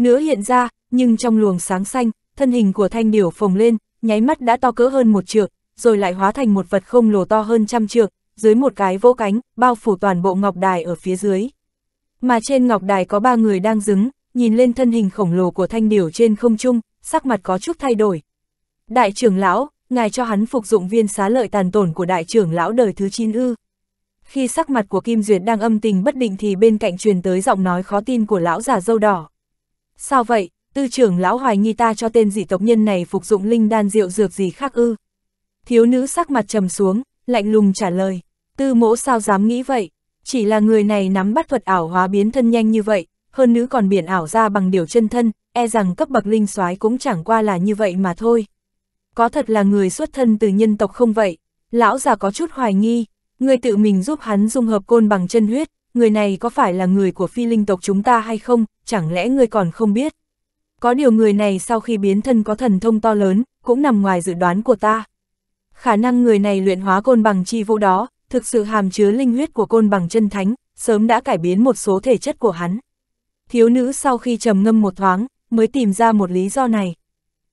Nữa hiện ra, nhưng trong luồng sáng xanh, thân hình của thanh điểu phồng lên, nháy mắt đã to cỡ hơn một trượng, rồi lại hóa thành một vật không lồ to hơn trăm trượng, dưới một cái vỗ cánh, bao phủ toàn bộ ngọc đài ở phía dưới. Mà trên ngọc đài có ba người đang đứng, nhìn lên thân hình khổng lồ của thanh điểu trên không trung, sắc mặt có chút thay đổi. Đại trưởng lão, ngài cho hắn phục dụng viên xá lợi tàn tổn của đại trưởng lão đời thứ 9 ư. Khi sắc mặt của Kim Duyệt đang âm tình bất định thì bên cạnh truyền tới giọng nói khó tin của lão già dâu đỏ. Sao vậy, tư trưởng lão hoài nghi ta cho tên dị tộc nhân này phục dụng linh đan rượu dược gì khác ư? Thiếu nữ sắc mặt trầm xuống, lạnh lùng trả lời, tư mỗ sao dám nghĩ vậy, chỉ là người này nắm bắt thuật ảo hóa biến thân nhanh như vậy, hơn nữ còn biển ảo ra bằng điều chân thân, e rằng cấp bậc linh soái cũng chẳng qua là như vậy mà thôi. Có thật là người xuất thân từ nhân tộc không vậy? Lão già có chút hoài nghi, người tự mình giúp hắn dung hợp côn bằng chân huyết, người này có phải là người của phi linh tộc chúng ta hay không, chẳng lẽ ngươi còn không biết. Có điều người này sau khi biến thân có thần thông to lớn, cũng nằm ngoài dự đoán của ta. Khả năng người này luyện hóa côn bằng chi vũ đó, thực sự hàm chứa linh huyết của côn bằng chân thánh, sớm đã cải biến một số thể chất của hắn. Thiếu nữ sau khi trầm ngâm một thoáng, mới tìm ra một lý do này.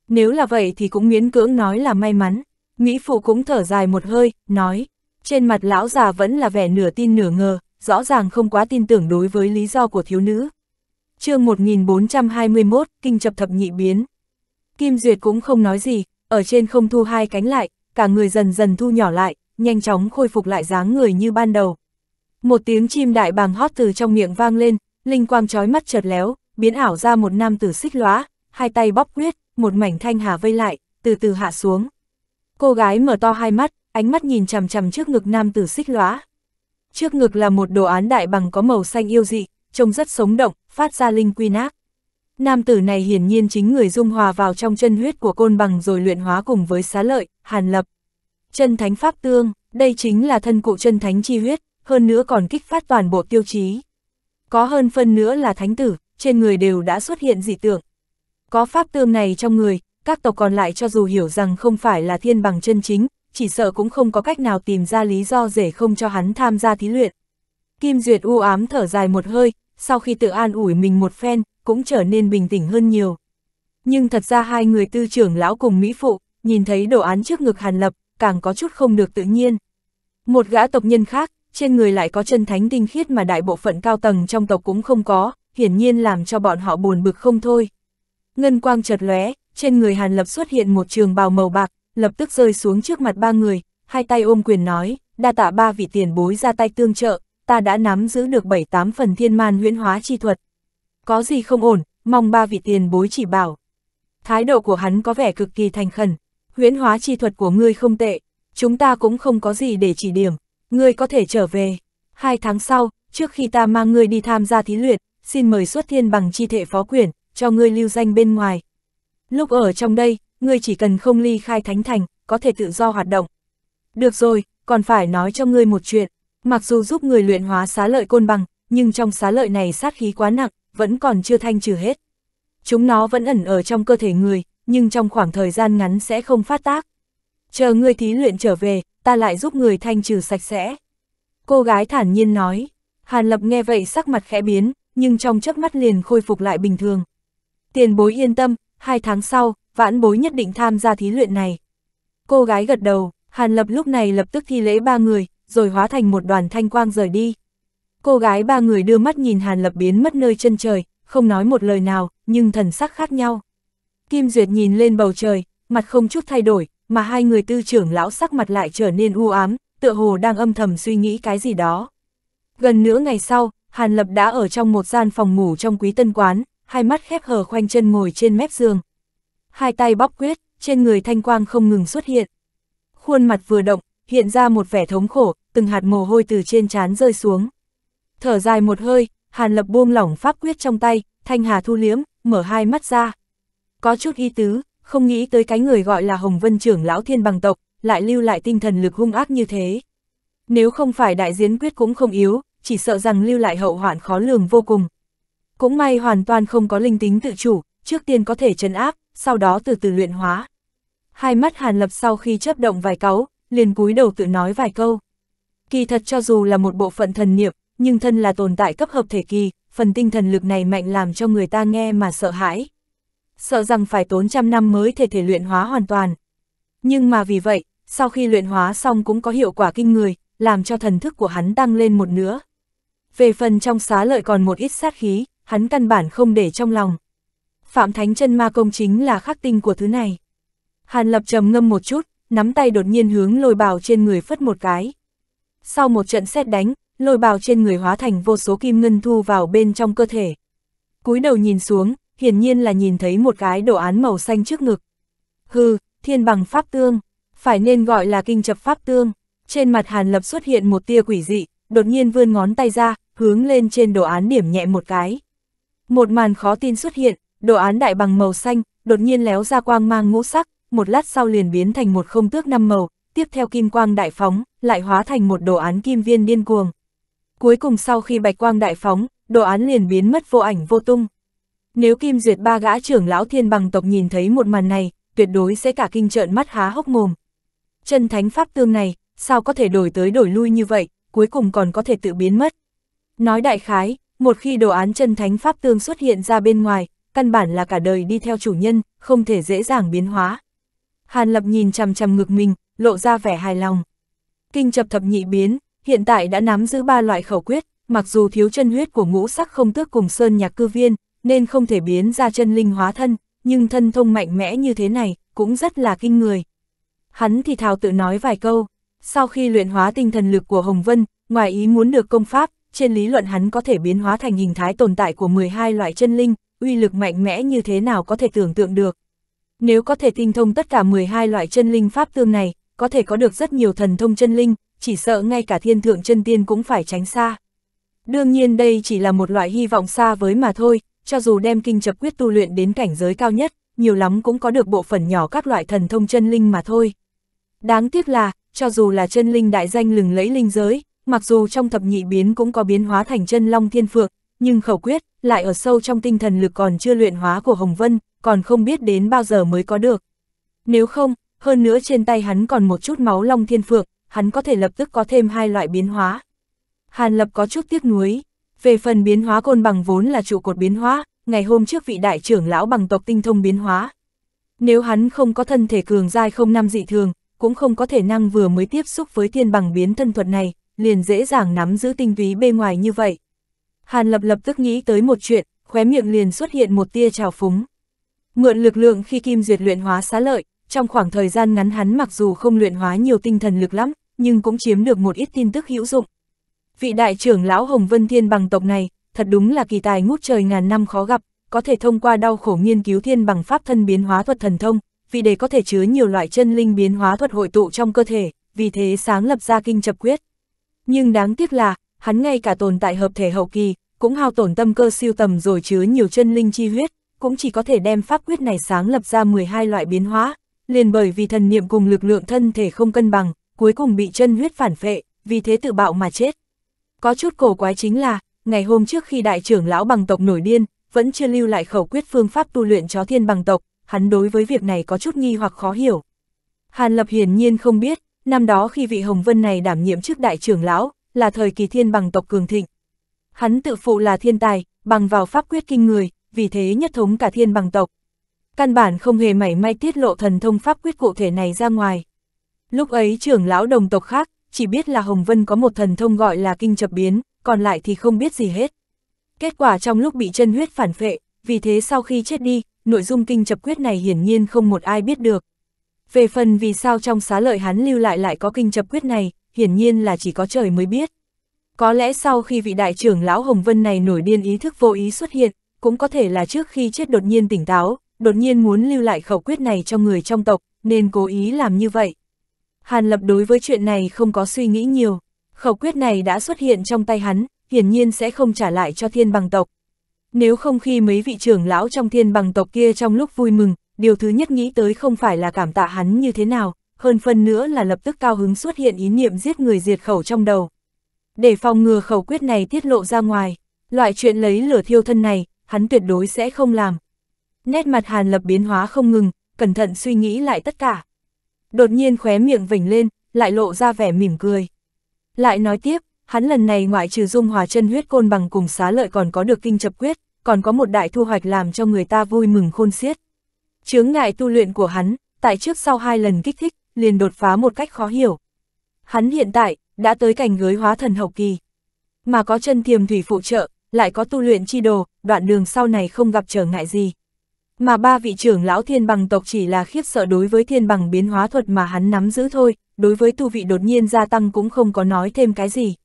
Nếu là vậy thì cũng miễn cưỡng nói là may mắn. Mỹ Phụ cũng thở dài một hơi, nói. Trên mặt lão già vẫn là vẻ nửa tin nửa ngờ, rõ ràng không quá tin tưởng đối với lý do của thiếu nữ. chương 1421, kinh chập thập nhị biến. Kim Duyệt cũng không nói gì, ở trên không thu hai cánh lại, cả người dần dần thu nhỏ lại, nhanh chóng khôi phục lại dáng người như ban đầu. Một tiếng chim đại bàng hót từ trong miệng vang lên, linh quang trói mắt chợt léo, biến ảo ra một nam tử xích lóa, hai tay bóp quyết, một mảnh thanh hà vây lại, từ từ hạ xuống. Cô gái mở to hai mắt, ánh mắt nhìn chằm chằm trước ngực nam tử xích lóa, Trước ngực là một đồ án đại bằng có màu xanh yêu dị, trông rất sống động, phát ra linh quy nát Nam tử này hiển nhiên chính người dung hòa vào trong chân huyết của côn bằng rồi luyện hóa cùng với xá lợi, hàn lập. Chân thánh pháp tương, đây chính là thân cụ chân thánh chi huyết, hơn nữa còn kích phát toàn bộ tiêu chí. Có hơn phân nữa là thánh tử, trên người đều đã xuất hiện dị tượng. Có pháp tương này trong người, các tộc còn lại cho dù hiểu rằng không phải là thiên bằng chân chính, chỉ sợ cũng không có cách nào tìm ra lý do rể không cho hắn tham gia thí luyện. Kim Duyệt u ám thở dài một hơi, sau khi tự an ủi mình một phen, cũng trở nên bình tĩnh hơn nhiều. Nhưng thật ra hai người tư trưởng lão cùng Mỹ Phụ, nhìn thấy đồ án trước ngực Hàn Lập, càng có chút không được tự nhiên. Một gã tộc nhân khác, trên người lại có chân thánh tinh khiết mà đại bộ phận cao tầng trong tộc cũng không có, hiển nhiên làm cho bọn họ buồn bực không thôi. Ngân quang chợt lóe, trên người Hàn Lập xuất hiện một trường bào màu bạc, lập tức rơi xuống trước mặt ba người, hai tay ôm quyền nói, đa tạ ba vị tiền bối ra tay tương trợ, ta đã nắm giữ được bảy tám phần thiên man huyễn hóa chi thuật. Có gì không ổn, mong ba vị tiền bối chỉ bảo. Thái độ của hắn có vẻ cực kỳ thành khẩn, huyễn hóa chi thuật của ngươi không tệ, chúng ta cũng không có gì để chỉ điểm, ngươi có thể trở về. Hai tháng sau, trước khi ta mang ngươi đi tham gia thí luyện, xin mời xuất thiên bằng chi thể phó quyển, cho ngươi lưu danh bên ngoài. Lúc ở trong đây, ngươi chỉ cần không ly khai thánh thành, có thể tự do hoạt động. Được rồi, còn phải nói cho ngươi một chuyện, mặc dù giúp người luyện hóa xá lợi côn bằng, nhưng trong xá lợi này sát khí quá nặng, vẫn còn chưa thanh trừ hết. Chúng nó vẫn ẩn ở trong cơ thể người, nhưng trong khoảng thời gian ngắn sẽ không phát tác. Chờ ngươi thí luyện trở về, ta lại giúp người thanh trừ sạch sẽ. Cô gái thản nhiên nói, Hàn Lập nghe vậy sắc mặt khẽ biến, nhưng trong chớp mắt liền khôi phục lại bình thường. Tiền bối yên tâm, hai tháng sau, vãn bối nhất định tham gia thí luyện này. Cô gái gật đầu, Hàn Lập lúc này lập tức thi lễ ba người, rồi hóa thành một đoàn thanh quang rời đi. Cô gái ba người đưa mắt nhìn Hàn Lập biến mất nơi chân trời, không nói một lời nào, nhưng thần sắc khác nhau. Kim Duyệt nhìn lên bầu trời, mặt không chút thay đổi, mà hai người tư trưởng lão sắc mặt lại trở nên u ám, tựa hồ đang âm thầm suy nghĩ cái gì đó. Gần nửa ngày sau, Hàn Lập đã ở trong một gian phòng ngủ trong quý tân quán, hai mắt khép hờ khoanh chân ngồi trên mép giường, hai tay bóc quyết, trên người thanh quang không ngừng xuất hiện. Khuôn mặt vừa động, hiện ra một vẻ thống khổ, từng hạt mồ hôi từ trên trán rơi xuống. Thở dài một hơi, Hàn Lập buông lỏng pháp quyết trong tay, thanh hà thu liếm, mở hai mắt ra. Có chút y tứ, không nghĩ tới cái người gọi là Hồng Vân trưởng lão thiên bằng tộc, lại lưu lại tinh thần lực hung ác như thế. Nếu không phải đại diễn quyết cũng không yếu, chỉ sợ rằng lưu lại hậu hoạn khó lường vô cùng. Cũng may hoàn toàn không có linh tính tự chủ, trước tiên có thể chấn áp, sau đó từ từ luyện hóa. Hai mắt Hàn Lập sau khi chấp động vài cáu, liền cúi đầu tự nói vài câu. Kỳ thật cho dù là một bộ phận thần niệm, nhưng thân là tồn tại cấp hợp thể kỳ, phần tinh thần lực này mạnh làm cho người ta nghe mà sợ hãi. Sợ rằng phải tốn trăm năm mới thể thể luyện hóa hoàn toàn. Nhưng mà vì vậy, sau khi luyện hóa xong cũng có hiệu quả kinh người, làm cho thần thức của hắn tăng lên một nửa. Về phần trong xá lợi còn một ít sát khí, hắn căn bản không để trong lòng. Phạm Thánh chân ma công chính là khắc tinh của thứ này. Hàn Lập trầm ngâm một chút, nắm tay đột nhiên hướng lôi bào trên người phất một cái. Sau một trận xét đánh, lôi bào trên người hóa thành vô số kim ngân thu vào bên trong cơ thể. cúi đầu nhìn xuống, hiển nhiên là nhìn thấy một cái đồ án màu xanh trước ngực. Hừ, thiên bằng pháp tương, phải nên gọi là kinh chập pháp tương. Trên mặt Hàn Lập xuất hiện một tia quỷ dị, đột nhiên vươn ngón tay ra, hướng lên trên đồ án điểm nhẹ một cái. Một màn khó tin xuất hiện, đồ án đại bằng màu xanh, đột nhiên léo ra quang mang ngũ sắc, một lát sau liền biến thành một không tước năm màu, tiếp theo kim quang đại phóng, lại hóa thành một đồ án kim viên điên cuồng. Cuối cùng sau khi bạch quang đại phóng, đồ án liền biến mất vô ảnh vô tung. Nếu Kim Duyệt ba gã trưởng lão thiên bằng tộc nhìn thấy một màn này, tuyệt đối sẽ cả kinh trợn mắt há hốc mồm. Chân thánh pháp tương này, sao có thể đổi tới đổi lui như vậy, cuối cùng còn có thể tự biến mất. Nói đại khái, một khi đồ án chân thánh pháp tương xuất hiện ra bên ngoài, căn bản là cả đời đi theo chủ nhân, không thể dễ dàng biến hóa. Hàn Lập nhìn chằm chằm ngực mình, lộ ra vẻ hài lòng. Kinh chập thập nhị biến, hiện tại đã nắm giữ ba loại khẩu quyết, mặc dù thiếu chân huyết của ngũ sắc không tước cùng sơn nhạc cư viên, nên không thể biến ra chân linh hóa thân, nhưng thân thông mạnh mẽ như thế này, cũng rất là kinh người. Hắn thì thào tự nói vài câu, sau khi luyện hóa tinh thần lực của Hồng Vân, ngoài ý muốn được công pháp, trên lý luận hắn có thể biến hóa thành hình thái tồn tại của 12 loại chân linh, uy lực mạnh mẽ như thế nào có thể tưởng tượng được. Nếu có thể tinh thông tất cả 12 loại chân linh pháp tương này, có thể có được rất nhiều thần thông chân linh, chỉ sợ ngay cả thiên thượng chân tiên cũng phải tránh xa. Đương nhiên đây chỉ là một loại hy vọng xa với mà thôi, cho dù đem kinh chập quyết tu luyện đến cảnh giới cao nhất, nhiều lắm cũng có được bộ phận nhỏ các loại thần thông chân linh mà thôi. Đáng tiếc là, cho dù là chân linh đại danh lừng lẫy linh giới, mặc dù trong thập nhị biến cũng có biến hóa thành chân long thiên phượng, nhưng khẩu quyết lại ở sâu trong tinh thần lực còn chưa luyện hóa của Hồng Vân, còn không biết đến bao giờ mới có được. Nếu không, hơn nữa trên tay hắn còn một chút máu long thiên phượng, hắn có thể lập tức có thêm hai loại biến hóa. Hàn Lập có chút tiếc nuối, về phần biến hóa côn bằng vốn là trụ cột biến hóa, ngày hôm trước vị đại trưởng lão bằng tộc tinh thông biến hóa. Nếu hắn không có thân thể cường dai không năm dị thường, cũng không có thể năng vừa mới tiếp xúc với thiên bằng biến thân thuật này, liền dễ dàng nắm giữ tinh túy bên ngoài như vậy. Hàn Lập lập tức nghĩ tới một chuyện, khóe miệng liền xuất hiện một tia trào phúng. Mượn lực lượng khi Kim Duyệt luyện hóa xá lợi, trong khoảng thời gian ngắn hắn mặc dù không luyện hóa nhiều tinh thần lực lắm, nhưng cũng chiếm được một ít tin tức hữu dụng. Vị đại trưởng lão Hồng Vân Thiên bằng tộc này, thật đúng là kỳ tài ngút trời ngàn năm khó gặp, có thể thông qua đau khổ nghiên cứu thiên bằng pháp thân biến hóa thuật thần thông, vì để có thể chứa nhiều loại chân linh biến hóa thuật hội tụ trong cơ thể, vì thế sáng lập ra kinh chập quyết. Nhưng đáng tiếc là, hắn ngay cả tồn tại hợp thể hậu kỳ, cũng hao tổn tâm cơ siêu tầm rồi chứa nhiều chân linh chi huyết, cũng chỉ có thể đem pháp quyết này sáng lập ra 12 loại biến hóa, liền bởi vì thần niệm cùng lực lượng thân thể không cân bằng, cuối cùng bị chân huyết phản phệ, vì thế tự bạo mà chết. Có chút cổ quái chính là, ngày hôm trước khi đại trưởng lão bằng tộc nổi điên, vẫn chưa lưu lại khẩu quyết phương pháp tu luyện chó thiên bằng tộc, hắn đối với việc này có chút nghi hoặc khó hiểu. Hàn Lập hiển nhiên không biết, năm đó khi vị Hồng Vân này đảm nhiệm chức đại trưởng lão, là thời kỳ thiên bằng tộc cường thịnh. Hắn tự phụ là thiên tài, bằng vào pháp quyết kinh người, vì thế nhất thống cả thiên bằng tộc. Căn bản không hề mảy may tiết lộ thần thông pháp quyết cụ thể này ra ngoài. Lúc ấy trưởng lão đồng tộc khác, chỉ biết là Hồng Vân có một thần thông gọi là kinh chập biến, còn lại thì không biết gì hết. Kết quả trong lúc bị chân huyết phản phệ, vì thế sau khi chết đi, nội dung kinh chập quyết này hiển nhiên không một ai biết được. Về phần vì sao trong xá lợi hắn lưu lại lại có kinh chập quyết này, hiển nhiên là chỉ có trời mới biết. Có lẽ sau khi vị đại trưởng lão Hồng Vân này nổi điên ý thức vô ý xuất hiện, cũng có thể là trước khi chết đột nhiên tỉnh táo, đột nhiên muốn lưu lại khẩu quyết này cho người trong tộc, nên cố ý làm như vậy. Hàn Lập đối với chuyện này không có suy nghĩ nhiều, khẩu quyết này đã xuất hiện trong tay hắn, hiển nhiên sẽ không trả lại cho thiên bằng tộc. Nếu không khi mấy vị trưởng lão trong thiên bằng tộc kia trong lúc vui mừng, điều thứ nhất nghĩ tới không phải là cảm tạ hắn như thế nào, hơn phân nữa là lập tức cao hứng xuất hiện ý niệm giết người diệt khẩu trong đầu. Để phòng ngừa khẩu quyết này tiết lộ ra ngoài, loại chuyện lấy lửa thiêu thân này, hắn tuyệt đối sẽ không làm. Nét mặt Hàn Lập biến hóa không ngừng, cẩn thận suy nghĩ lại tất cả. Đột nhiên khóe miệng vỉnh lên, lại lộ ra vẻ mỉm cười. Lại nói tiếp, hắn lần này ngoại trừ dung hòa chân huyết côn bằng cùng xá lợi còn có được kinh chập quyết, còn có một đại thu hoạch làm cho người ta vui mừng khôn xiết. Chướng ngại tu luyện của hắn, tại trước sau hai lần kích thích, liền đột phá một cách khó hiểu. Hắn hiện tại, đã tới cảnh giới hóa thần hậu kỳ. Mà có chân thiềm thủy phụ trợ, lại có tu luyện chi đồ, đoạn đường sau này không gặp trở ngại gì. Mà ba vị trưởng lão thiên bằng tộc chỉ là khiếp sợ đối với thiên bằng biến hóa thuật mà hắn nắm giữ thôi, đối với tu vị đột nhiên gia tăng cũng không có nói thêm cái gì.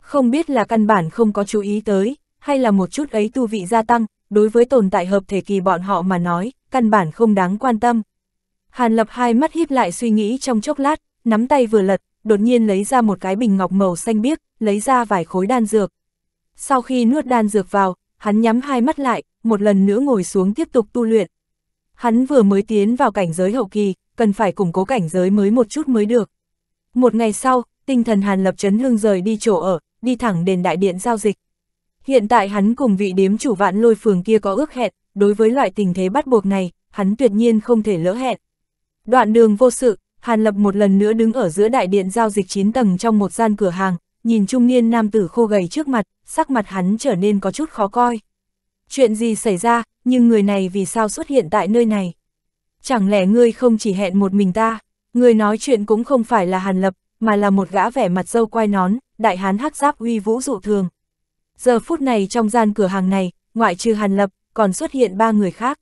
Không biết là căn bản không có chú ý tới, hay là một chút ấy tu vị gia tăng, đối với tồn tại hợp thể kỳ bọn họ mà nói, căn bản không đáng quan tâm. Hàn Lập hai mắt híp lại suy nghĩ trong chốc lát, nắm tay vừa lật, đột nhiên lấy ra một cái bình ngọc màu xanh biếc, lấy ra vài khối đan dược. Sau khi nuốt đan dược vào, hắn nhắm hai mắt lại, một lần nữa ngồi xuống tiếp tục tu luyện. Hắn vừa mới tiến vào cảnh giới hậu kỳ, cần phải củng cố cảnh giới mới một chút mới được. Một ngày sau, tinh thần Hàn Lập chấn lưng rời đi chỗ ở, đi thẳng đến đại điện giao dịch. Hiện tại hắn cùng vị điếm chủ vạn lôi phường kia có ước hẹn, đối với loại tình thế bắt buộc này, hắn tuyệt nhiên không thể lỡ hẹn. Đoạn đường vô sự, Hàn Lập một lần nữa đứng ở giữa đại điện giao dịch 9 tầng trong một gian cửa hàng, nhìn trung niên nam tử khô gầy trước mặt, sắc mặt hắn trở nên có chút khó coi. Chuyện gì xảy ra, nhưng người này vì sao xuất hiện tại nơi này? Chẳng lẽ ngươi không chỉ hẹn một mình ta, người nói chuyện cũng không phải là Hàn Lập, mà là một gã vẻ mặt dâu quai nón, đại hán hắc giáp uy vũ dụ thường. Giờ phút này trong gian cửa hàng này, ngoại trừ Hàn Lập, còn xuất hiện ba người khác.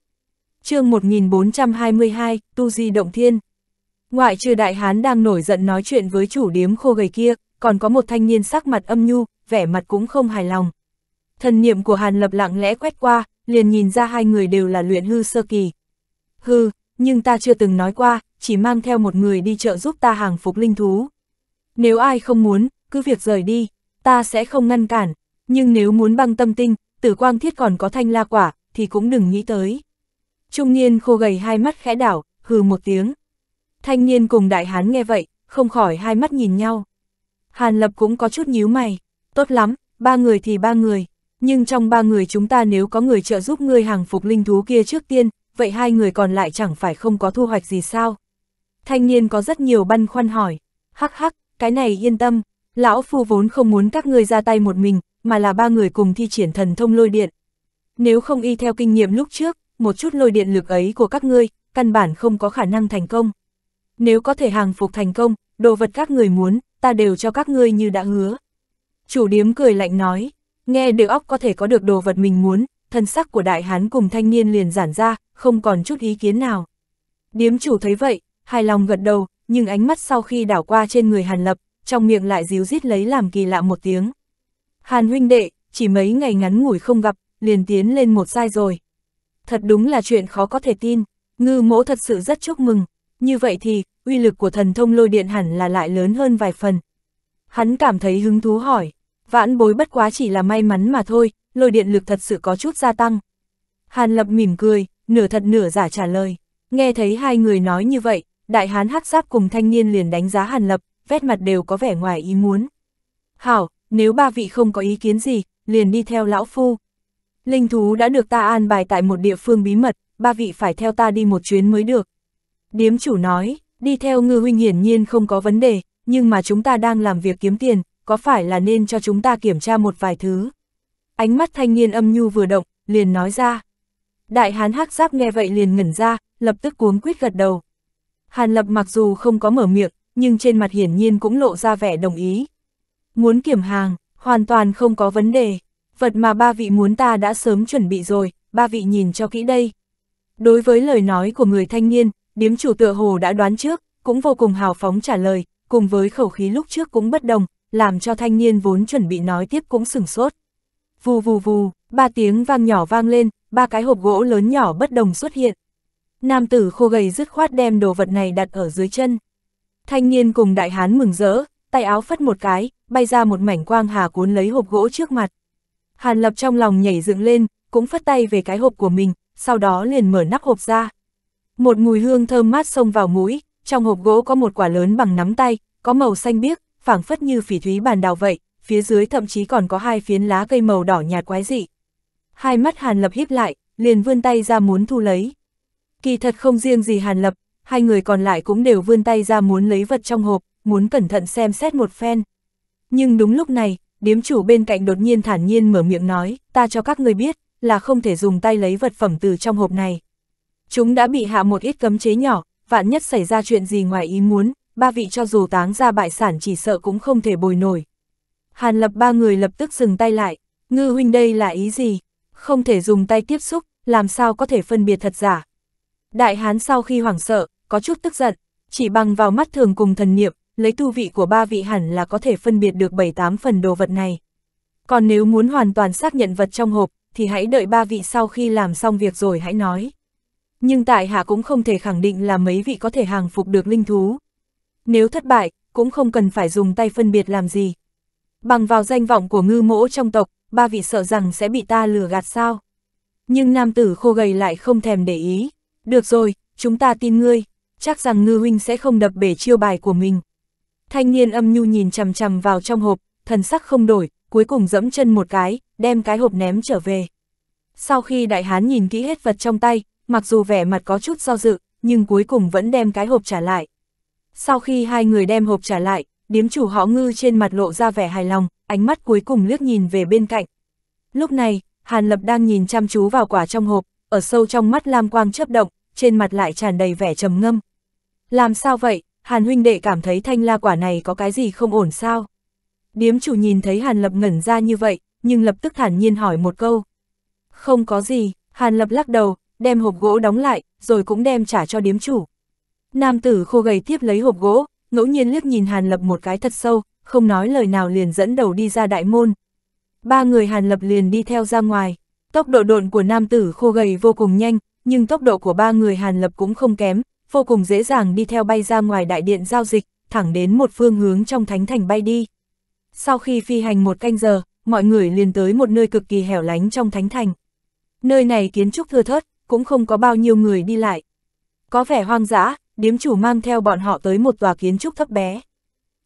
chương 1422, Tu Di Động Thiên. Ngoại trừ đại hán đang nổi giận nói chuyện với chủ điếm khô gầy kia, còn có một thanh niên sắc mặt âm nhu, vẻ mặt cũng không hài lòng. Thần niệm của Hàn Lập lặng lẽ quét qua, liền nhìn ra hai người đều là luyện hư sơ kỳ. Hư, nhưng ta chưa từng nói qua, chỉ mang theo một người đi chợ giúp ta hàng phục linh thú. Nếu ai không muốn, cứ việc rời đi, ta sẽ không ngăn cản, nhưng nếu muốn băng tâm tinh, tử quang thiết còn có thanh la quả, thì cũng đừng nghĩ tới. Trung niên khô gầy hai mắt khẽ đảo, hừ một tiếng. Thanh niên cùng đại hán nghe vậy, không khỏi hai mắt nhìn nhau. Hàn lập cũng có chút nhíu mày, tốt lắm, ba người thì ba người, nhưng trong ba người chúng ta nếu có người trợ giúp ngươi hàng phục linh thú kia trước tiên, vậy hai người còn lại chẳng phải không có thu hoạch gì sao? Thanh niên có rất nhiều băn khoăn hỏi, hắc hắc, cái này yên tâm, lão phu vốn không muốn các ngươi ra tay một mình, mà là ba người cùng thi triển thần thông lôi điện. Nếu không y theo kinh nghiệm lúc trước, một chút lôi điện lực ấy của các ngươi, căn bản không có khả năng thành công. Nếu có thể hàng phục thành công, đồ vật các người muốn, ta đều cho các ngươi như đã hứa. Chủ điếm cười lạnh nói, nghe điều óc có thể có được đồ vật mình muốn, thân sắc của đại hán cùng thanh niên liền giản ra, không còn chút ý kiến nào. Điếm chủ thấy vậy, hài lòng gật đầu, nhưng ánh mắt sau khi đảo qua trên người Hàn Lập, trong miệng lại díu dít lấy làm kỳ lạ một tiếng. Hàn huynh đệ, chỉ mấy ngày ngắn ngủi không gặp, liền tiến lên một sai rồi. Thật đúng là chuyện khó có thể tin, ngư mỗ thật sự rất chúc mừng, như vậy thì, uy lực của thần thông lôi điện hẳn là lại lớn hơn vài phần. Hắn cảm thấy hứng thú hỏi, vãn bối bất quá chỉ là may mắn mà thôi, lôi điện lực thật sự có chút gia tăng. Hàn lập mỉm cười, nửa thật nửa giả trả lời, nghe thấy hai người nói như vậy, đại hán hắc giáp cùng thanh niên liền đánh giá hàn lập, vét mặt đều có vẻ ngoài ý muốn. Hảo, nếu ba vị không có ý kiến gì, liền đi theo lão phu. Linh thú đã được ta an bài tại một địa phương bí mật, ba vị phải theo ta đi một chuyến mới được. Điếm chủ nói, đi theo ngư huynh hiển nhiên không có vấn đề, nhưng mà chúng ta đang làm việc kiếm tiền, có phải là nên cho chúng ta kiểm tra một vài thứ? Ánh mắt thanh niên âm nhu vừa động, liền nói ra. Đại hán hắc giáp nghe vậy liền ngẩn ra, lập tức cuống quýt gật đầu. Hàn lập mặc dù không có mở miệng, nhưng trên mặt hiển nhiên cũng lộ ra vẻ đồng ý, Muốn kiểm hàng, hoàn toàn không có vấn đề. Vật mà ba vị muốn ta đã sớm chuẩn bị rồi, ba vị nhìn cho kỹ đây. Đối với lời nói của người thanh niên, điếm chủ tựa hồ đã đoán trước, cũng vô cùng hào phóng trả lời, cùng với khẩu khí lúc trước cũng bất đồng, làm cho thanh niên vốn chuẩn bị nói tiếp cũng sửng sốt. Vù vù vù, ba tiếng vang nhỏ vang lên, ba cái hộp gỗ lớn nhỏ bất đồng xuất hiện. Nam tử khô gầy dứt khoát đem đồ vật này đặt ở dưới chân. Thanh niên cùng đại hán mừng rỡ, tay áo phất một cái, bay ra một mảnh quang hà cuốn lấy hộp gỗ trước mặt. Hàn Lập trong lòng nhảy dựng lên, cũng phất tay về cái hộp của mình, sau đó liền mở nắp hộp ra. Một mùi hương thơm mát xông vào mũi, trong hộp gỗ có một quả lớn bằng nắm tay, có màu xanh biếc, phảng phất như phỉ thúy bàn đào vậy, phía dưới thậm chí còn có hai phiến lá cây màu đỏ nhạt quái dị. Hai mắt Hàn Lập híp lại, liền vươn tay ra muốn thu lấy. Kỳ thật không riêng gì Hàn Lập, hai người còn lại cũng đều vươn tay ra muốn lấy vật trong hộp, muốn cẩn thận xem xét một phen. Nhưng đúng lúc này, điếm chủ bên cạnh đột nhiên thản nhiên mở miệng nói, ta cho các người biết, là không thể dùng tay lấy vật phẩm từ trong hộp này. Chúng đã bị hạ một ít cấm chế nhỏ, vạn nhất xảy ra chuyện gì ngoài ý muốn, ba vị cho dù táng ra bại sản chỉ sợ cũng không thể bồi nổi. Hàn lập ba người lập tức dừng tay lại, ngư huynh đây là ý gì? Không thể dùng tay tiếp xúc, làm sao có thể phân biệt thật giả? Đại hán sau khi hoảng sợ, có chút tức giận, chỉ bằng vào mắt thường cùng thần niệm, lấy tu vị của ba vị hẳn là có thể phân biệt được 7-8 phần đồ vật này. Còn nếu muốn hoàn toàn xác nhận vật trong hộp, thì hãy đợi ba vị sau khi làm xong việc rồi hãy nói. Nhưng tại hạ cũng không thể khẳng định là mấy vị có thể hàng phục được linh thú. Nếu thất bại, cũng không cần phải dùng tay phân biệt làm gì. Bằng vào danh vọng của ngư mỗ trong tộc, ba vị sợ rằng sẽ bị ta lừa gạt sao. Nhưng nam tử khô gầy lại không thèm để ý. Được rồi, chúng ta tin ngươi, chắc rằng ngư huynh sẽ không đập bể chiêu bài của mình. Thanh niên âm nhu nhìn chằm chằm vào trong hộp, thần sắc không đổi, cuối cùng dẫm chân một cái, đem cái hộp ném trở về. Sau khi đại hán nhìn kỹ hết vật trong tay, mặc dù vẻ mặt có chút do dự, nhưng cuối cùng vẫn đem cái hộp trả lại. Sau khi hai người đem hộp trả lại, điếm chủ họ ngư trên mặt lộ ra vẻ hài lòng, ánh mắt cuối cùng liếc nhìn về bên cạnh. Lúc này, Hàn Lập đang nhìn chăm chú vào quả trong hộp, ở sâu trong mắt Lam Quang chớp động, trên mặt lại tràn đầy vẻ trầm ngâm. Làm sao vậy, Hàn huynh đệ cảm thấy thanh la quả này có cái gì không ổn sao? Điếm chủ nhìn thấy Hàn Lập ngẩn ra như vậy, nhưng lập tức thản nhiên hỏi một câu. Không có gì, Hàn Lập lắc đầu, đem hộp gỗ đóng lại, rồi cũng đem trả cho điếm chủ. Nam tử khô gầy tiếp lấy hộp gỗ, ngẫu nhiên liếc nhìn Hàn Lập một cái thật sâu, không nói lời nào liền dẫn đầu đi ra đại môn. Ba người Hàn Lập liền đi theo ra ngoài. Tốc độ độn của nam tử khô gầy vô cùng nhanh, nhưng tốc độ của ba người Hàn Lập cũng không kém, vô cùng dễ dàng đi theo bay ra ngoài đại điện giao dịch, thẳng đến một phương hướng trong thánh thành bay đi. Sau khi phi hành một canh giờ, mọi người liền tới một nơi cực kỳ hẻo lánh trong thánh thành. Nơi này kiến trúc thưa thớt, cũng không có bao nhiêu người đi lại. Có vẻ hoang dã, điếm chủ mang theo bọn họ tới một tòa kiến trúc thấp bé.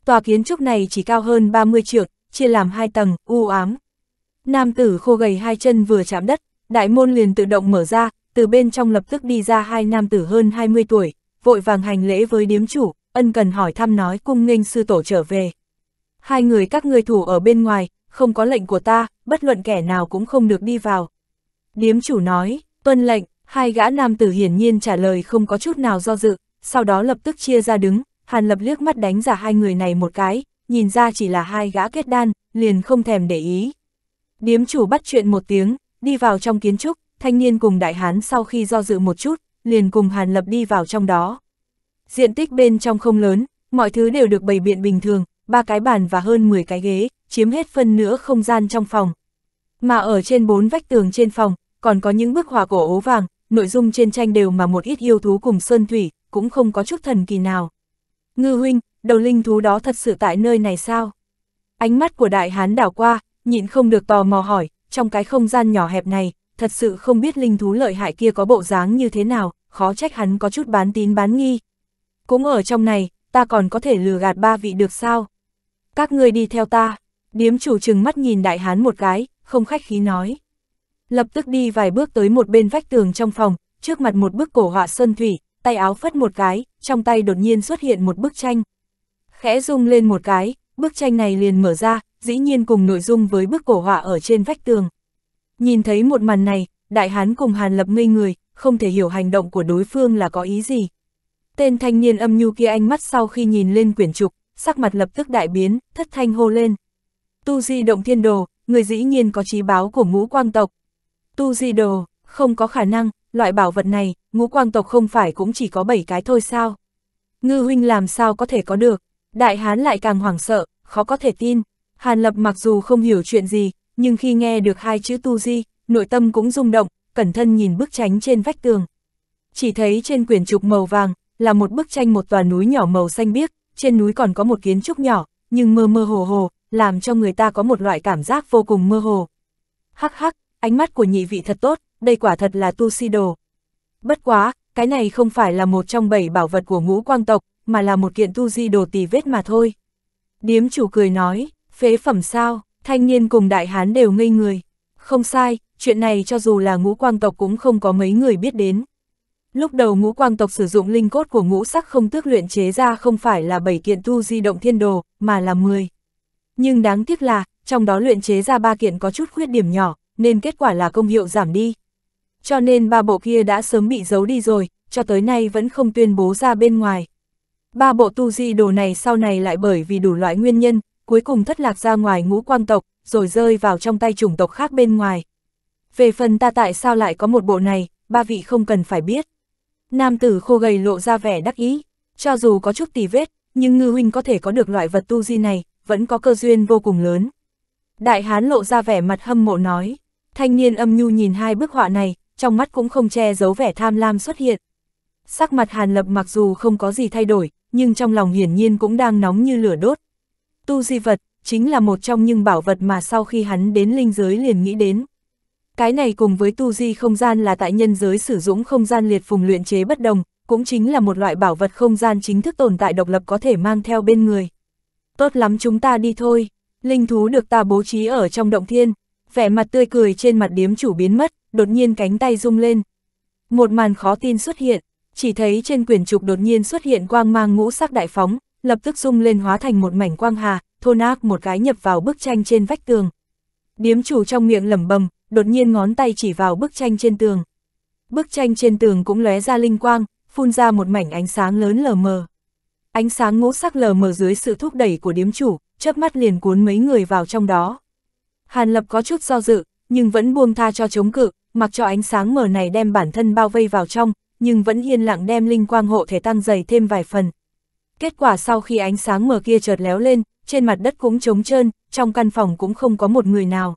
Tòa kiến trúc này chỉ cao hơn 30 trượng, chia làm hai tầng, u ám. Nam tử khô gầy hai chân vừa chạm đất, đại môn liền tự động mở ra, từ bên trong lập tức đi ra hai nam tử hơn 20 tuổi, vội vàng hành lễ với điếm chủ, ân cần hỏi thăm nói cung nghênh sư tổ trở về. Hai người các người thủ ở bên ngoài, không có lệnh của ta, bất luận kẻ nào cũng không được đi vào. Điếm chủ nói, tuân lệnh, hai gã nam tử hiển nhiên trả lời không có chút nào do dự, sau đó lập tức chia ra đứng, Hàn Lập liếc mắt đánh giả hai người này một cái, nhìn ra chỉ là hai gã kết đan, liền không thèm để ý. Điếm chủ bắt chuyện một tiếng, đi vào trong kiến trúc, thanh niên cùng đại hán sau khi do dự một chút, liền cùng Hàn Lập đi vào trong đó. Diện tích bên trong không lớn, mọi thứ đều được bày biện bình thường, ba cái bàn và hơn 10 cái ghế, chiếm hết phân nửa không gian trong phòng. Mà ở trên bốn vách tường trên phòng, còn có những bức họa cổ ố vàng, nội dung trên tranh đều mà một ít yêu thú cùng sơn thủy, cũng không có chút thần kỳ nào. Ngư huynh, đầu linh thú đó thật sự tại nơi này sao? Ánh mắt của đại hán đảo qua, nhịn không được tò mò hỏi, trong cái không gian nhỏ hẹp này, thật sự không biết linh thú lợi hại kia có bộ dáng như thế nào, khó trách hắn có chút bán tín bán nghi. Cũng ở trong này, ta còn có thể lừa gạt ba vị được sao? Các ngươi đi theo ta, điếm chủ trừng mắt nhìn đại hán một cái, không khách khí nói. Lập tức đi vài bước tới một bên vách tường trong phòng, trước mặt một bức cổ họa sơn thủy, tay áo phất một cái, trong tay đột nhiên xuất hiện một bức tranh. Khẽ rung lên một cái, bức tranh này liền mở ra, dĩ nhiên cùng nội dung với bức cổ họa ở trên vách tường. Nhìn thấy một màn này, đại hán cùng Hàn Lập ngây người, không thể hiểu hành động của đối phương là có ý gì. Tên thanh niên âm nhu kia ánh mắt sau khi nhìn lên quyển trục, sắc mặt lập tức đại biến, thất thanh hô lên. Tu di động thiên đồ, người dĩ nhiên có trí báo của ngũ quang tộc. Tu di đồ, không có khả năng, loại bảo vật này, ngũ quang tộc không phải cũng chỉ có 7 cái thôi sao. Ngư huynh làm sao có thể có được, đại hán lại càng hoảng sợ, khó có thể tin. Hàn lập mặc dù không hiểu chuyện gì, nhưng khi nghe được hai chữ tu di, nội tâm cũng rung động, cẩn thân nhìn bức tranh trên vách tường. Chỉ thấy trên quyển trục màu vàng, là một bức tranh một tòa núi nhỏ màu xanh biếc, trên núi còn có một kiến trúc nhỏ, nhưng mơ mơ hồ hồ, làm cho người ta có một loại cảm giác vô cùng mơ hồ. Hắc hắc, ánh mắt của nhị vị thật tốt, đây quả thật là tu si đồ. Bất quá, cái này không phải là một trong bảy bảo vật của ngũ quang tộc, mà là một kiện tu di đồ tì vết mà thôi. Điếm chủ cười nói, phế phẩm sao, Thanh niên cùng đại hán đều ngây người. Không sai, chuyện này cho dù là ngũ quang tộc cũng không có mấy người biết đến. Lúc đầu ngũ quang tộc sử dụng linh cốt của ngũ sắc không tước luyện chế ra không phải là 7 kiện tu di động thiên đồ, mà là 10. Nhưng đáng tiếc là, trong đó luyện chế ra ba kiện có chút khuyết điểm nhỏ, nên kết quả là công hiệu giảm đi. Cho nên ba bộ kia đã sớm bị giấu đi rồi, cho tới nay vẫn không tuyên bố ra bên ngoài. Ba bộ tu di đồ này sau này lại bởi vì đủ loại nguyên nhân, cuối cùng thất lạc ra ngoài ngũ quang tộc, rồi rơi vào trong tay chủng tộc khác bên ngoài. Về phần ta tại sao lại có một bộ này, ba vị không cần phải biết. Nam tử khô gầy lộ ra vẻ đắc ý, cho dù có chút tì vết, nhưng ngư huynh có thể có được loại vật tu di này, vẫn có cơ duyên vô cùng lớn. Đại hán lộ ra vẻ mặt hâm mộ nói, thanh niên âm nhu nhìn hai bức họa này, trong mắt cũng không che giấu vẻ tham lam xuất hiện. Sắc mặt hàn lập mặc dù không có gì thay đổi, nhưng trong lòng hiển nhiên cũng đang nóng như lửa đốt. Tu di vật, chính là một trong những bảo vật mà sau khi hắn đến linh giới liền nghĩ đến. Cái này cùng với tu di không gian là tại nhân giới sử dụng không gian liệt phùng luyện chế bất đồng, cũng chính là một loại bảo vật không gian chính thức tồn tại độc lập có thể mang theo bên người. Tốt lắm chúng ta đi thôi, linh thú được ta bố trí ở trong động thiên, vẻ mặt tươi cười trên mặt điếm chủ biến mất, đột nhiên cánh tay rung lên. Một màn khó tin xuất hiện, chỉ thấy trên quyển trục đột nhiên xuất hiện quang mang ngũ sắc đại phóng, lập tức rung lên hóa thành một mảnh quang hà, thôn ác một cái nhập vào bức tranh trên vách tường. Điếm chủ trong miệng lẩm bẩm, đột nhiên ngón tay chỉ vào bức tranh trên tường. Bức tranh trên tường cũng lóe ra linh quang, phun ra một mảnh ánh sáng lớn lờ mờ. Ánh sáng ngũ sắc lờ mờ dưới sự thúc đẩy của điếm chủ, chớp mắt liền cuốn mấy người vào trong đó. Hàn Lập có chút do dự, nhưng vẫn buông tha cho chống cự, mặc cho ánh sáng mờ này đem bản thân bao vây vào trong, nhưng vẫn yên lặng đem linh quang hộ thể tăng dày thêm vài phần. Kết quả sau khi ánh sáng mờ kia chợt léo lên, trên mặt đất cũng trống trơn, trong căn phòng cũng không có một người nào.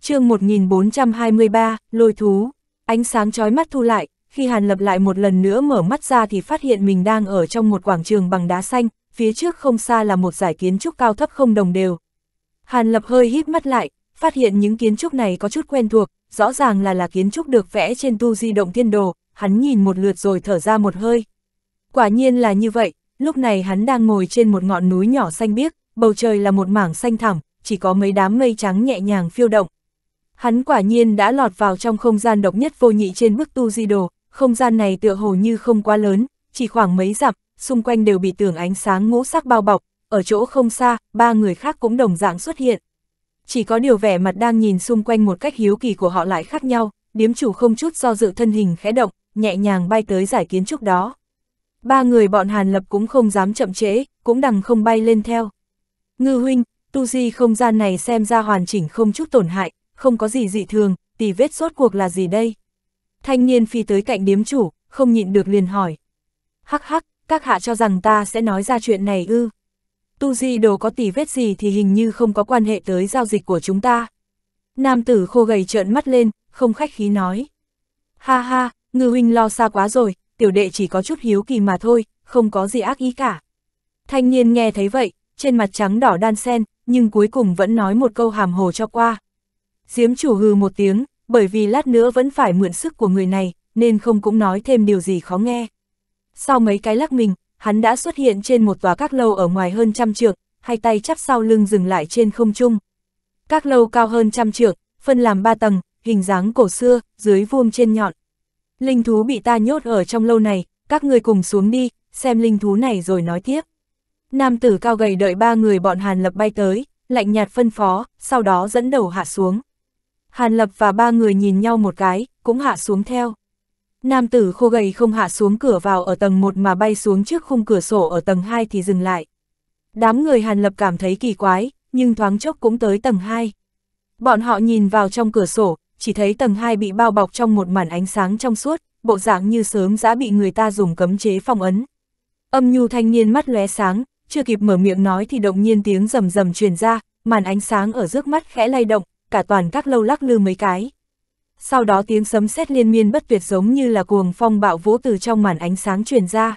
chương 1423, lôi thú, ánh sáng chói mắt thu lại, khi Hàn Lập lại một lần nữa mở mắt ra thì phát hiện mình đang ở trong một quảng trường bằng đá xanh, phía trước không xa là một giải kiến trúc cao thấp không đồng đều. Hàn Lập hơi híp mắt lại, phát hiện những kiến trúc này có chút quen thuộc, rõ ràng là là kiến trúc được vẽ trên tu di động thiên đồ, hắn nhìn một lượt rồi thở ra một hơi. Quả nhiên là như vậy, lúc này hắn đang ngồi trên một ngọn núi nhỏ xanh biếc, bầu trời là một mảng xanh thẳm, chỉ có mấy đám mây trắng nhẹ nhàng phiêu động. Hắn quả nhiên đã lọt vào trong không gian độc nhất vô nhị trên bức tu di đồ, không gian này tựa hồ như không quá lớn, chỉ khoảng mấy dặm, xung quanh đều bị tường ánh sáng ngũ sắc bao bọc, ở chỗ không xa, ba người khác cũng đồng dạng xuất hiện. Chỉ có điều vẻ mặt đang nhìn xung quanh một cách hiếu kỳ của họ lại khác nhau, điếm chủ không chút do dự thân hình khẽ động, nhẹ nhàng bay tới giải kiến trúc đó ba người bọn Hàn Lập cũng không dám chậm trễ, cũng đằng không bay lên theo. Ngư huynh, tu di không gian này xem ra hoàn chỉnh không chút tổn hại, không có gì dị thường, Tỷ vết sốt cuộc là gì đây? Thanh niên phi tới cạnh điếm chủ, không nhịn được liền hỏi. Hắc hắc, các hạ cho rằng ta sẽ nói ra chuyện này ư. Tu di đồ có tỷ vết gì thì hình như không có quan hệ tới giao dịch của chúng ta. Nam tử khô gầy trợn mắt lên, không khách khí nói. Ha ha, ngư huynh lo xa quá rồi, tiểu đệ chỉ có chút hiếu kỳ mà thôi, không có gì ác ý cả. Thanh niên nghe thấy vậy, trên mặt trắng đỏ đan sen, nhưng cuối cùng vẫn nói một câu hàm hồ cho qua. Diếm chủ hừ một tiếng, bởi vì lát nữa vẫn phải mượn sức của người này, nên không cũng nói thêm điều gì khó nghe. Sau mấy cái lắc mình, hắn đã xuất hiện trên một tòa các lâu ở ngoài hơn trăm trượng, hai tay chắp sau lưng dừng lại trên không trung. Các lâu cao hơn trăm trượng, phân làm ba tầng, hình dáng cổ xưa, dưới vuông trên nhọn linh thú bị ta nhốt ở trong lâu này, các người cùng xuống đi, xem linh thú này rồi nói tiếp. Nam tử cao gầy đợi ba người bọn Hàn Lập bay tới, lạnh nhạt phân phó, sau đó dẫn đầu hạ xuống. Hàn Lập và ba người nhìn nhau một cái, cũng hạ xuống theo. Nam tử khô gầy không hạ xuống cửa vào ở tầng 1 mà bay xuống trước khung cửa sổ ở tầng 2 thì dừng lại. Đám người Hàn Lập cảm thấy kỳ quái, nhưng thoáng chốc cũng tới tầng 2. Bọn họ nhìn vào trong cửa sổ, chỉ thấy tầng 2 bị bao bọc trong một màn ánh sáng trong suốt, bộ dạng như sớm đã bị người ta dùng cấm chế phong ấn. Âm nhu thanh niên mắt lóe sáng, chưa kịp mở miệng nói thì động nhiên tiếng rầm rầm truyền ra, màn ánh sáng ở rước mắt khẽ lay động, cả toàn các lâu lắc lư mấy cái. Sau đó tiếng sấm sét liên miên bất tuyệt giống như là cuồng phong bạo vũ từ trong màn ánh sáng truyền ra.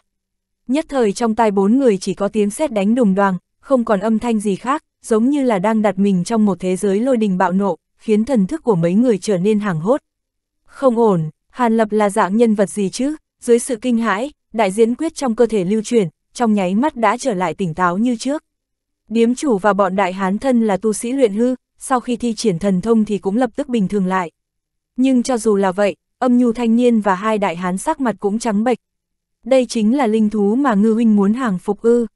Nhất thời trong tai bốn người chỉ có tiếng sét đánh đùng đoàng, không còn âm thanh gì khác, giống như là đang đặt mình trong một thế giới lôi đình bạo nộ, khiến thần thức của mấy người trở nên hàng hốt. Không ổn, Hàn Lập là dạng nhân vật gì chứ? Dưới sự kinh hãi, đại diễn quyết trong cơ thể lưu truyền, trong nháy mắt đã trở lại tỉnh táo như trước. Điếm chủ và bọn đại hán thân là tu sĩ luyện hư, sau khi thi triển thần thông thì cũng lập tức bình thường lại. Nhưng cho dù là vậy, âm nhu thanh niên và hai đại hán sắc mặt cũng trắng bệch. Đây chính là linh thú mà ngư huynh muốn hàng phục ư.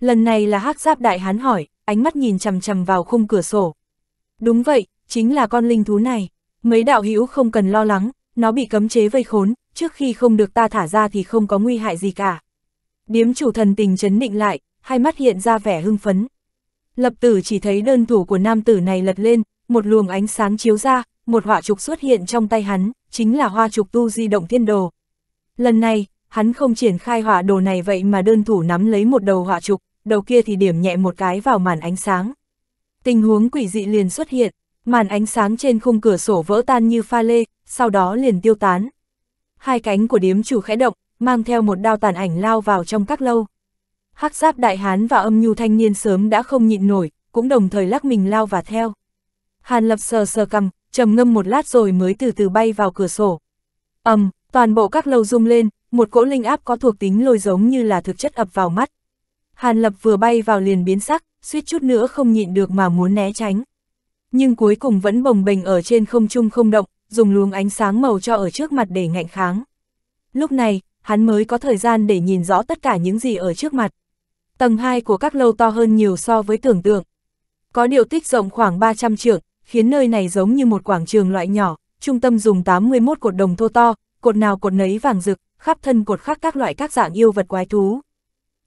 Lần này là hắc giáp đại hán hỏi, ánh mắt nhìn chằm chằm vào khung cửa sổ. Đúng vậy, chính là con linh thú này. Mấy đạo hữu không cần lo lắng, nó bị cấm chế vây khốn, trước khi không được ta thả ra thì không có nguy hại gì cả. Điếm chủ thần tình chấn định lại, hai mắt hiện ra vẻ hưng phấn. Lập tử chỉ thấy đơn thủ của nam tử này lật lên, một luồng ánh sáng chiếu ra, một họa trục xuất hiện trong tay hắn, chính là hoa trục tu di động thiên đồ. Lần này, hắn không triển khai họa đồ này vậy mà đơn thủ nắm lấy một đầu họa trục, đầu kia thì điểm nhẹ một cái vào màn ánh sáng. Tình huống quỷ dị liền xuất hiện, Màn ánh sáng trên khung cửa sổ vỡ tan như pha lê, sau đó liền tiêu tán. Hai cánh của điếm chủ khẽ động, mang theo một đao tàn ảnh lao vào trong các lâu. hắc giáp đại hán và âm nhu thanh niên sớm đã không nhịn nổi, cũng đồng thời lắc mình lao và theo. Hàn lập sờ sờ cầm, trầm ngâm một lát rồi mới từ từ bay vào cửa sổ. ầm, toàn bộ các lâu rung lên, một cỗ linh áp có thuộc tính lôi giống như là thực chất ập vào mắt. Hàn lập vừa bay vào liền biến sắc, suýt chút nữa không nhịn được mà muốn né tránh nhưng cuối cùng vẫn bồng bềnh ở trên không trung không động, dùng luồng ánh sáng màu cho ở trước mặt để ngạnh kháng. Lúc này, hắn mới có thời gian để nhìn rõ tất cả những gì ở trước mặt. Tầng 2 của các lâu to hơn nhiều so với tưởng tượng. Có điều tích rộng khoảng 300 trượng, khiến nơi này giống như một quảng trường loại nhỏ, trung tâm dùng 81 cột đồng thô to, cột nào cột nấy vàng rực, khắp thân cột khác các loại các dạng yêu vật quái thú.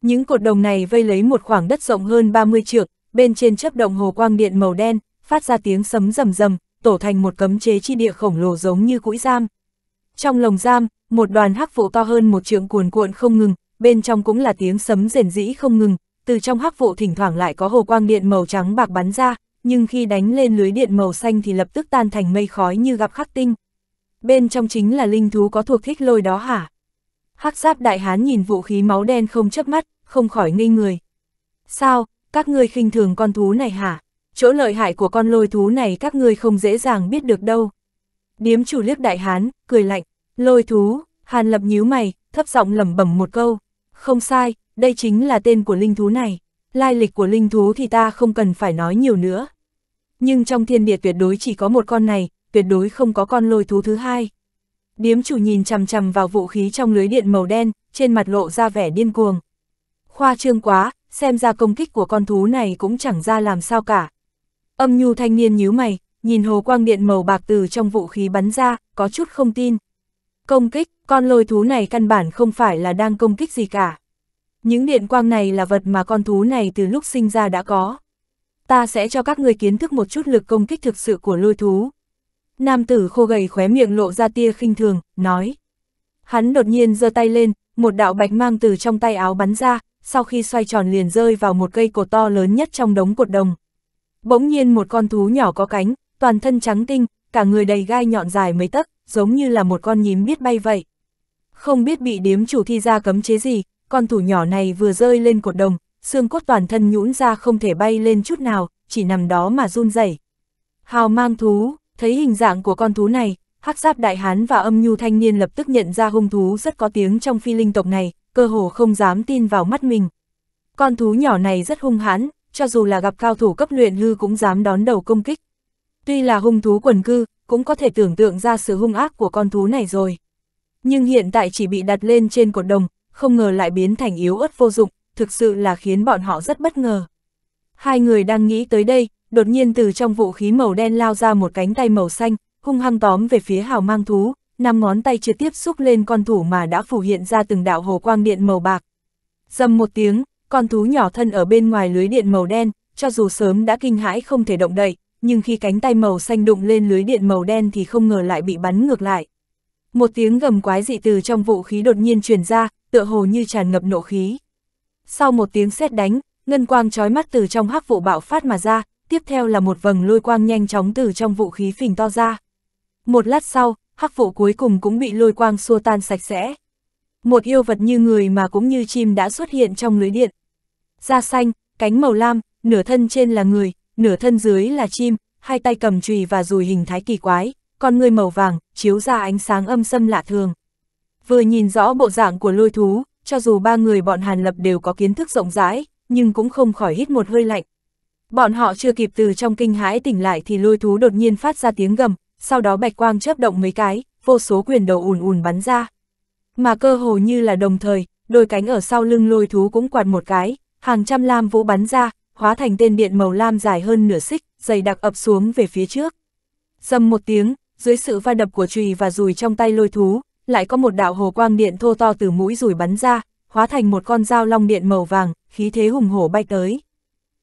Những cột đồng này vây lấy một khoảng đất rộng hơn 30 trượng, bên trên chấp động hồ quang điện màu đen, phát ra tiếng sấm rầm rầm, tổ thành một cấm chế chi địa khổng lồ giống như cũi giam. Trong lồng giam, một đoàn hắc vụ to hơn một trượng cuồn cuộn không ngừng, bên trong cũng là tiếng sấm rền rĩ không ngừng, từ trong hắc vụ thỉnh thoảng lại có hồ quang điện màu trắng bạc bắn ra, nhưng khi đánh lên lưới điện màu xanh thì lập tức tan thành mây khói như gặp khắc tinh. Bên trong chính là linh thú có thuộc thích lôi đó hả? Hắc giáp đại hán nhìn vũ khí máu đen không chớp mắt, không khỏi ngây người. Sao, các ngươi khinh thường con thú này hả? chỗ lợi hại của con lôi thú này các ngươi không dễ dàng biết được đâu. Điếm chủ liếc đại hán, cười lạnh, lôi thú, hàn lập nhíu mày, thấp giọng lẩm bẩm một câu. Không sai, đây chính là tên của linh thú này, lai lịch của linh thú thì ta không cần phải nói nhiều nữa. Nhưng trong thiên địa tuyệt đối chỉ có một con này, tuyệt đối không có con lôi thú thứ hai. Điếm chủ nhìn chằm chằm vào vũ khí trong lưới điện màu đen, trên mặt lộ ra vẻ điên cuồng. Khoa trương quá, xem ra công kích của con thú này cũng chẳng ra làm sao cả, Âm nhu thanh niên nhíu mày, nhìn hồ quang điện màu bạc từ trong vũ khí bắn ra, có chút không tin. Công kích, con lôi thú này căn bản không phải là đang công kích gì cả. Những điện quang này là vật mà con thú này từ lúc sinh ra đã có. Ta sẽ cho các người kiến thức một chút lực công kích thực sự của lôi thú. Nam tử khô gầy khóe miệng lộ ra tia khinh thường, nói. Hắn đột nhiên giơ tay lên, một đạo bạch mang từ trong tay áo bắn ra, sau khi xoay tròn liền rơi vào một cây cột to lớn nhất trong đống cột đồng. Bỗng nhiên một con thú nhỏ có cánh, toàn thân trắng tinh, cả người đầy gai nhọn dài mấy tấc, giống như là một con nhím biết bay vậy. Không biết bị điếm chủ thi ra cấm chế gì, con thú nhỏ này vừa rơi lên cột đồng, xương cốt toàn thân nhũn ra không thể bay lên chút nào, chỉ nằm đó mà run rẩy. Hào mang thú, thấy hình dạng của con thú này, hắc giáp đại hán và âm nhu thanh niên lập tức nhận ra hung thú rất có tiếng trong phi linh tộc này, cơ hồ không dám tin vào mắt mình. Con thú nhỏ này rất hung hãn, cho dù là gặp cao thủ cấp luyện hư cũng dám đón đầu công kích. Tuy là hung thú quần cư, cũng có thể tưởng tượng ra sự hung ác của con thú này rồi. Nhưng hiện tại chỉ bị đặt lên trên cột đồng, không ngờ lại biến thành yếu ớt vô dụng, thực sự là khiến bọn họ rất bất ngờ. Hai người đang nghĩ tới đây, đột nhiên từ trong vũ khí màu đen lao ra một cánh tay màu xanh, hung hăng tóm về phía hào mang thú, năm ngón tay trực tiếp xúc lên con thủ mà đã phủ hiện ra từng đạo hồ quang điện màu bạc. Dầm một tiếng, con thú nhỏ thân ở bên ngoài lưới điện màu đen, cho dù sớm đã kinh hãi không thể động đậy, nhưng khi cánh tay màu xanh đụng lên lưới điện màu đen thì không ngờ lại bị bắn ngược lại. Một tiếng gầm quái dị từ trong vũ khí đột nhiên truyền ra, tựa hồ như tràn ngập nộ khí. Sau một tiếng sét đánh, ngân quang chói mắt từ trong hắc vụ bạo phát mà ra, tiếp theo là một vầng lôi quang nhanh chóng từ trong vũ khí phình to ra. Một lát sau, hắc vụ cuối cùng cũng bị lôi quang xua tan sạch sẽ. Một yêu vật như người mà cũng như chim đã xuất hiện trong lưới điện, da xanh, cánh màu lam, nửa thân trên là người, nửa thân dưới là chim, hai tay cầm chùy và dùi hình thái kỳ quái, con người màu vàng, chiếu ra ánh sáng âm xâm lạ thường. Vừa nhìn rõ bộ dạng của lôi thú, cho dù ba người bọn Hàn Lập đều có kiến thức rộng rãi, nhưng cũng không khỏi hít một hơi lạnh. Bọn họ chưa kịp từ trong kinh hãi tỉnh lại thì lôi thú đột nhiên phát ra tiếng gầm, sau đó bạch quang chớp động mấy cái, vô số quyền đầu ùn ùn bắn ra. Mà cơ hồ như là đồng thời, đôi cánh ở sau lưng lôi thú cũng quạt một cái, hàng trăm lam vũ bắn ra, hóa thành tên điện màu lam dài hơn nửa xích, dày đặc ập xuống về phía trước. Dầm một tiếng, dưới sự va đập của chùy và rùi trong tay lôi thú, lại có một đạo hồ quang điện thô to từ mũi rùi bắn ra, hóa thành một con dao long điện màu vàng, khí thế hùng hổ bay tới.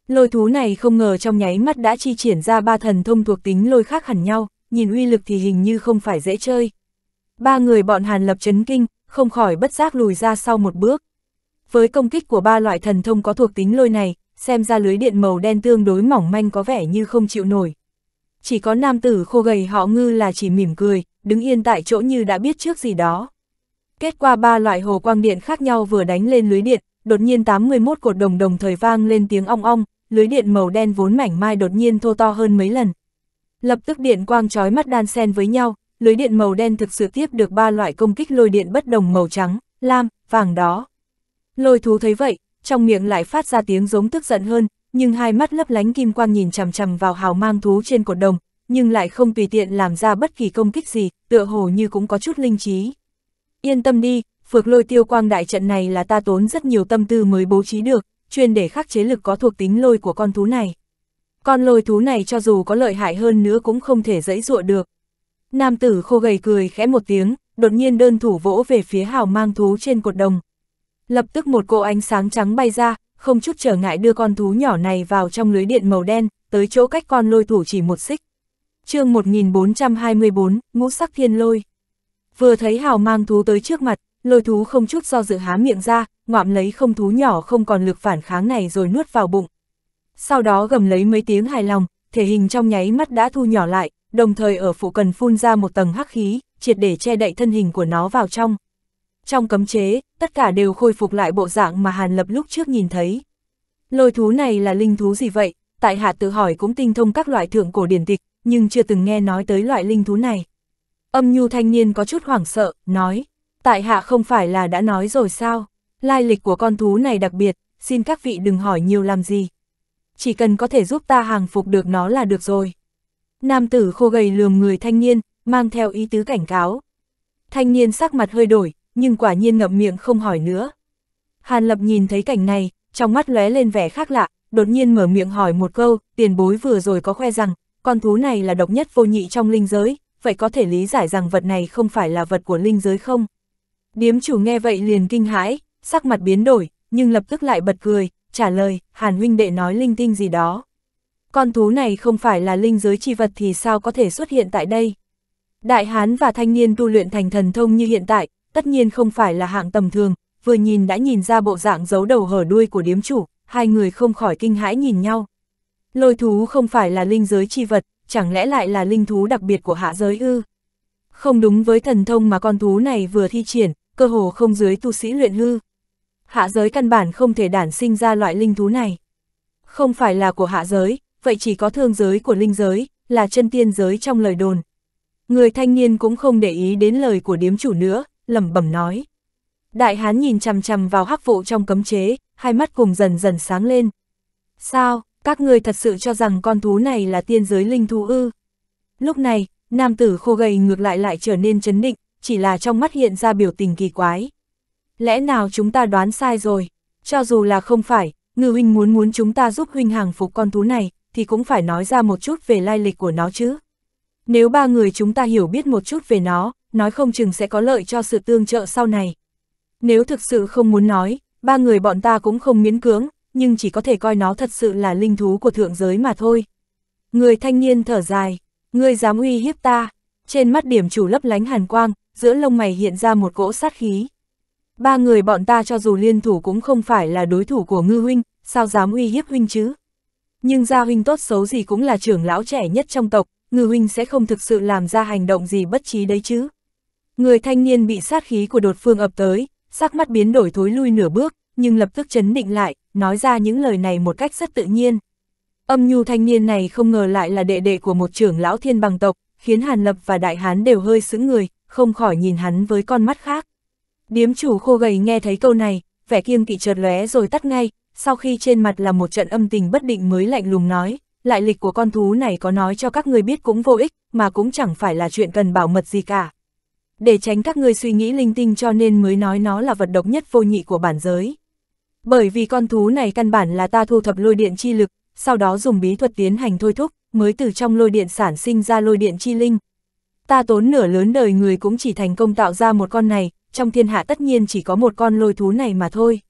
Lôi thú này không ngờ trong nháy mắt đã chi triển ra ba thần thông thuộc tính lôi khác hẳn nhau, nhìn uy lực thì hình như không phải dễ chơi. Ba người bọn Hàn Lập chấn kinh, không khỏi bất giác lùi ra sau một bước với công kích của ba loại thần thông có thuộc tính lôi này, xem ra lưới điện màu đen tương đối mỏng manh có vẻ như không chịu nổi. Chỉ có nam tử khô gầy họ ngư là chỉ mỉm cười, đứng yên tại chỗ như đã biết trước gì đó. Kết quả ba loại hồ quang điện khác nhau vừa đánh lên lưới điện, đột nhiên 81 cột đồng đồng thời vang lên tiếng ong ong, lưới điện màu đen vốn mảnh mai đột nhiên thô to hơn mấy lần. Lập tức điện quang trói mắt đan xen với nhau, lưới điện màu đen thực sự tiếp được ba loại công kích lôi điện bất đồng màu trắng, lam, vàng đó. Lôi thú thấy vậy, trong miệng lại phát ra tiếng giống tức giận hơn, nhưng hai mắt lấp lánh kim quang nhìn chằm chằm vào hào mang thú trên cột đồng, nhưng lại không tùy tiện làm ra bất kỳ công kích gì, tựa hồ như cũng có chút linh trí. Yên tâm đi, phược lôi tiêu quang đại trận này là ta tốn rất nhiều tâm tư mới bố trí được, chuyên để khắc chế lực có thuộc tính lôi của con thú này. Con lôi thú này cho dù có lợi hại hơn nữa cũng không thể dẫy dụa được. Nam tử khô gầy cười khẽ một tiếng, đột nhiên đơn thủ vỗ về phía hào mang thú trên cột đồng. Lập tức một cô ánh sáng trắng bay ra, không chút trở ngại đưa con thú nhỏ này vào trong lưới điện màu đen, tới chỗ cách con lôi thủ chỉ một xích. chương 1424, ngũ sắc thiên lôi. Vừa thấy hào mang thú tới trước mặt, lôi thú không chút do dự há miệng ra, ngoạm lấy không thú nhỏ không còn lực phản kháng này rồi nuốt vào bụng. Sau đó gầm lấy mấy tiếng hài lòng, thể hình trong nháy mắt đã thu nhỏ lại, đồng thời ở phụ cần phun ra một tầng hắc khí, triệt để che đậy thân hình của nó vào trong trong cấm chế, tất cả đều khôi phục lại bộ dạng mà Hàn Lập lúc trước nhìn thấy. Lôi thú này là linh thú gì vậy? Tại hạ tự hỏi cũng tinh thông các loại thượng cổ điển tịch, nhưng chưa từng nghe nói tới loại linh thú này. Âm nhu thanh niên có chút hoảng sợ, nói, tại hạ không phải là đã nói rồi sao? Lai lịch của con thú này đặc biệt, xin các vị đừng hỏi nhiều làm gì. Chỉ cần có thể giúp ta hàng phục được nó là được rồi. Nam tử khô gầy lườm người thanh niên, mang theo ý tứ cảnh cáo. Thanh niên sắc mặt hơi đổi, nhưng quả nhiên ngậm miệng không hỏi nữa. Hàn Lập nhìn thấy cảnh này, trong mắt lóe lên vẻ khác lạ, đột nhiên mở miệng hỏi một câu, tiền bối vừa rồi có khoe rằng, con thú này là độc nhất vô nhị trong linh giới, vậy có thể lý giải rằng vật này không phải là vật của linh giới không? Điếm chủ nghe vậy liền kinh hãi, sắc mặt biến đổi, nhưng lập tức lại bật cười, trả lời, Hàn huynh đệ nói linh tinh gì đó. Con thú này không phải là linh giới chi vật thì sao có thể xuất hiện tại đây? Đại Hán và thanh niên tu luyện thành thần thông như hiện tại, tất nhiên không phải là hạng tầm thường, vừa nhìn đã nhìn ra bộ dạng giấu đầu hở đuôi của điếm chủ, hai người không khỏi kinh hãi nhìn nhau. Lôi thú không phải là linh giới chi vật, chẳng lẽ lại là linh thú đặc biệt của hạ giới ư? Không đúng với thần thông mà con thú này vừa thi triển, cơ hồ không dưới tu sĩ luyện hư. Hạ giới căn bản không thể đản sinh ra loại linh thú này. Không phải là của hạ giới, vậy chỉ có thương giới của linh giới, là chân tiên giới trong lời đồn. Người thanh niên cũng không để ý đến lời của điếm chủ nữa, lẩm bẩm nói. Đại hán nhìn chằm chằm vào hắc vụ trong cấm chế, hai mắt cùng dần dần sáng lên. Sao, các ngươi thật sự cho rằng con thú này là tiên giới linh thú ư? Lúc này, nam tử khô gầy ngược lại lại trở nên chấn định, chỉ là trong mắt hiện ra biểu tình kỳ quái. Lẽ nào chúng ta đoán sai rồi? Cho dù là không phải, ngư huynh muốn muốn chúng ta giúp huynh hàng phục con thú này, thì cũng phải nói ra một chút về lai lịch của nó chứ. Nếu ba người chúng ta hiểu biết một chút về nó, nói không chừng sẽ có lợi cho sự tương trợ sau này. Nếu thực sự không muốn nói, ba người bọn ta cũng không miễn cưỡng, nhưng chỉ có thể coi nó thật sự là linh thú của thượng giới mà thôi. Người thanh niên thở dài, người dám uy hiếp ta, trên mắt điểm chủ lấp lánh hàn quang, giữa lông mày hiện ra một cỗ sát khí. Ba người bọn ta cho dù liên thủ cũng không phải là đối thủ của ngư huynh, sao dám uy hiếp huynh chứ? Nhưng gia huynh tốt xấu gì cũng là trưởng lão trẻ nhất trong tộc, ngư huynh sẽ không thực sự làm ra hành động gì bất trí đấy chứ. Người thanh niên bị sát khí của đột phương ập tới, sắc mắt biến đổi thối lui nửa bước, nhưng lập tức chấn định lại, nói ra những lời này một cách rất tự nhiên. Âm nhu thanh niên này không ngờ lại là đệ đệ của một trưởng lão thiên bằng tộc, khiến Hàn Lập và Đại Hán đều hơi sững người, không khỏi nhìn hắn với con mắt khác. Điếm chủ khô gầy nghe thấy câu này, vẻ kiêng kỵ chợt lóe rồi tắt ngay, sau khi trên mặt là một trận âm tình bất định mới lạnh lùng nói, lại lịch của con thú này có nói cho các người biết cũng vô ích, mà cũng chẳng phải là chuyện cần bảo mật gì cả để tránh các ngươi suy nghĩ linh tinh cho nên mới nói nó là vật độc nhất vô nhị của bản giới. Bởi vì con thú này căn bản là ta thu thập lôi điện chi lực, sau đó dùng bí thuật tiến hành thôi thúc, mới từ trong lôi điện sản sinh ra lôi điện chi linh. Ta tốn nửa lớn đời người cũng chỉ thành công tạo ra một con này, trong thiên hạ tất nhiên chỉ có một con lôi thú này mà thôi.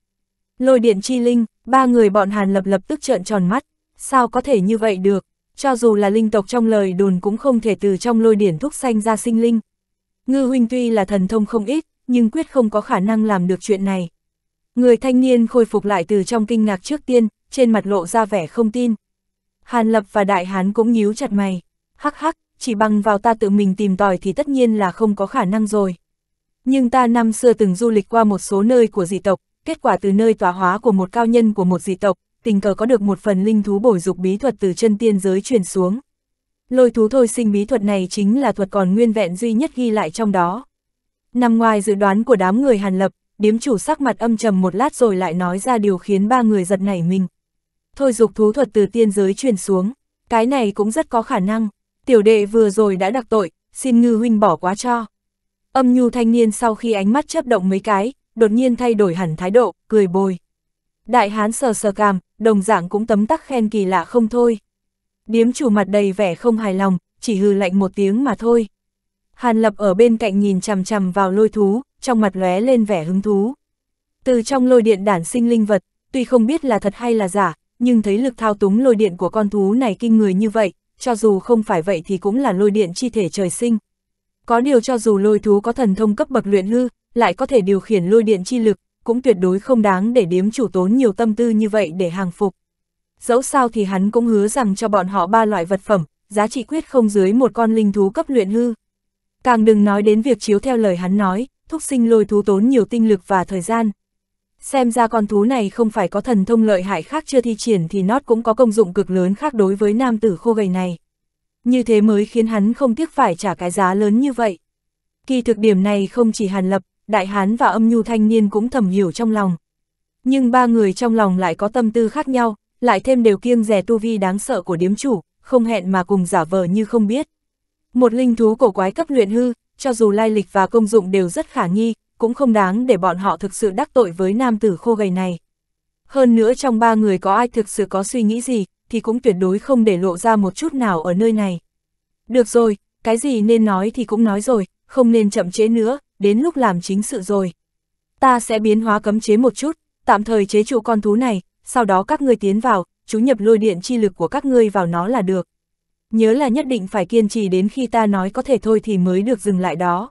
Lôi điện chi linh, ba người bọn Hàn lập lập tức trợn tròn mắt, sao có thể như vậy được, cho dù là linh tộc trong lời đồn cũng không thể từ trong lôi điển thúc sanh ra sinh linh, Ngư huynh tuy là thần thông không ít, nhưng quyết không có khả năng làm được chuyện này. Người thanh niên khôi phục lại từ trong kinh ngạc trước tiên, trên mặt lộ ra vẻ không tin. Hàn Lập và Đại Hán cũng nhíu chặt mày. Hắc hắc, chỉ bằng vào ta tự mình tìm tòi thì tất nhiên là không có khả năng rồi. Nhưng ta năm xưa từng du lịch qua một số nơi của dị tộc, kết quả từ nơi tỏa hóa của một cao nhân của một dị tộc, tình cờ có được một phần linh thú bồi dục bí thuật từ chân tiên giới truyền xuống. Lôi thú thôi sinh bí thuật này chính là thuật còn nguyên vẹn duy nhất ghi lại trong đó. Nằm ngoài dự đoán của đám người Hàn Lập, điếm chủ sắc mặt âm trầm một lát rồi lại nói ra điều khiến ba người giật nảy mình. Thôi dục thú thuật từ tiên giới truyền xuống, cái này cũng rất có khả năng, tiểu đệ vừa rồi đã đặc tội, xin ngư huynh bỏ quá cho. Âm nhu thanh niên sau khi ánh mắt chấp động mấy cái, đột nhiên thay đổi hẳn thái độ, cười bồi. Đại hán sờ sờ càm, đồng dạng cũng tấm tắc khen kỳ lạ không thôi. Điếm chủ mặt đầy vẻ không hài lòng, chỉ hư lạnh một tiếng mà thôi. Hàn Lập ở bên cạnh nhìn chằm chằm vào lôi thú, trong mặt lóe lên vẻ hứng thú. Từ trong lôi điện đản sinh linh vật, tuy không biết là thật hay là giả, nhưng thấy lực thao túng lôi điện của con thú này kinh người như vậy, cho dù không phải vậy thì cũng là lôi điện chi thể trời sinh. Có điều cho dù lôi thú có thần thông cấp bậc luyện hư, lại có thể điều khiển lôi điện chi lực, cũng tuyệt đối không đáng để điếm chủ tốn nhiều tâm tư như vậy để hàng phục dẫu sao thì hắn cũng hứa rằng cho bọn họ ba loại vật phẩm, giá trị quyết không dưới một con linh thú cấp luyện hư. Càng đừng nói đến việc chiếu theo lời hắn nói, thúc sinh lôi thú tốn nhiều tinh lực và thời gian. Xem ra con thú này không phải có thần thông lợi hại khác chưa thi triển thì nó cũng có công dụng cực lớn khác đối với nam tử khô gầy này. Như thế mới khiến hắn không tiếc phải trả cái giá lớn như vậy. Kỳ thực điểm này không chỉ Hàn Lập, Đại Hán và âm nhu thanh niên cũng thầm hiểu trong lòng. Nhưng ba người trong lòng lại có tâm tư khác nhau, lại thêm đều kiêng rẻ tu vi đáng sợ của điếm chủ, không hẹn mà cùng giả vờ như không biết. Một linh thú cổ quái cấp luyện hư, cho dù lai lịch và công dụng đều rất khả nghi, cũng không đáng để bọn họ thực sự đắc tội với nam tử khô gầy này. Hơn nữa trong ba người có ai thực sự có suy nghĩ gì, thì cũng tuyệt đối không để lộ ra một chút nào ở nơi này. Được rồi, cái gì nên nói thì cũng nói rồi, không nên chậm chế nữa, đến lúc làm chính sự rồi. Ta sẽ biến hóa cấm chế một chút, tạm thời chế trụ con thú này, sau đó các ngươi tiến vào, chú nhập lôi điện chi lực của các ngươi vào nó là được. Nhớ là nhất định phải kiên trì đến khi ta nói có thể thôi thì mới được dừng lại đó.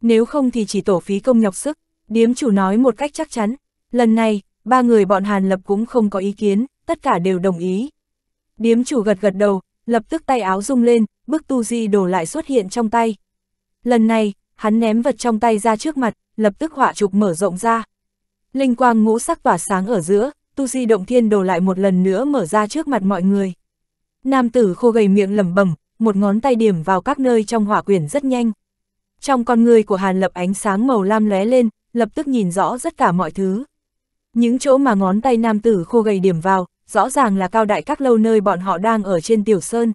Nếu không thì chỉ tổ phí công nhọc sức, điếm chủ nói một cách chắc chắn. Lần này, ba người bọn Hàn Lập cũng không có ý kiến, tất cả đều đồng ý. Điếm chủ gật gật đầu, lập tức tay áo rung lên, bức tu di đổ lại xuất hiện trong tay. Lần này, hắn ném vật trong tay ra trước mặt, lập tức họa trục mở rộng ra. Linh quang ngũ sắc tỏa sáng ở giữa, tu di động thiên đồ lại một lần nữa mở ra trước mặt mọi người. Nam tử khô gầy miệng lẩm bẩm, một ngón tay điểm vào các nơi trong hỏa quyển rất nhanh. Trong con người của Hàn Lập ánh sáng màu lam lóe lên, lập tức nhìn rõ tất cả mọi thứ. Những chỗ mà ngón tay nam tử khô gầy điểm vào, rõ ràng là cao đại các lâu nơi bọn họ đang ở trên tiểu sơn.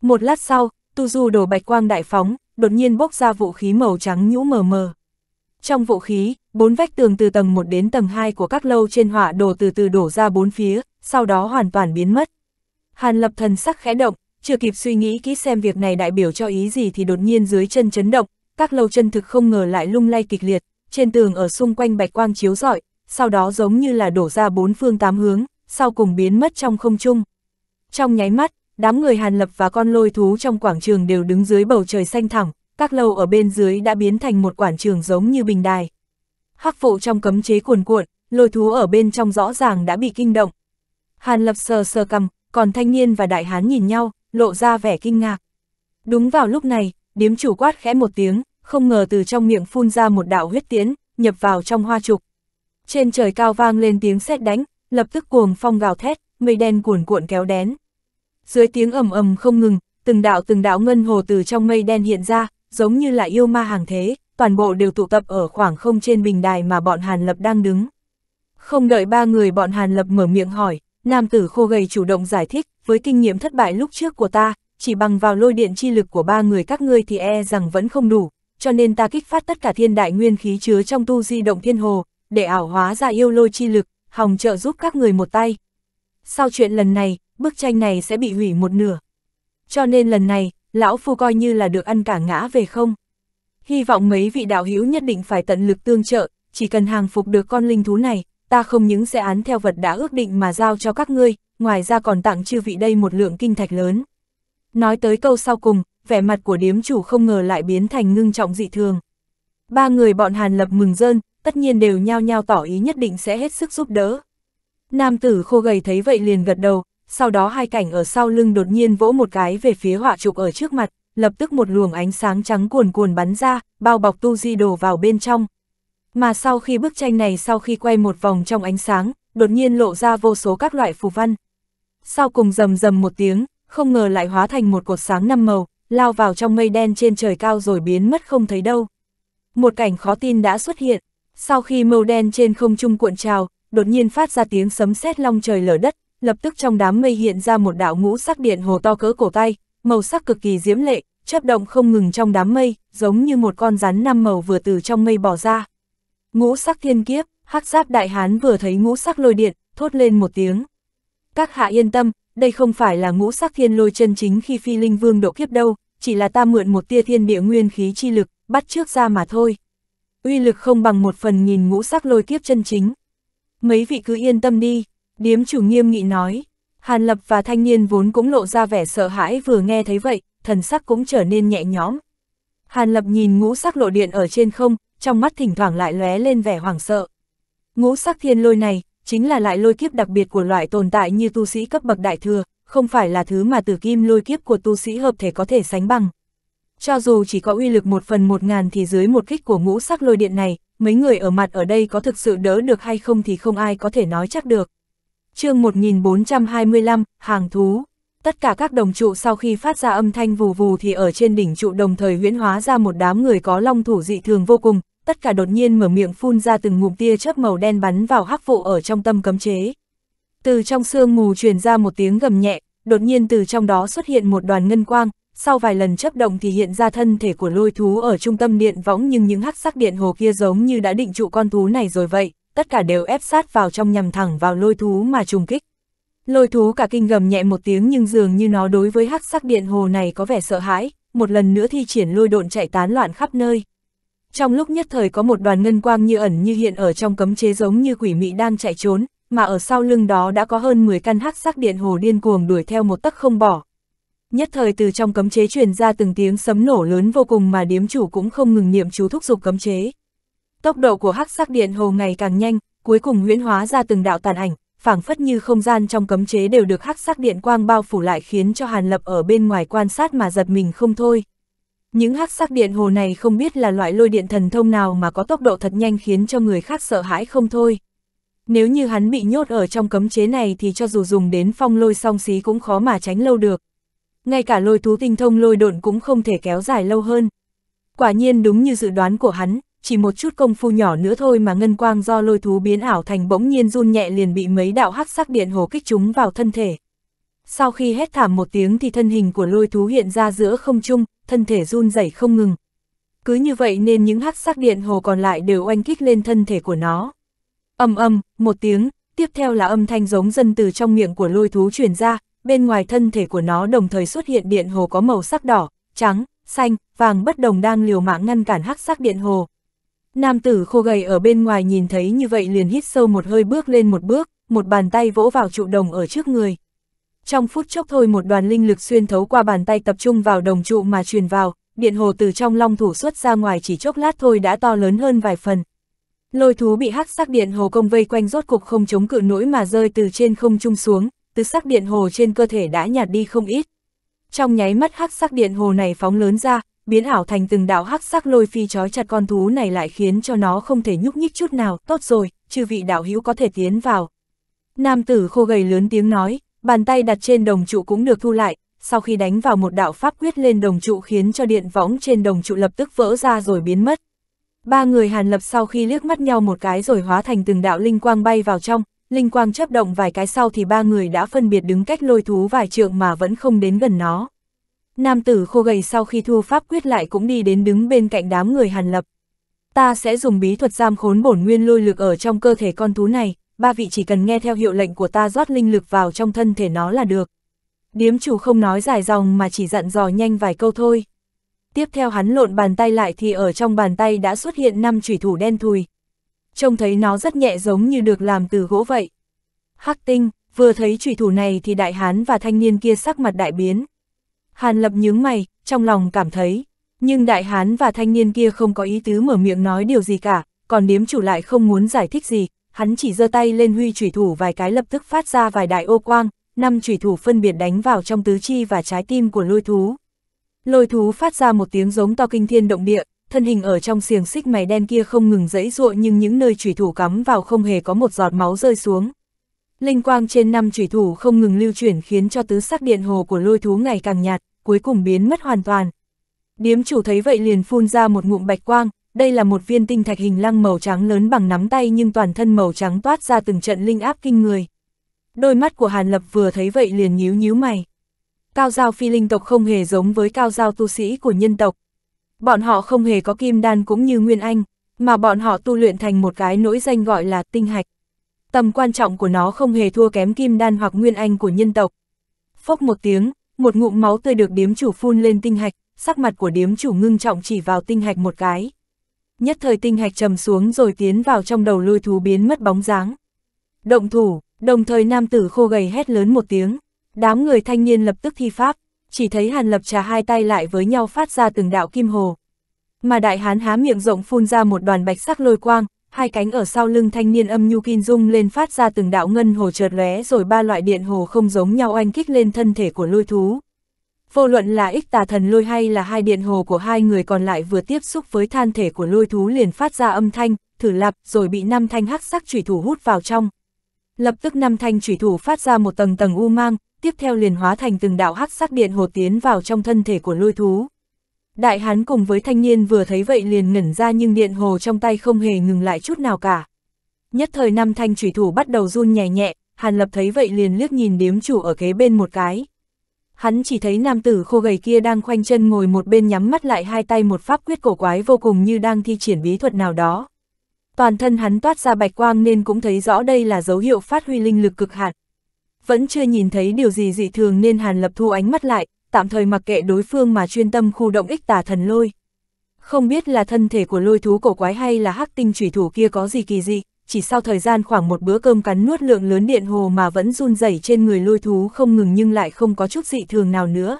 Một lát sau, tu du đồ bạch quang đại phóng, đột nhiên bốc ra vũ khí màu trắng nhũ mờ mờ. Trong vũ khí, bốn vách tường từ tầng 1 đến tầng 2 của các lâu trên họa đồ từ từ đổ ra bốn phía, sau đó hoàn toàn biến mất. Hàn lập thần sắc khẽ động, chưa kịp suy nghĩ kỹ xem việc này đại biểu cho ý gì thì đột nhiên dưới chân chấn động, các lâu chân thực không ngờ lại lung lay kịch liệt, trên tường ở xung quanh bạch quang chiếu rọi, sau đó giống như là đổ ra bốn phương tám hướng, sau cùng biến mất trong không trung. Trong nháy mắt, đám người Hàn Lập và con lôi thú trong quảng trường đều đứng dưới bầu trời xanh thẳng, các lầu ở bên dưới đã biến thành một quảng trường giống như bình đài. Hắc phụ trong cấm chế cuồn cuộn, lôi thú ở bên trong rõ ràng đã bị kinh động. Hàn lập sờ sờ cầm, còn thanh niên và đại hán nhìn nhau, lộ ra vẻ kinh ngạc. Đúng vào lúc này, điếm chủ quát khẽ một tiếng, không ngờ từ trong miệng phun ra một đạo huyết tiễn, nhập vào trong hoa trục. Trên trời cao vang lên tiếng sét đánh, lập tức cuồng phong gào thét, mây đen cuồn cuộn kéo đén. Dưới tiếng ầm ầm không ngừng, từng đạo từng đạo ngân hồ từ trong mây đen hiện ra, giống như là yêu ma hàng thế, toàn bộ đều tụ tập ở khoảng không trên bình đài mà bọn Hàn Lập đang đứng. Không đợi ba người bọn Hàn Lập mở miệng hỏi, nam tử khô gầy chủ động giải thích, với kinh nghiệm thất bại lúc trước của ta, chỉ bằng vào lôi điện chi lực của ba người các ngươi thì e rằng vẫn không đủ, cho nên ta kích phát tất cả thiên đại nguyên khí chứa trong tu di động thiên hồ, để ảo hóa ra yêu lôi chi lực, hòng trợ giúp các người một tay. Sau chuyện lần này, bức tranh này sẽ bị hủy một nửa. Cho nên lần này, lão phu coi như là được ăn cả ngã về không. Hy vọng mấy vị đạo hữu nhất định phải tận lực tương trợ, chỉ cần hàng phục được con linh thú này, ta không những sẽ án theo vật đã ước định mà giao cho các ngươi, ngoài ra còn tặng chư vị đây một lượng kinh thạch lớn. Nói tới câu sau cùng, vẻ mặt của điếm chủ không ngờ lại biến thành ngưng trọng dị thường. Ba người bọn Hàn Lập mừng rơn, tất nhiên đều nhao nhao tỏ ý nhất định sẽ hết sức giúp đỡ. Nam tử khô gầy thấy vậy liền gật đầu, sau đó hai cảnh ở sau lưng đột nhiên vỗ một cái về phía họa trục ở trước mặt, lập tức một luồng ánh sáng trắng cuồn cuồn bắn ra, bao bọc tu di đồ vào bên trong. Mà sau khi bức tranh này sau khi quay một vòng trong ánh sáng, đột nhiên lộ ra vô số các loại phù văn. Sau cùng rầm rầm một tiếng, không ngờ lại hóa thành một cột sáng năm màu, lao vào trong mây đen trên trời cao rồi biến mất không thấy đâu. Một cảnh khó tin đã xuất hiện, sau khi màu đen trên không trung cuộn trào, đột nhiên phát ra tiếng sấm sét long trời lở đất, lập tức trong đám mây hiện ra một đạo ngũ sắc điện hồ to cỡ cổ tay, màu sắc cực kỳ diễm lệ, chớp động không ngừng trong đám mây, giống như một con rắn năm màu vừa từ trong mây bỏ ra. Ngũ sắc thiên kiếp, hắc giáp đại hán vừa thấy ngũ sắc lôi điện, thốt lên một tiếng. Các hạ yên tâm, đây không phải là ngũ sắc thiên lôi chân chính khi phi linh vương độ kiếp đâu, chỉ là ta mượn một tia thiên địa nguyên khí chi lực, bắt trước ra mà thôi. Uy lực không bằng một phần nghìn ngũ sắc lôi kiếp chân chính. Mấy vị cứ yên tâm đi, Điếm chủ nghiêm nghị nói, Hàn Lập và thanh niên vốn cũng lộ ra vẻ sợ hãi vừa nghe thấy vậy, thần sắc cũng trở nên nhẹ nhõm. Hàn Lập nhìn ngũ sắc lộ điện ở trên không, trong mắt thỉnh thoảng lại lóe lên vẻ hoảng sợ. Ngũ sắc thiên lôi này, chính là lại lôi kiếp đặc biệt của loại tồn tại như tu sĩ cấp bậc đại thừa, không phải là thứ mà tử kim lôi kiếp của tu sĩ hợp thể có thể sánh bằng. Cho dù chỉ có uy lực một phần một ngàn thì dưới một kích của ngũ sắc lôi điện này, mấy người ở mặt ở đây có thực sự đỡ được hay không thì không ai có thể nói chắc được chương 1425, hàng thú. Tất cả các đồng trụ sau khi phát ra âm thanh vù vù thì ở trên đỉnh trụ đồng thời huyễn hóa ra một đám người có long thủ dị thường vô cùng, tất cả đột nhiên mở miệng phun ra từng ngụm tia chớp màu đen bắn vào hắc vụ ở trong tâm cấm chế. Từ trong sương mù truyền ra một tiếng gầm nhẹ, đột nhiên từ trong đó xuất hiện một đoàn ngân quang, sau vài lần chấp động thì hiện ra thân thể của lôi thú ở trung tâm điện võng nhưng những hắc sắc điện hồ kia giống như đã định trụ con thú này rồi vậy tất cả đều ép sát vào trong nhằm thẳng vào lôi thú mà trùng kích. Lôi thú cả kinh gầm nhẹ một tiếng nhưng dường như nó đối với hắc sắc điện hồ này có vẻ sợ hãi, một lần nữa thi triển lôi độn chạy tán loạn khắp nơi. Trong lúc nhất thời có một đoàn ngân quang như ẩn như hiện ở trong cấm chế giống như quỷ mị đang chạy trốn, mà ở sau lưng đó đã có hơn 10 căn hắc sắc điện hồ điên cuồng đuổi theo một tấc không bỏ. Nhất thời từ trong cấm chế truyền ra từng tiếng sấm nổ lớn vô cùng mà điếm chủ cũng không ngừng niệm chú thúc dục cấm chế. Tốc độ của hắc sắc điện hồ ngày càng nhanh, cuối cùng huyễn hóa ra từng đạo tàn ảnh, phảng phất như không gian trong cấm chế đều được hắc sắc điện quang bao phủ lại khiến cho Hàn Lập ở bên ngoài quan sát mà giật mình không thôi. Những hắc sắc điện hồ này không biết là loại lôi điện thần thông nào mà có tốc độ thật nhanh khiến cho người khác sợ hãi không thôi. Nếu như hắn bị nhốt ở trong cấm chế này thì cho dù dùng đến phong lôi song xí cũng khó mà tránh lâu được. Ngay cả lôi thú tinh thông lôi độn cũng không thể kéo dài lâu hơn. Quả nhiên đúng như dự đoán của hắn, chỉ một chút công phu nhỏ nữa thôi mà ngân quang do lôi thú biến ảo thành bỗng nhiên run nhẹ liền bị mấy đạo hắc sắc điện hồ kích chúng vào thân thể. Sau khi hét thảm một tiếng thì thân hình của lôi thú hiện ra giữa không trung, thân thể run rẩy không ngừng. Cứ như vậy nên những hắc sắc điện hồ còn lại đều oanh kích lên thân thể của nó. Âm âm, một tiếng, tiếp theo là âm thanh giống dân từ trong miệng của lôi thú truyền ra, bên ngoài thân thể của nó đồng thời xuất hiện điện hồ có màu sắc đỏ, trắng, xanh, vàng bất đồng đang liều mạng ngăn cản hắc sắc điện hồ, Nam tử khô gầy ở bên ngoài nhìn thấy như vậy liền hít sâu một hơi bước lên một bước, một bàn tay vỗ vào trụ đồng ở trước người. Trong phút chốc thôi một đoàn linh lực xuyên thấu qua bàn tay tập trung vào đồng trụ mà truyền vào, điện hồ từ trong long thủ xuất ra ngoài chỉ chốc lát thôi đã to lớn hơn vài phần. Lôi thú bị hắc sắc điện hồ công vây quanh rốt cục không chống cự nổi mà rơi từ trên không trung xuống, từ sắc điện hồ trên cơ thể đã nhạt đi không ít. Trong nháy mắt hắc sắc điện hồ này phóng lớn ra, biến ảo thành từng đạo hắc sắc lôi phi trói chặt con thú này lại khiến cho nó không thể nhúc nhích chút nào, tốt rồi, chư vị đạo hữu có thể tiến vào. Nam tử khô gầy lớn tiếng nói, bàn tay đặt trên đồng trụ cũng được thu lại, sau khi đánh vào một đạo pháp quyết lên đồng trụ khiến cho điện võng trên đồng trụ lập tức vỡ ra rồi biến mất. Ba người Hàn Lập sau khi liếc mắt nhau một cái rồi hóa thành từng đạo linh quang bay vào trong, linh quang chấp động vài cái sau thì ba người đã phân biệt đứng cách lôi thú vài trượng mà vẫn không đến gần nó nam tử khô gầy sau khi thu pháp quyết lại cũng đi đến đứng bên cạnh đám người hàn lập. Ta sẽ dùng bí thuật giam khốn bổn nguyên lôi lực ở trong cơ thể con thú này, ba vị chỉ cần nghe theo hiệu lệnh của ta rót linh lực vào trong thân thể nó là được. Điếm chủ không nói dài dòng mà chỉ dặn dò nhanh vài câu thôi. Tiếp theo hắn lộn bàn tay lại thì ở trong bàn tay đã xuất hiện năm chủy thủ đen thùi. Trông thấy nó rất nhẹ giống như được làm từ gỗ vậy. Hắc tinh, vừa thấy chủy thủ này thì đại hán và thanh niên kia sắc mặt đại biến, Hàn Lập nhướng mày, trong lòng cảm thấy. Nhưng đại hán và thanh niên kia không có ý tứ mở miệng nói điều gì cả, còn điếm chủ lại không muốn giải thích gì, hắn chỉ giơ tay lên huy chủy thủ vài cái lập tức phát ra vài đại ô quang, năm chủy thủ phân biệt đánh vào trong tứ chi và trái tim của lôi thú. Lôi thú phát ra một tiếng giống to kinh thiên động địa, thân hình ở trong xiềng xích mày đen kia không ngừng dẫy dụa nhưng những nơi chủy thủ cắm vào không hề có một giọt máu rơi xuống. Linh quang trên năm chủy thủ không ngừng lưu chuyển khiến cho tứ sắc điện hồ của lôi thú ngày càng nhạt, cuối cùng biến mất hoàn toàn. Điếm chủ thấy vậy liền phun ra một ngụm bạch quang, đây là một viên tinh thạch hình lăng màu trắng lớn bằng nắm tay nhưng toàn thân màu trắng toát ra từng trận linh áp kinh người. Đôi mắt của Hàn Lập vừa thấy vậy liền nhíu nhíu mày. Cao giao phi linh tộc không hề giống với cao giao tu sĩ của nhân tộc. Bọn họ không hề có kim đan cũng như Nguyên Anh, mà bọn họ tu luyện thành một cái nỗi danh gọi là tinh hạch. Tầm quan trọng của nó không hề thua kém kim đan hoặc Nguyên Anh của nhân tộc. Phốc một tiếng, một ngụm máu tươi được điếm chủ phun lên tinh hạch, sắc mặt của điếm chủ ngưng trọng chỉ vào tinh hạch một cái. Nhất thời tinh hạch trầm xuống rồi tiến vào trong đầu lôi thú biến mất bóng dáng. Động thủ, đồng thời nam tử khô gầy hét lớn một tiếng. Đám người thanh niên lập tức thi pháp, chỉ thấy hàn lập trà hai tay lại với nhau phát ra từng đạo kim hồ. Mà đại hán há miệng rộng phun ra một đoàn bạch sắc lôi quang, hai cánh ở sau lưng thanh niên âm nhu kin dung lên phát ra từng đạo ngân hồ chợt lóe rồi ba loại điện hồ không giống nhau oanh kích lên thân thể của lôi thú. Vô luận là ích tà thần lôi hay là hai điện hồ của hai người còn lại vừa tiếp xúc với than thể của lôi thú liền phát ra âm thanh, thử lạp rồi bị năm thanh hắc sắc chủy thủ hút vào trong. Lập tức năm thanh chủy thủ phát ra một tầng tầng u mang, tiếp theo liền hóa thành từng đạo hắc sắc điện hồ tiến vào trong thân thể của lôi thú. Đại hán cùng với thanh niên vừa thấy vậy liền ngẩn ra nhưng điện hồ trong tay không hề ngừng lại chút nào cả. Nhất thời năm thanh thủy thủ bắt đầu run nhẹ nhẹ, Hàn Lập thấy vậy liền liếc nhìn điếm chủ ở kế bên một cái. Hắn chỉ thấy nam tử khô gầy kia đang khoanh chân ngồi một bên nhắm mắt lại hai tay một pháp quyết cổ quái vô cùng như đang thi triển bí thuật nào đó. Toàn thân hắn toát ra bạch quang nên cũng thấy rõ đây là dấu hiệu phát huy linh lực cực hạn. Vẫn chưa nhìn thấy điều gì dị thường nên Hàn Lập thu ánh mắt lại, tạm thời mặc kệ đối phương mà chuyên tâm khu động ích tà thần lôi. Không biết là thân thể của lôi thú cổ quái hay là hắc tinh chủy thủ kia có gì kỳ dị, chỉ sau thời gian khoảng một bữa cơm cắn nuốt lượng lớn điện hồ mà vẫn run rẩy trên người lôi thú không ngừng nhưng lại không có chút dị thường nào nữa.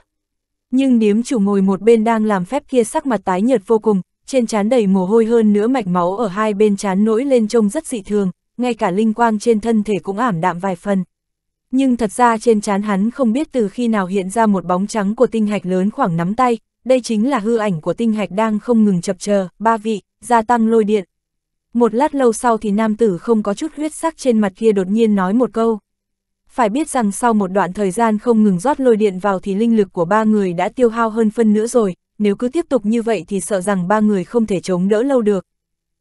Nhưng điếm chủ ngồi một bên đang làm phép kia sắc mặt tái nhợt vô cùng, trên trán đầy mồ hôi hơn nữa mạch máu ở hai bên trán nổi lên trông rất dị thường, ngay cả linh quang trên thân thể cũng ảm đạm vài phần, nhưng thật ra trên trán hắn không biết từ khi nào hiện ra một bóng trắng của tinh hạch lớn khoảng nắm tay, đây chính là hư ảnh của tinh hạch đang không ngừng chập chờ, ba vị, gia tăng lôi điện. Một lát lâu sau thì nam tử không có chút huyết sắc trên mặt kia đột nhiên nói một câu. Phải biết rằng sau một đoạn thời gian không ngừng rót lôi điện vào thì linh lực của ba người đã tiêu hao hơn phân nữa rồi, nếu cứ tiếp tục như vậy thì sợ rằng ba người không thể chống đỡ lâu được.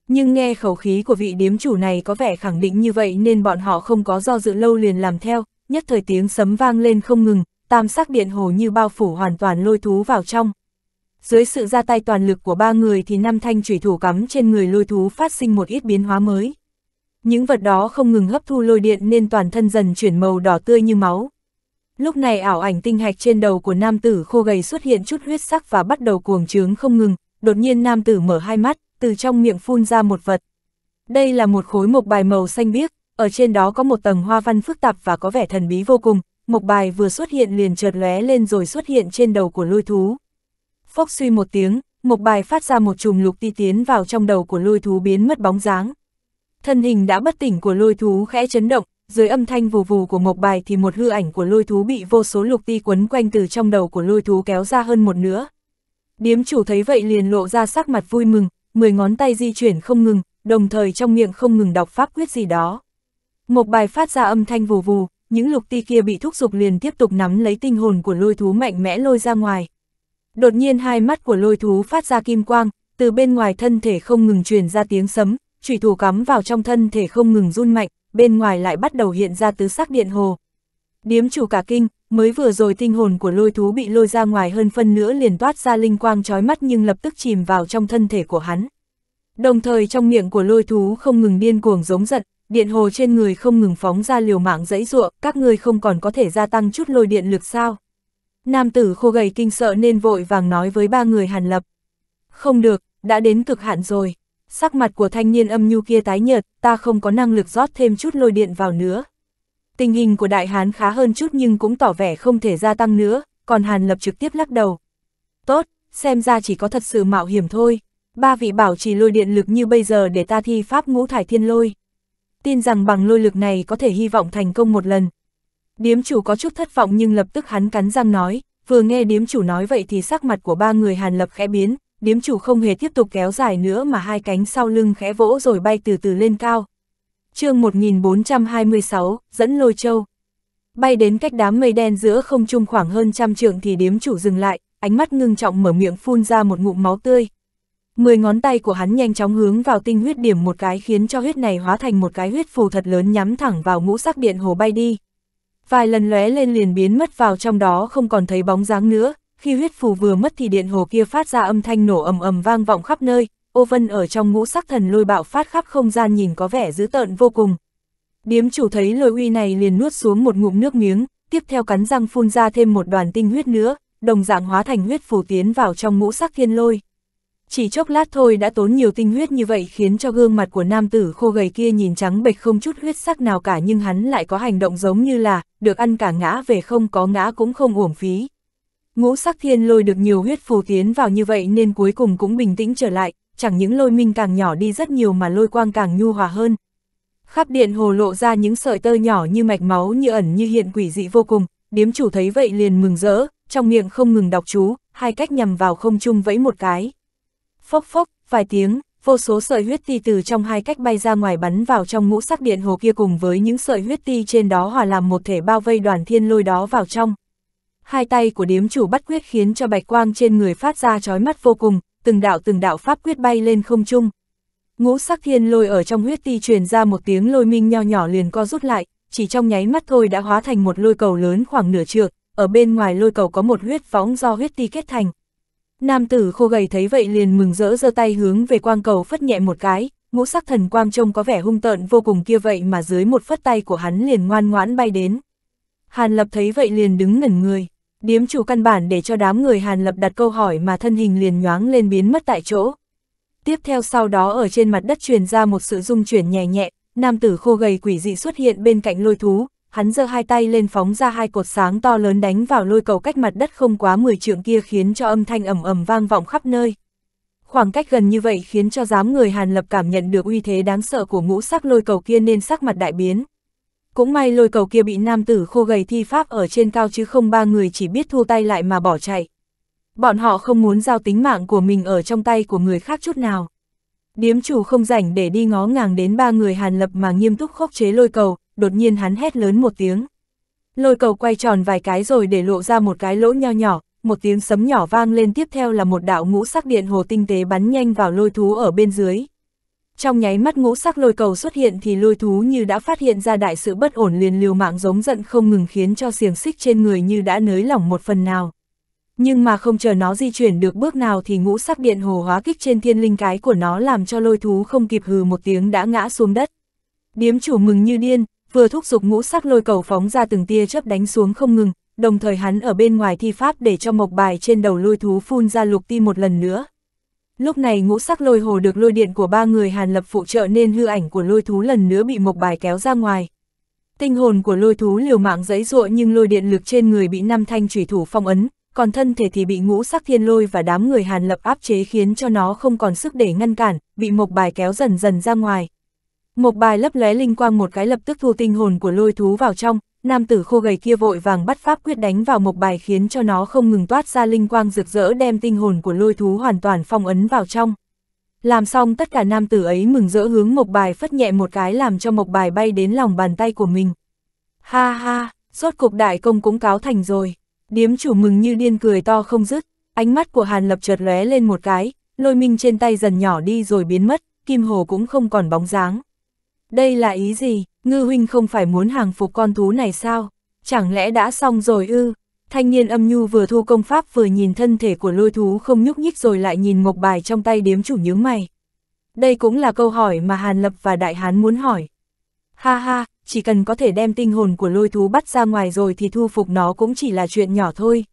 Nhưng nghe khẩu khí của vị điếm chủ này có vẻ khẳng định như vậy nên bọn họ không có do dự lâu liền làm theo, nhất thời tiếng sấm vang lên không ngừng, tam sắc điện hồ như bao phủ hoàn toàn lôi thú vào trong. Dưới sự ra tay toàn lực của ba người thì năm thanh chủy thủ cắm trên người lôi thú phát sinh một ít biến hóa mới. Những vật đó không ngừng hấp thu lôi điện nên toàn thân dần chuyển màu đỏ tươi như máu. Lúc này ảo ảnh tinh hạch trên đầu của nam tử khô gầy xuất hiện chút huyết sắc và bắt đầu cuồng trướng không ngừng, đột nhiên nam tử mở hai mắt, từ trong miệng phun ra một vật. Đây là một khối mộc bài màu xanh biếc, ở trên đó có một tầng hoa văn phức tạp và có vẻ thần bí vô cùng, Mộc bài vừa xuất hiện liền chợt lóe lên rồi xuất hiện trên đầu của lôi thú. Phốc suy một tiếng, Mộc bài phát ra một chùm lục ti tiến vào trong đầu của lôi thú biến mất bóng dáng. Thân hình đã bất tỉnh của lôi thú khẽ chấn động, dưới âm thanh vù vù của Mộc bài thì một hư ảnh của lôi thú bị vô số lục ti quấn quanh từ trong đầu của lôi thú kéo ra hơn một nữa. Điếm chủ thấy vậy liền lộ ra sắc mặt vui mừng, mười ngón tay di chuyển không ngừng, đồng thời trong miệng không ngừng đọc pháp quyết gì đó. Một bài phát ra âm thanh vù vù, những lục ti kia bị thúc giục liền tiếp tục nắm lấy tinh hồn của lôi thú mạnh mẽ lôi ra ngoài. Đột nhiên hai mắt của lôi thú phát ra kim quang, từ bên ngoài thân thể không ngừng truyền ra tiếng sấm, chủy thủ cắm vào trong thân thể không ngừng run mạnh, bên ngoài lại bắt đầu hiện ra tứ sắc điện hồ. Điếm chủ cả kinh, mới vừa rồi tinh hồn của lôi thú bị lôi ra ngoài hơn phân nữa liền toát ra linh quang trói mắt nhưng lập tức chìm vào trong thân thể của hắn. Đồng thời trong miệng của lôi thú không ngừng điên cuồng giống giận, điện hồ trên người không ngừng phóng ra liều mạng dãy ruộng, các ngươi không còn có thể gia tăng chút lôi điện lực sao. Nam tử khô gầy kinh sợ nên vội vàng nói với ba người hàn lập. Không được, đã đến cực hạn rồi. Sắc mặt của thanh niên âm nhu kia tái nhợt, ta không có năng lực rót thêm chút lôi điện vào nữa. Tình hình của đại hán khá hơn chút nhưng cũng tỏ vẻ không thể gia tăng nữa, còn hàn lập trực tiếp lắc đầu. Tốt, xem ra chỉ có thật sự mạo hiểm thôi. Ba vị bảo trì lôi điện lực như bây giờ để ta thi pháp ngũ thải thiên lôi tin rằng bằng lôi lực này có thể hy vọng thành công một lần. Điếm chủ có chút thất vọng nhưng lập tức hắn cắn răng nói, vừa nghe điếm chủ nói vậy thì sắc mặt của ba người hàn lập khẽ biến, điếm chủ không hề tiếp tục kéo dài nữa mà hai cánh sau lưng khẽ vỗ rồi bay từ từ lên cao. chương 1426, dẫn lôi châu. Bay đến cách đám mây đen giữa không trung khoảng hơn trăm trượng thì điếm chủ dừng lại, ánh mắt ngưng trọng mở miệng phun ra một ngụm máu tươi, Mười ngón tay của hắn nhanh chóng hướng vào tinh huyết điểm một cái khiến cho huyết này hóa thành một cái huyết phù thật lớn nhắm thẳng vào ngũ sắc điện hồ bay đi. Vài lần lóe lên liền biến mất vào trong đó không còn thấy bóng dáng nữa, khi huyết phù vừa mất thì điện hồ kia phát ra âm thanh nổ ầm ầm vang vọng khắp nơi, ô vân ở trong ngũ sắc thần lôi bạo phát khắp không gian nhìn có vẻ dữ tợn vô cùng. Điếm chủ thấy lôi uy này liền nuốt xuống một ngụm nước miếng, tiếp theo cắn răng phun ra thêm một đoàn tinh huyết nữa, đồng dạng hóa thành huyết phù tiến vào trong ngũ sắc thiên lôi chỉ chốc lát thôi đã tốn nhiều tinh huyết như vậy khiến cho gương mặt của nam tử khô gầy kia nhìn trắng bệch không chút huyết sắc nào cả nhưng hắn lại có hành động giống như là, được ăn cả ngã về không có ngã cũng không uổng phí. Ngũ sắc thiên lôi được nhiều huyết phù tiến vào như vậy nên cuối cùng cũng bình tĩnh trở lại, chẳng những lôi minh càng nhỏ đi rất nhiều mà lôi quang càng nhu hòa hơn. Khắp điện hồ lộ ra những sợi tơ nhỏ như mạch máu như ẩn như hiện quỷ dị vô cùng, điếm chủ thấy vậy liền mừng rỡ, trong miệng không ngừng đọc chú, hai cách nhằm vào không chung vẫy một cái phốc phốc, vài tiếng, vô số sợi huyết ti từ trong hai cách bay ra ngoài bắn vào trong ngũ sắc điện hồ kia cùng với những sợi huyết ti trên đó hòa làm một thể bao vây đoàn thiên lôi đó vào trong. Hai tay của điếm chủ bắt quyết khiến cho bạch quang trên người phát ra chói mắt vô cùng, từng đạo từng đạo pháp quyết bay lên không trung. Ngũ sắc thiên lôi ở trong huyết ti truyền ra một tiếng lôi minh nho nhỏ liền co rút lại, chỉ trong nháy mắt thôi đã hóa thành một lôi cầu lớn khoảng nửa trượng, ở bên ngoài lôi cầu có một huyết võng do huyết ti kết thành. Nam tử khô gầy thấy vậy liền mừng rỡ giơ tay hướng về quang cầu phất nhẹ một cái, ngũ sắc thần quang trông có vẻ hung tợn vô cùng kia vậy mà dưới một phất tay của hắn liền ngoan ngoãn bay đến. Hàn Lập thấy vậy liền đứng ngẩn người, điếm chủ căn bản để cho đám người Hàn Lập đặt câu hỏi mà thân hình liền nhoáng lên biến mất tại chỗ. Tiếp theo sau đó ở trên mặt đất truyền ra một sự rung chuyển nhẹ nhẹ, nam tử khô gầy quỷ dị xuất hiện bên cạnh lôi thú, hắn giơ hai tay lên phóng ra hai cột sáng to lớn đánh vào lôi cầu cách mặt đất không quá 10 trượng kia khiến cho âm thanh ầm ầm vang vọng khắp nơi. Khoảng cách gần như vậy khiến cho dám người Hàn Lập cảm nhận được uy thế đáng sợ của ngũ sắc lôi cầu kia nên sắc mặt đại biến. Cũng may lôi cầu kia bị nam tử khô gầy thi pháp ở trên cao chứ không ba người chỉ biết thu tay lại mà bỏ chạy. Bọn họ không muốn giao tính mạng của mình ở trong tay của người khác chút nào. Điếm chủ không rảnh để đi ngó ngàng đến ba người Hàn Lập mà nghiêm túc khốc chế lôi cầu, đột nhiên hắn hét lớn một tiếng. Lôi cầu quay tròn vài cái rồi để lộ ra một cái lỗ nho nhỏ, một tiếng sấm nhỏ vang lên tiếp theo là một đạo ngũ sắc điện hồ tinh tế bắn nhanh vào lôi thú ở bên dưới. Trong nháy mắt ngũ sắc lôi cầu xuất hiện thì lôi thú như đã phát hiện ra đại sự bất ổn liền liều mạng giống giận không ngừng khiến cho xiềng xích trên người như đã nới lỏng một phần nào. Nhưng mà không chờ nó di chuyển được bước nào thì ngũ sắc điện hồ hóa kích trên thiên linh cái của nó làm cho lôi thú không kịp hừ một tiếng đã ngã xuống đất. Điếm chủ mừng như điên, vừa thúc giục ngũ sắc lôi cầu phóng ra từng tia chớp đánh xuống không ngừng, đồng thời hắn ở bên ngoài thi pháp để cho mộc bài trên đầu lôi thú phun ra lục ti một lần nữa. Lúc này ngũ sắc lôi hồ được lôi điện của ba người Hàn Lập phụ trợ nên hư ảnh của lôi thú lần nữa bị mộc bài kéo ra ngoài. Tinh hồn của lôi thú liều mạng dẫy dụa nhưng lôi điện lực trên người bị năm thanh thủy thủ phong ấn, còn thân thể thì bị ngũ sắc thiên lôi và đám người Hàn Lập áp chế khiến cho nó không còn sức để ngăn cản, bị mộc bài kéo dần dần ra ngoài. Một bài lấp lóe linh quang một cái lập tức thu tinh hồn của lôi thú vào trong, nam tử khô gầy kia vội vàng bắt pháp quyết đánh vào một bài khiến cho nó không ngừng toát ra linh quang rực rỡ đem tinh hồn của lôi thú hoàn toàn phong ấn vào trong. Làm xong tất cả nam tử ấy mừng rỡ hướng một bài phất nhẹ một cái làm cho một bài bay đến lòng bàn tay của mình. Ha ha, rốt cục đại công cũng cáo thành rồi. Điếm chủ mừng như điên cười to không dứt, ánh mắt của Hàn Lập chợt lóe lên một cái, lôi minh trên tay dần nhỏ đi rồi biến mất, kim hồ cũng không còn bóng dáng. Đây là ý gì, ngư huynh không phải muốn hàng phục con thú này sao? Chẳng lẽ đã xong rồi ư? Thanh niên âm nhu vừa thu công pháp vừa nhìn thân thể của lôi thú không nhúc nhích rồi lại nhìn ngọc bài trong tay điếm chủ nhướng mày. Đây cũng là câu hỏi mà Hàn Lập và Đại Hán muốn hỏi. Ha ha, chỉ cần có thể đem tinh hồn của lôi thú bắt ra ngoài rồi thì thu phục nó cũng chỉ là chuyện nhỏ thôi.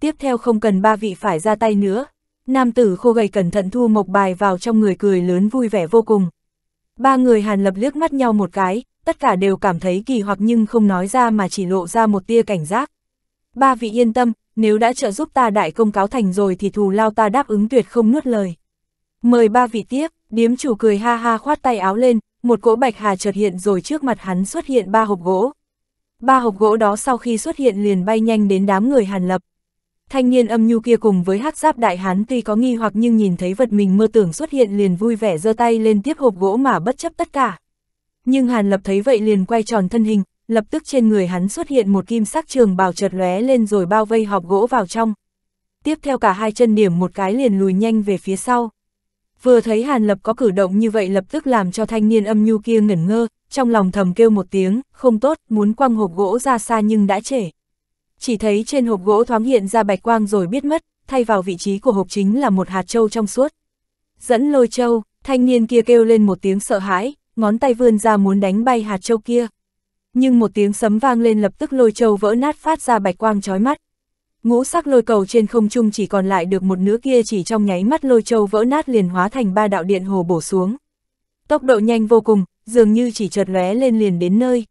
Tiếp theo không cần ba vị phải ra tay nữa. Nam tử khô gầy cẩn thận thu mộc bài vào trong người cười lớn vui vẻ vô cùng, Ba người Hàn Lập liếc mắt nhau một cái, tất cả đều cảm thấy kỳ hoặc nhưng không nói ra mà chỉ lộ ra một tia cảnh giác. Ba vị yên tâm, nếu đã trợ giúp ta đại công cáo thành rồi thì thù lao ta đáp ứng tuyệt không nuốt lời. Mời ba vị tiếp, điếm chủ cười ha ha khoát tay áo lên, một cỗ bạch hà chợt hiện rồi trước mặt hắn xuất hiện ba hộp gỗ. Ba hộp gỗ đó sau khi xuất hiện liền bay nhanh đến đám người Hàn Lập. Thanh niên âm nhu kia cùng với hắc giáp đại hán tuy có nghi hoặc nhưng nhìn thấy vật mình mơ tưởng xuất hiện liền vui vẻ giơ tay lên tiếp hộp gỗ mà bất chấp tất cả. Nhưng Hàn Lập thấy vậy liền quay tròn thân hình, lập tức trên người hắn xuất hiện một kim sắc trường bào chợt lóe lên rồi bao vây hộp gỗ vào trong. Tiếp theo cả hai chân điểm một cái liền lùi nhanh về phía sau. Vừa thấy Hàn Lập có cử động như vậy lập tức làm cho thanh niên âm nhu kia ngẩn ngơ, trong lòng thầm kêu một tiếng, không tốt, muốn quăng hộp gỗ ra xa nhưng đã trễ chỉ thấy trên hộp gỗ thoáng hiện ra bạch quang rồi biết mất, thay vào vị trí của hộp chính là một hạt trâu trong suốt. Dẫn lôi trâu, thanh niên kia kêu lên một tiếng sợ hãi, ngón tay vươn ra muốn đánh bay hạt trâu kia. Nhưng một tiếng sấm vang lên lập tức lôi trâu vỡ nát phát ra bạch quang chói mắt. Ngũ sắc lôi cầu trên không trung chỉ còn lại được một nửa kia chỉ trong nháy mắt lôi trâu vỡ nát liền hóa thành ba đạo điện hồ bổ xuống. Tốc độ nhanh vô cùng, dường như chỉ chợt lóe lên liền đến nơi.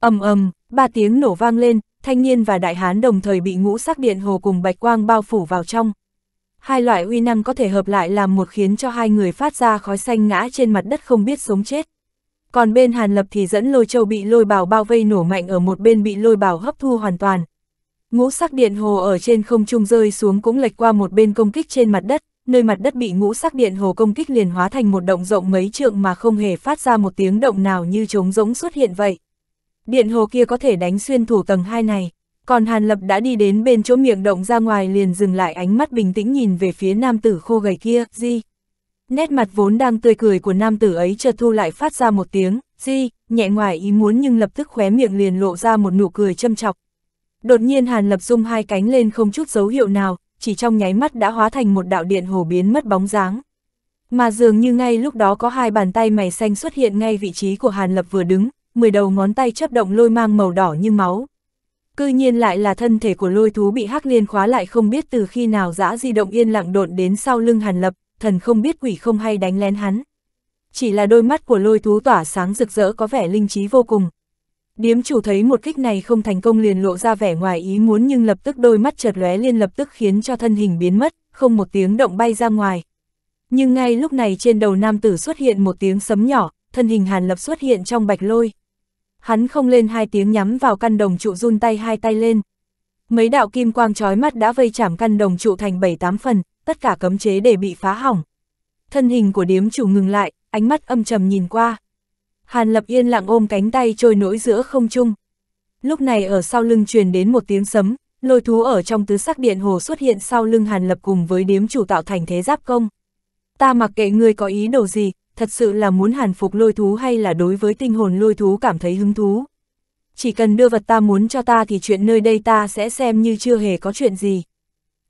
ầm ầm, ba tiếng nổ vang lên, thanh niên và đại hán đồng thời bị ngũ sắc điện hồ cùng bạch quang bao phủ vào trong. Hai loại uy năng có thể hợp lại làm một khiến cho hai người phát ra khói xanh ngã trên mặt đất không biết sống chết. Còn bên Hàn Lập thì dẫn lôi châu bị lôi bào bao vây nổ mạnh ở một bên bị lôi bào hấp thu hoàn toàn. Ngũ sắc điện hồ ở trên không trung rơi xuống cũng lệch qua một bên công kích trên mặt đất, nơi mặt đất bị ngũ sắc điện hồ công kích liền hóa thành một động rộng mấy trượng mà không hề phát ra một tiếng động nào như trống rỗng xuất hiện vậy điện hồ kia có thể đánh xuyên thủ tầng 2 này. Còn Hàn Lập đã đi đến bên chỗ miệng động ra ngoài liền dừng lại ánh mắt bình tĩnh nhìn về phía nam tử khô gầy kia, gì? Nét mặt vốn đang tươi cười của nam tử ấy chợt thu lại phát ra một tiếng, gì, nhẹ ngoài ý muốn nhưng lập tức khóe miệng liền lộ ra một nụ cười châm chọc. Đột nhiên Hàn Lập dung hai cánh lên không chút dấu hiệu nào, chỉ trong nháy mắt đã hóa thành một đạo điện hồ biến mất bóng dáng. Mà dường như ngay lúc đó có hai bàn tay mày xanh xuất hiện ngay vị trí của Hàn Lập vừa đứng, mười đầu ngón tay chấp động lôi mang màu đỏ như máu. Cư nhiên lại là thân thể của lôi thú bị hắc liên khóa lại không biết từ khi nào dã di động yên lặng đột đến sau lưng hàn lập, thần không biết quỷ không hay đánh lén hắn. Chỉ là đôi mắt của lôi thú tỏa sáng rực rỡ có vẻ linh trí vô cùng. Điếm chủ thấy một kích này không thành công liền lộ ra vẻ ngoài ý muốn nhưng lập tức đôi mắt chợt lóe liên lập tức khiến cho thân hình biến mất, không một tiếng động bay ra ngoài. Nhưng ngay lúc này trên đầu nam tử xuất hiện một tiếng sấm nhỏ, thân hình hàn lập xuất hiện trong bạch lôi hắn không lên hai tiếng nhắm vào căn đồng trụ run tay hai tay lên. Mấy đạo kim quang trói mắt đã vây chạm căn đồng trụ thành bảy tám phần, tất cả cấm chế để bị phá hỏng. Thân hình của điếm chủ ngừng lại, ánh mắt âm trầm nhìn qua. Hàn Lập Yên lặng ôm cánh tay trôi nổi giữa không trung. Lúc này ở sau lưng truyền đến một tiếng sấm, lôi thú ở trong tứ sắc điện hồ xuất hiện sau lưng Hàn Lập cùng với điếm chủ tạo thành thế giáp công. Ta mặc kệ ngươi có ý đồ gì, thật sự là muốn hàn phục lôi thú hay là đối với tinh hồn lôi thú cảm thấy hứng thú. Chỉ cần đưa vật ta muốn cho ta thì chuyện nơi đây ta sẽ xem như chưa hề có chuyện gì.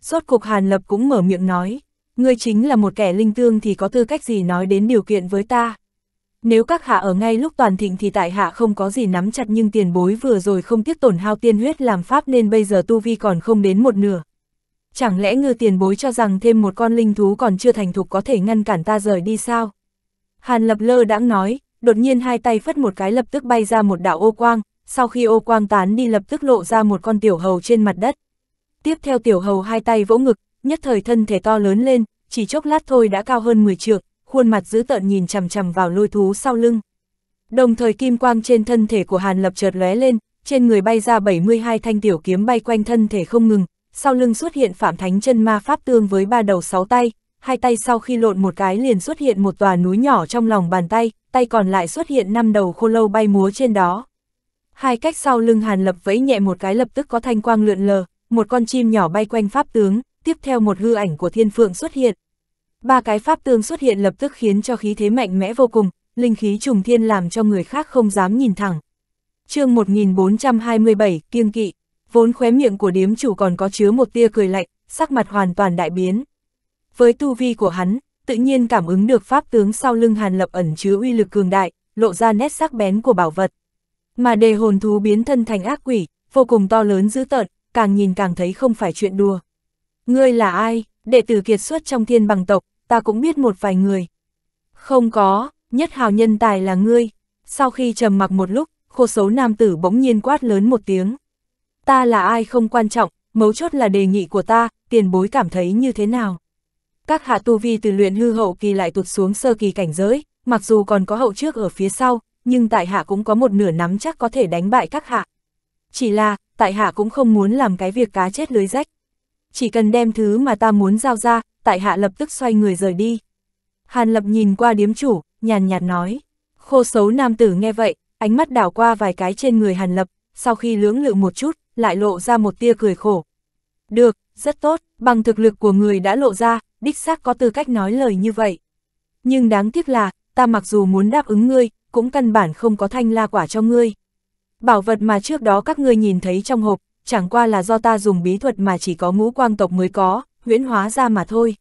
Rốt cuộc Hàn Lập cũng mở miệng nói, ngươi chính là một kẻ linh tương thì có tư cách gì nói đến điều kiện với ta. Nếu các hạ ở ngay lúc toàn thịnh thì tại hạ không có gì nắm chặt nhưng tiền bối vừa rồi không tiếc tổn hao tiên huyết làm pháp nên bây giờ tu vi còn không đến một nửa. Chẳng lẽ ngư tiền bối cho rằng thêm một con linh thú còn chưa thành thục có thể ngăn cản ta rời đi sao? Hàn lập lơ đãng nói, đột nhiên hai tay phất một cái lập tức bay ra một đạo ô quang, sau khi ô quang tán đi lập tức lộ ra một con tiểu hầu trên mặt đất. Tiếp theo tiểu hầu hai tay vỗ ngực, nhất thời thân thể to lớn lên, chỉ chốc lát thôi đã cao hơn 10 trượng, khuôn mặt dữ tợn nhìn chằm chằm vào lôi thú sau lưng. Đồng thời kim quang trên thân thể của Hàn Lập chợt lóe lên, trên người bay ra 72 thanh tiểu kiếm bay quanh thân thể không ngừng, sau lưng xuất hiện Phạm Thánh chân ma pháp tương với ba đầu sáu tay, hai tay sau khi lộn một cái liền xuất hiện một tòa núi nhỏ trong lòng bàn tay, tay còn lại xuất hiện năm đầu khô lâu bay múa trên đó. Hai cách sau lưng Hàn Lập vẫy nhẹ một cái lập tức có thanh quang lượn lờ, một con chim nhỏ bay quanh pháp tướng, tiếp theo một hư ảnh của thiên phượng xuất hiện. Ba cái pháp tương xuất hiện lập tức khiến cho khí thế mạnh mẽ vô cùng, linh khí trùng thiên làm cho người khác không dám nhìn thẳng. chương 1427, kiêng kỵ, vốn khóe miệng của điếm chủ còn có chứa một tia cười lạnh, sắc mặt hoàn toàn đại biến. Với tu vi của hắn, tự nhiên cảm ứng được pháp tướng sau lưng Hàn Lập ẩn chứa uy lực cường đại, lộ ra nét sắc bén của bảo vật. Mà đề hồn thú biến thân thành ác quỷ, vô cùng to lớn dữ tợn, càng nhìn càng thấy không phải chuyện đùa. Ngươi là ai, đệ tử kiệt xuất trong thiên bằng tộc, ta cũng biết một vài người. Không có, nhất hào nhân tài là ngươi. Sau khi trầm mặc một lúc, khô xấu nam tử bỗng nhiên quát lớn một tiếng. Ta là ai không quan trọng, mấu chốt là đề nghị của ta, tiền bối cảm thấy như thế nào các hạ tu vi từ luyện hư hậu kỳ lại tụt xuống sơ kỳ cảnh giới, mặc dù còn có hậu trước ở phía sau, nhưng tại hạ cũng có một nửa nắm chắc có thể đánh bại các hạ. Chỉ là, tại hạ cũng không muốn làm cái việc cá chết lưới rách. Chỉ cần đem thứ mà ta muốn giao ra, tại hạ lập tức xoay người rời đi. Hàn lập nhìn qua điếm chủ, nhàn nhạt nói. Khô xấu nam tử nghe vậy, ánh mắt đảo qua vài cái trên người hàn lập, sau khi lưỡng lự một chút, lại lộ ra một tia cười khổ. Được, rất tốt, bằng thực lực của người đã lộ ra, đích xác có tư cách nói lời như vậy. Nhưng đáng tiếc là, ta mặc dù muốn đáp ứng ngươi, cũng căn bản không có thanh la quả cho ngươi. Bảo vật mà trước đó các ngươi nhìn thấy trong hộp, chẳng qua là do ta dùng bí thuật mà chỉ có ngũ quang tộc mới có, huyễn hóa ra mà thôi.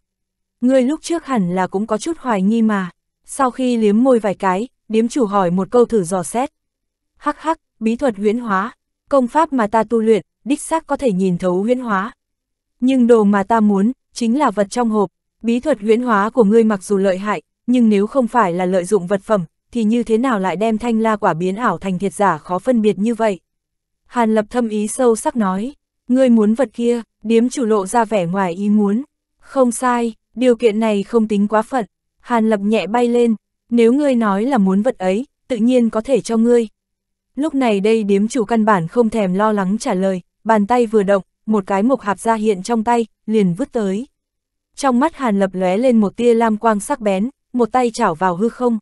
Ngươi lúc trước hẳn là cũng có chút hoài nghi mà. Sau khi liếm môi vài cái, điếm chủ hỏi một câu thử dò xét. Hắc hắc, bí thuật huyễn hóa, công pháp mà ta tu luyện, đích xác có thể nhìn thấu huyễn hóa. Nhưng đồ mà ta muốn, chính là vật trong hộp. Bí thuật huyễn hóa của ngươi mặc dù lợi hại, nhưng nếu không phải là lợi dụng vật phẩm, thì như thế nào lại đem thanh la quả biến ảo thành thiệt giả khó phân biệt như vậy? Hàn lập thâm ý sâu sắc nói, ngươi muốn vật kia, điếm chủ lộ ra vẻ ngoài ý muốn. Không sai, điều kiện này không tính quá phận. Hàn lập nhẹ bay lên, nếu ngươi nói là muốn vật ấy, tự nhiên có thể cho ngươi. Lúc này đây điếm chủ căn bản không thèm lo lắng trả lời, bàn tay vừa động, một cái mộc hạp ra hiện trong tay, liền vứt tới. Trong mắt Hàn Lập lóe lên một tia lam quang sắc bén, một tay chảo vào hư không.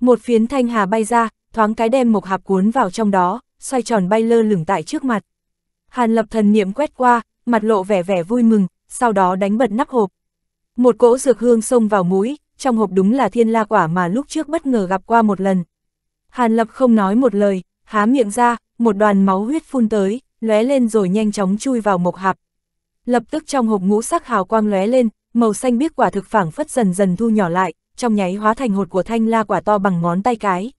Một phiến thanh hà bay ra, thoáng cái đem mộc hạp cuốn vào trong đó, xoay tròn bay lơ lửng tại trước mặt. Hàn Lập thần niệm quét qua, mặt lộ vẻ vẻ vui mừng, sau đó đánh bật nắp hộp. Một cỗ dược hương xông vào mũi, trong hộp đúng là thiên la quả mà lúc trước bất ngờ gặp qua một lần. Hàn Lập không nói một lời, há miệng ra, một đoàn máu huyết phun tới, lóe lên rồi nhanh chóng chui vào mộc hạp. Lập tức trong hộp ngũ sắc hào quang lóe lên, màu xanh biếc quả thực phảng phất dần dần thu nhỏ lại, trong nháy hóa thành hột của thanh la quả to bằng ngón tay cái.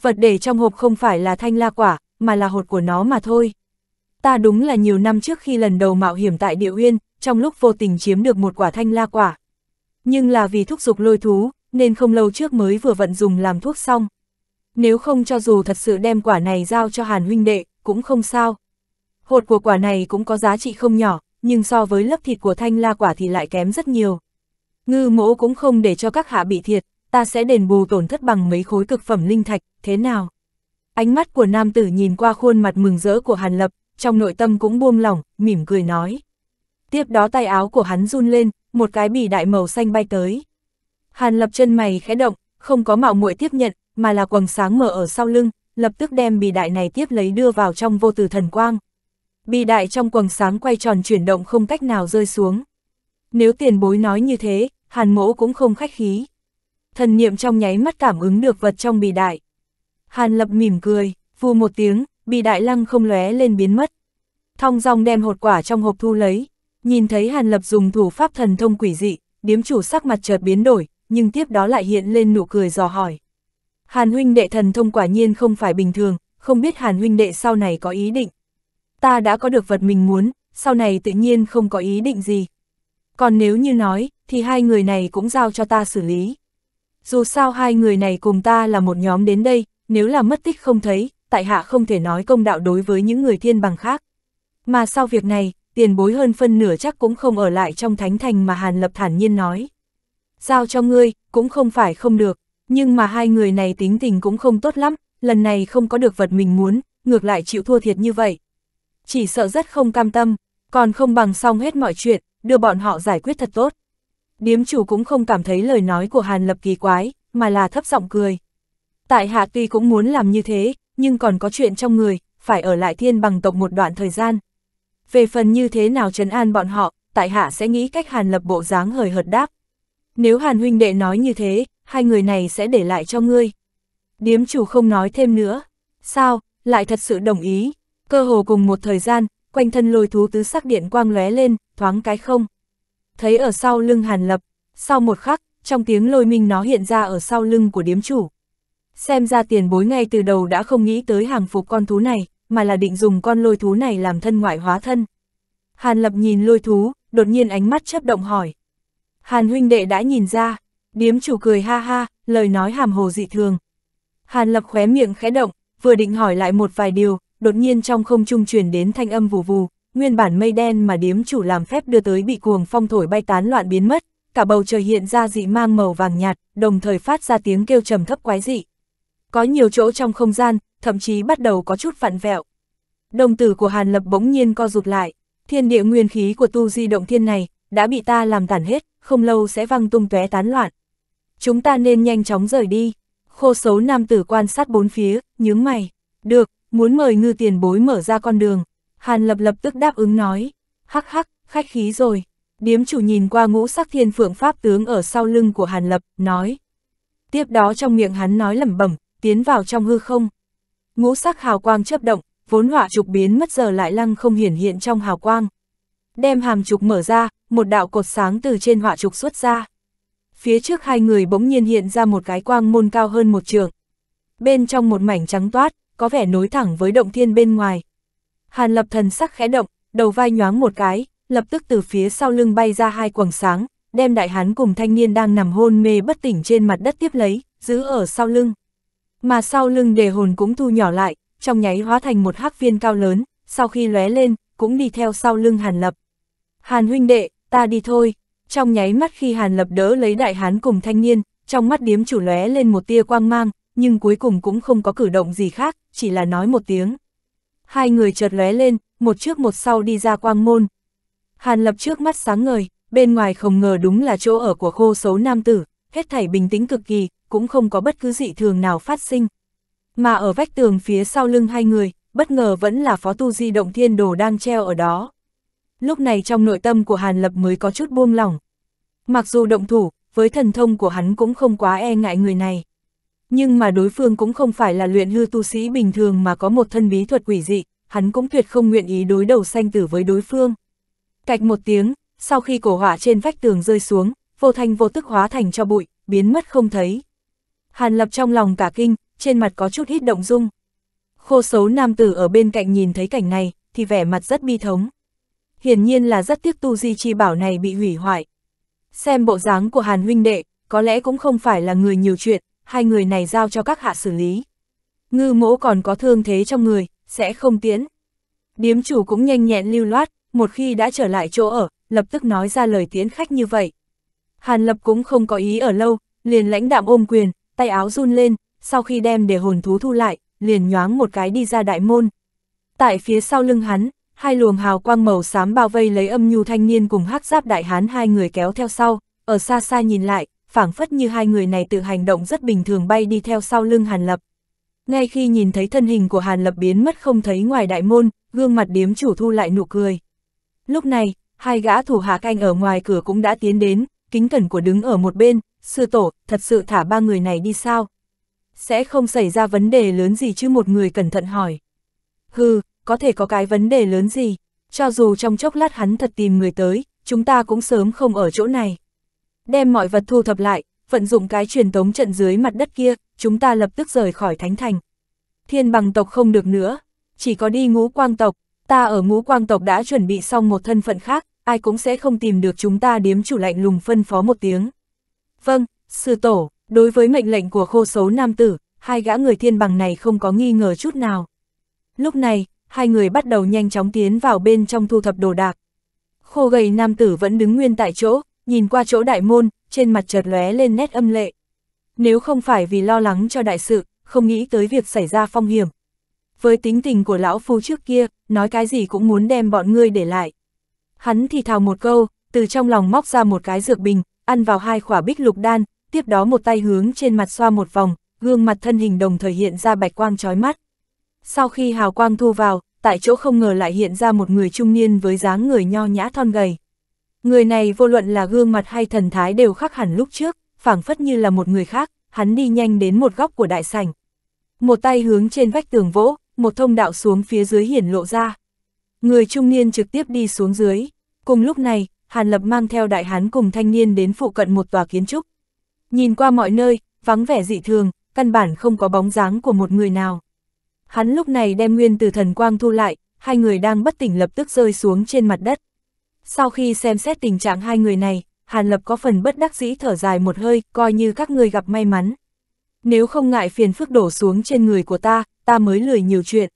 Vật để trong hộp không phải là thanh la quả, mà là hột của nó mà thôi. Ta đúng là nhiều năm trước khi lần đầu mạo hiểm tại địa uyên, trong lúc vô tình chiếm được một quả thanh la quả. Nhưng là vì thúc giục lôi thú, nên không lâu trước mới vừa vận dùng làm thuốc xong. Nếu không cho dù thật sự đem quả này giao cho Hàn huynh đệ, cũng không sao. Hột của quả này cũng có giá trị không nhỏ, nhưng so với lớp thịt của thanh la quả thì lại kém rất nhiều. Ngư mỗ cũng không để cho các hạ bị thiệt, ta sẽ đền bù tổn thất bằng mấy khối cực phẩm linh thạch, thế nào? Ánh mắt của nam tử nhìn qua khuôn mặt mừng rỡ của Hàn Lập, trong nội tâm cũng buông lỏng, mỉm cười nói. Tiếp đó tay áo của hắn run lên, một cái bì đại màu xanh bay tới. Hàn Lập chân mày khẽ động, không có mạo muội tiếp nhận, mà là quầng sáng mở ở sau lưng, lập tức đem bì đại này tiếp lấy đưa vào trong vô tử thần quang, bi đại trong quầng sáng quay tròn chuyển động không cách nào rơi xuống. Nếu tiền bối nói như thế, hàn mỗ cũng không khách khí. Thần niệm trong nháy mắt cảm ứng được vật trong bì đại. Hàn lập mỉm cười, vù một tiếng, bì đại lăng không lóe lên biến mất. Thong dong đem hột quả trong hộp thu lấy, nhìn thấy hàn lập dùng thủ pháp thần thông quỷ dị, điếm chủ sắc mặt chợt biến đổi, nhưng tiếp đó lại hiện lên nụ cười dò hỏi. Hàn huynh đệ thần thông quả nhiên không phải bình thường, không biết hàn huynh đệ sau này có ý định ta đã có được vật mình muốn, sau này tự nhiên không có ý định gì. Còn nếu như nói, thì hai người này cũng giao cho ta xử lý. Dù sao hai người này cùng ta là một nhóm đến đây, nếu là mất tích không thấy, tại hạ không thể nói công đạo đối với những người thiên bằng khác. Mà sau việc này, tiền bối hơn phân nửa chắc cũng không ở lại trong thánh thành mà Hàn Lập thản nhiên nói. Giao cho ngươi, cũng không phải không được, nhưng mà hai người này tính tình cũng không tốt lắm, lần này không có được vật mình muốn, ngược lại chịu thua thiệt như vậy, chỉ sợ rất không cam tâm, còn không bằng xong hết mọi chuyện, đưa bọn họ giải quyết thật tốt. Điếm chủ cũng không cảm thấy lời nói của Hàn Lập kỳ quái, mà là thấp giọng cười. Tại hạ tuy cũng muốn làm như thế, nhưng còn có chuyện trong người, phải ở lại thiên bằng tộc một đoạn thời gian. Về phần như thế nào trấn an bọn họ, tại hạ sẽ nghĩ cách Hàn Lập bộ dáng hời hợt đáp. Nếu Hàn huynh đệ nói như thế, hai người này sẽ để lại cho ngươi. Điếm chủ không nói thêm nữa. Sao, lại thật sự đồng ý, Cơ hồ cùng một thời gian, quanh thân lôi thú tứ sắc điện quang lóe lên, thoáng cái không. Thấy ở sau lưng Hàn Lập, sau một khắc, trong tiếng lôi minh nó hiện ra ở sau lưng của điếm chủ. Xem ra tiền bối ngay từ đầu đã không nghĩ tới hàng phục con thú này, mà là định dùng con lôi thú này làm thân ngoại hóa thân. Hàn Lập nhìn lôi thú, đột nhiên ánh mắt chấp động hỏi. Hàn huynh đệ đã nhìn ra, điếm chủ cười ha ha, lời nói hàm hồ dị thường. Hàn Lập khóe miệng khẽ động, vừa định hỏi lại một vài điều, đột nhiên trong không trung truyền đến thanh âm vù vù, nguyên bản mây đen mà điếm chủ làm phép đưa tới bị cuồng phong thổi bay tán loạn biến mất, cả bầu trời hiện ra dị mang màu vàng nhạt, đồng thời phát ra tiếng kêu trầm thấp quái dị. Có nhiều chỗ trong không gian, thậm chí bắt đầu có chút vặn vẹo. Đồng tử của Hàn Lập bỗng nhiên co rụt lại, thiên địa nguyên khí của tu di động thiên này đã bị ta làm tản hết, không lâu sẽ văng tung tóe tán loạn. Chúng ta nên nhanh chóng rời đi. Khô xấu nam tử quan sát bốn phía, nhướng mày. Được, muốn mời ngư tiền bối mở ra con đường, Hàn Lập lập tức đáp ứng nói, hắc hắc, khách khí rồi. Điếm chủ nhìn qua ngũ sắc thiên phượng pháp tướng ở sau lưng của Hàn Lập, nói. Tiếp đó trong miệng hắn nói lẩm bẩm, tiến vào trong hư không. Ngũ sắc hào quang chớp động, vốn họa trục biến mất giờ lại lăng không hiển hiện trong hào quang. Đem hàm trục mở ra, một đạo cột sáng từ trên họa trục xuất ra. Phía trước hai người bỗng nhiên hiện ra một cái quang môn cao hơn một trường. Bên trong một mảnh trắng toát, có vẻ nối thẳng với động thiên bên ngoài. Hàn lập thần sắc khẽ động, đầu vai nhoáng một cái, lập tức từ phía sau lưng bay ra hai quầng sáng, đem đại hán cùng thanh niên đang nằm hôn mê bất tỉnh trên mặt đất tiếp lấy, giữ ở sau lưng. Mà sau lưng đề hồn cũng thu nhỏ lại, trong nháy hóa thành một hắc viên cao lớn, sau khi lóe lên, cũng đi theo sau lưng Hàn Lập. Hàn huynh đệ, ta đi thôi. Trong nháy mắt khi Hàn Lập đỡ lấy đại hán cùng thanh niên, trong mắt điếm chủ lóe lên một tia quang mang, nhưng cuối cùng cũng không có cử động gì khác, chỉ là nói một tiếng. Hai người chợt lóe lên, một trước một sau đi ra quang môn. Hàn lập trước mắt sáng ngời, bên ngoài không ngờ đúng là chỗ ở của khô xấu nam tử, hết thảy bình tĩnh cực kỳ, cũng không có bất cứ dị thường nào phát sinh. Mà ở vách tường phía sau lưng hai người, bất ngờ vẫn là phó tu di động thiên đồ đang treo ở đó. Lúc này trong nội tâm của Hàn Lập mới có chút buông lỏng. Mặc dù động thủ, với thần thông của hắn cũng không quá e ngại người này. Nhưng mà đối phương cũng không phải là luyện hư tu sĩ bình thường mà có một thân bí thuật quỷ dị, hắn cũng tuyệt không nguyện ý đối đầu sanh tử với đối phương. Cạch một tiếng, sau khi cổ hỏa trên vách tường rơi xuống, vô thanh vô tức hóa thành cho bụi, biến mất không thấy. Hàn lập trong lòng cả kinh, trên mặt có chút hít động dung. Khô xấu nam tử ở bên cạnh nhìn thấy cảnh này, thì vẻ mặt rất bi thống. Hiển nhiên là rất tiếc tu di chi bảo này bị hủy hoại. Xem bộ dáng của Hàn huynh đệ, có lẽ cũng không phải là người nhiều chuyện, hai người này giao cho các hạ xử lý. Ngư mỗ còn có thương thế trong người, sẽ không tiến. Điếm chủ cũng nhanh nhẹn lưu loát, một khi đã trở lại chỗ ở, lập tức nói ra lời tiến khách như vậy. Hàn Lập cũng không có ý ở lâu, liền lãnh đạm ôm quyền, tay áo run lên, sau khi đem để hồn thú thu lại, liền nhoáng một cái đi ra đại môn. Tại phía sau lưng hắn, hai luồng hào quang màu xám bao vây lấy âm nhu thanh niên cùng hắc giáp đại hán hai người kéo theo sau, ở xa xa nhìn lại, phảng phất như hai người này tự hành động rất bình thường bay đi theo sau lưng Hàn Lập. Ngay khi nhìn thấy thân hình của Hàn Lập biến mất không thấy ngoài đại môn, gương mặt điếm chủ thu lại nụ cười. Lúc này, hai gã thủ hạ canh ở ngoài cửa cũng đã tiến đến, kính cẩn của đứng ở một bên, sư tổ, thật sự thả ba người này đi sao? Sẽ không xảy ra vấn đề lớn gì chứ một người cẩn thận hỏi. Hừ, có thể có cái vấn đề lớn gì, cho dù trong chốc lát hắn thật tìm người tới, chúng ta cũng sớm không ở chỗ này đem mọi vật thu thập lại, vận dụng cái truyền tống trận dưới mặt đất kia, chúng ta lập tức rời khỏi thánh thành. Thiên bằng tộc không được nữa, chỉ có đi ngũ quang tộc, ta ở ngũ quang tộc đã chuẩn bị xong một thân phận khác, ai cũng sẽ không tìm được chúng ta điếm chủ lạnh lùng phân phó một tiếng. Vâng, sư tổ, đối với mệnh lệnh của khô số nam tử, hai gã người thiên bằng này không có nghi ngờ chút nào. Lúc này, hai người bắt đầu nhanh chóng tiến vào bên trong thu thập đồ đạc. Khô gầy nam tử vẫn đứng nguyên tại chỗ, nhìn qua chỗ đại môn, trên mặt chợt lóe lên nét âm lệ. Nếu không phải vì lo lắng cho đại sự, không nghĩ tới việc xảy ra phong hiểm. Với tính tình của lão phu trước kia, nói cái gì cũng muốn đem bọn ngươi để lại. Hắn thì thào một câu, từ trong lòng móc ra một cái dược bình, ăn vào hai khỏa bích lục đan, tiếp đó một tay hướng trên mặt xoa một vòng, gương mặt thân hình đồng thời hiện ra bạch quang chói mắt. Sau khi hào quang thu vào, tại chỗ không ngờ lại hiện ra một người trung niên với dáng người nho nhã thon gầy. Người này vô luận là gương mặt hay thần thái đều khác hẳn lúc trước, phảng phất như là một người khác, hắn đi nhanh đến một góc của đại sảnh. Một tay hướng trên vách tường vỗ, một thông đạo xuống phía dưới hiển lộ ra. Người trung niên trực tiếp đi xuống dưới. Cùng lúc này, Hàn Lập mang theo đại hán cùng thanh niên đến phụ cận một tòa kiến trúc. Nhìn qua mọi nơi, vắng vẻ dị thường, căn bản không có bóng dáng của một người nào. Hắn lúc này đem nguyên từ thần quang thu lại, hai người đang bất tỉnh lập tức rơi xuống trên mặt đất. Sau khi xem xét tình trạng hai người này, Hàn Lập có phần bất đắc dĩ thở dài một hơi, coi như các người gặp may mắn. Nếu không ngại phiền phức đổ xuống trên người của ta, ta mới lười nhiều chuyện.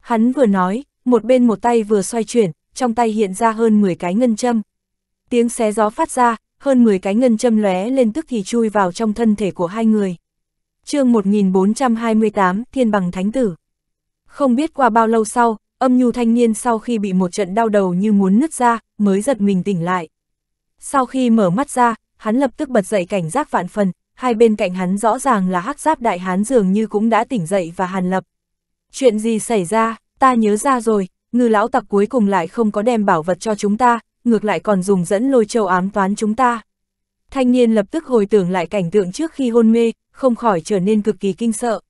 Hắn vừa nói, một bên một tay vừa xoay chuyển, trong tay hiện ra hơn 10 cái ngân châm. Tiếng xé gió phát ra, hơn 10 cái ngân châm lóe lên tức thì chui vào trong thân thể của hai người. chương 1428, Thiên Bằng Thánh Tử. Không biết qua bao lâu sau, Âm nhu thanh niên sau khi bị một trận đau đầu như muốn nứt ra, mới giật mình tỉnh lại. Sau khi mở mắt ra, hắn lập tức bật dậy cảnh giác vạn phần, hai bên cạnh hắn rõ ràng là hắc giáp đại hán dường như cũng đã tỉnh dậy và hàn lập. Chuyện gì xảy ra, ta nhớ ra rồi, ngư lão tặc cuối cùng lại không có đem bảo vật cho chúng ta, ngược lại còn dùng dẫn lôi châu ám toán chúng ta. Thanh niên lập tức hồi tưởng lại cảnh tượng trước khi hôn mê, không khỏi trở nên cực kỳ kinh sợ.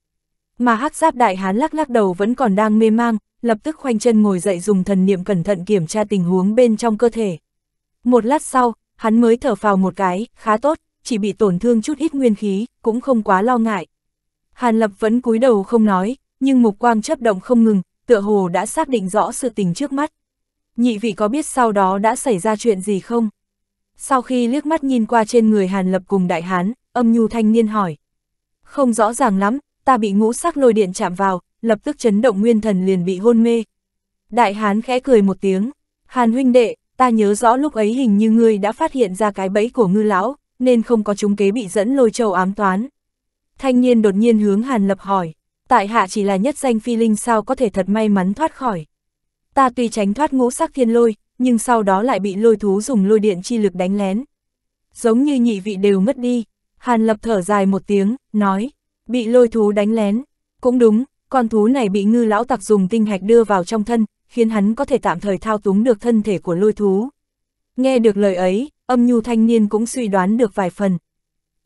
Mà hắc giáp đại hán lắc lắc đầu vẫn còn đang mê mang, lập tức khoanh chân ngồi dậy dùng thần niệm cẩn thận kiểm tra tình huống bên trong cơ thể. Một lát sau, hắn mới thở phào một cái, khá tốt, chỉ bị tổn thương chút ít nguyên khí, cũng không quá lo ngại. Hàn Lập vẫn cúi đầu không nói, nhưng mục quang chấp động không ngừng, tựa hồ đã xác định rõ sự tình trước mắt. Nhị vị có biết sau đó đã xảy ra chuyện gì không? Sau khi liếc mắt nhìn qua trên người Hàn Lập cùng đại hán, âm nhu thanh niên hỏi. Không rõ ràng lắm, ta bị ngũ sắc lôi điện chạm vào, lập tức chấn động nguyên thần liền bị hôn mê. Đại hán khẽ cười một tiếng, hàn huynh đệ, ta nhớ rõ lúc ấy hình như ngươi đã phát hiện ra cái bẫy của ngư lão, nên không có chúng kế bị dẫn lôi châu ám toán. Thanh niên đột nhiên hướng hàn lập hỏi, tại hạ chỉ là nhất danh phi linh sao có thể thật may mắn thoát khỏi. Ta tuy tránh thoát ngũ sắc thiên lôi, nhưng sau đó lại bị lôi thú dùng lôi điện chi lực đánh lén. Giống như nhị vị đều mất đi, hàn lập thở dài một tiếng, nói, bị lôi thú đánh lén, cũng đúng, con thú này bị ngư lão tặc dùng tinh hạch đưa vào trong thân, khiến hắn có thể tạm thời thao túng được thân thể của lôi thú. Nghe được lời ấy, âm nhu thanh niên cũng suy đoán được vài phần.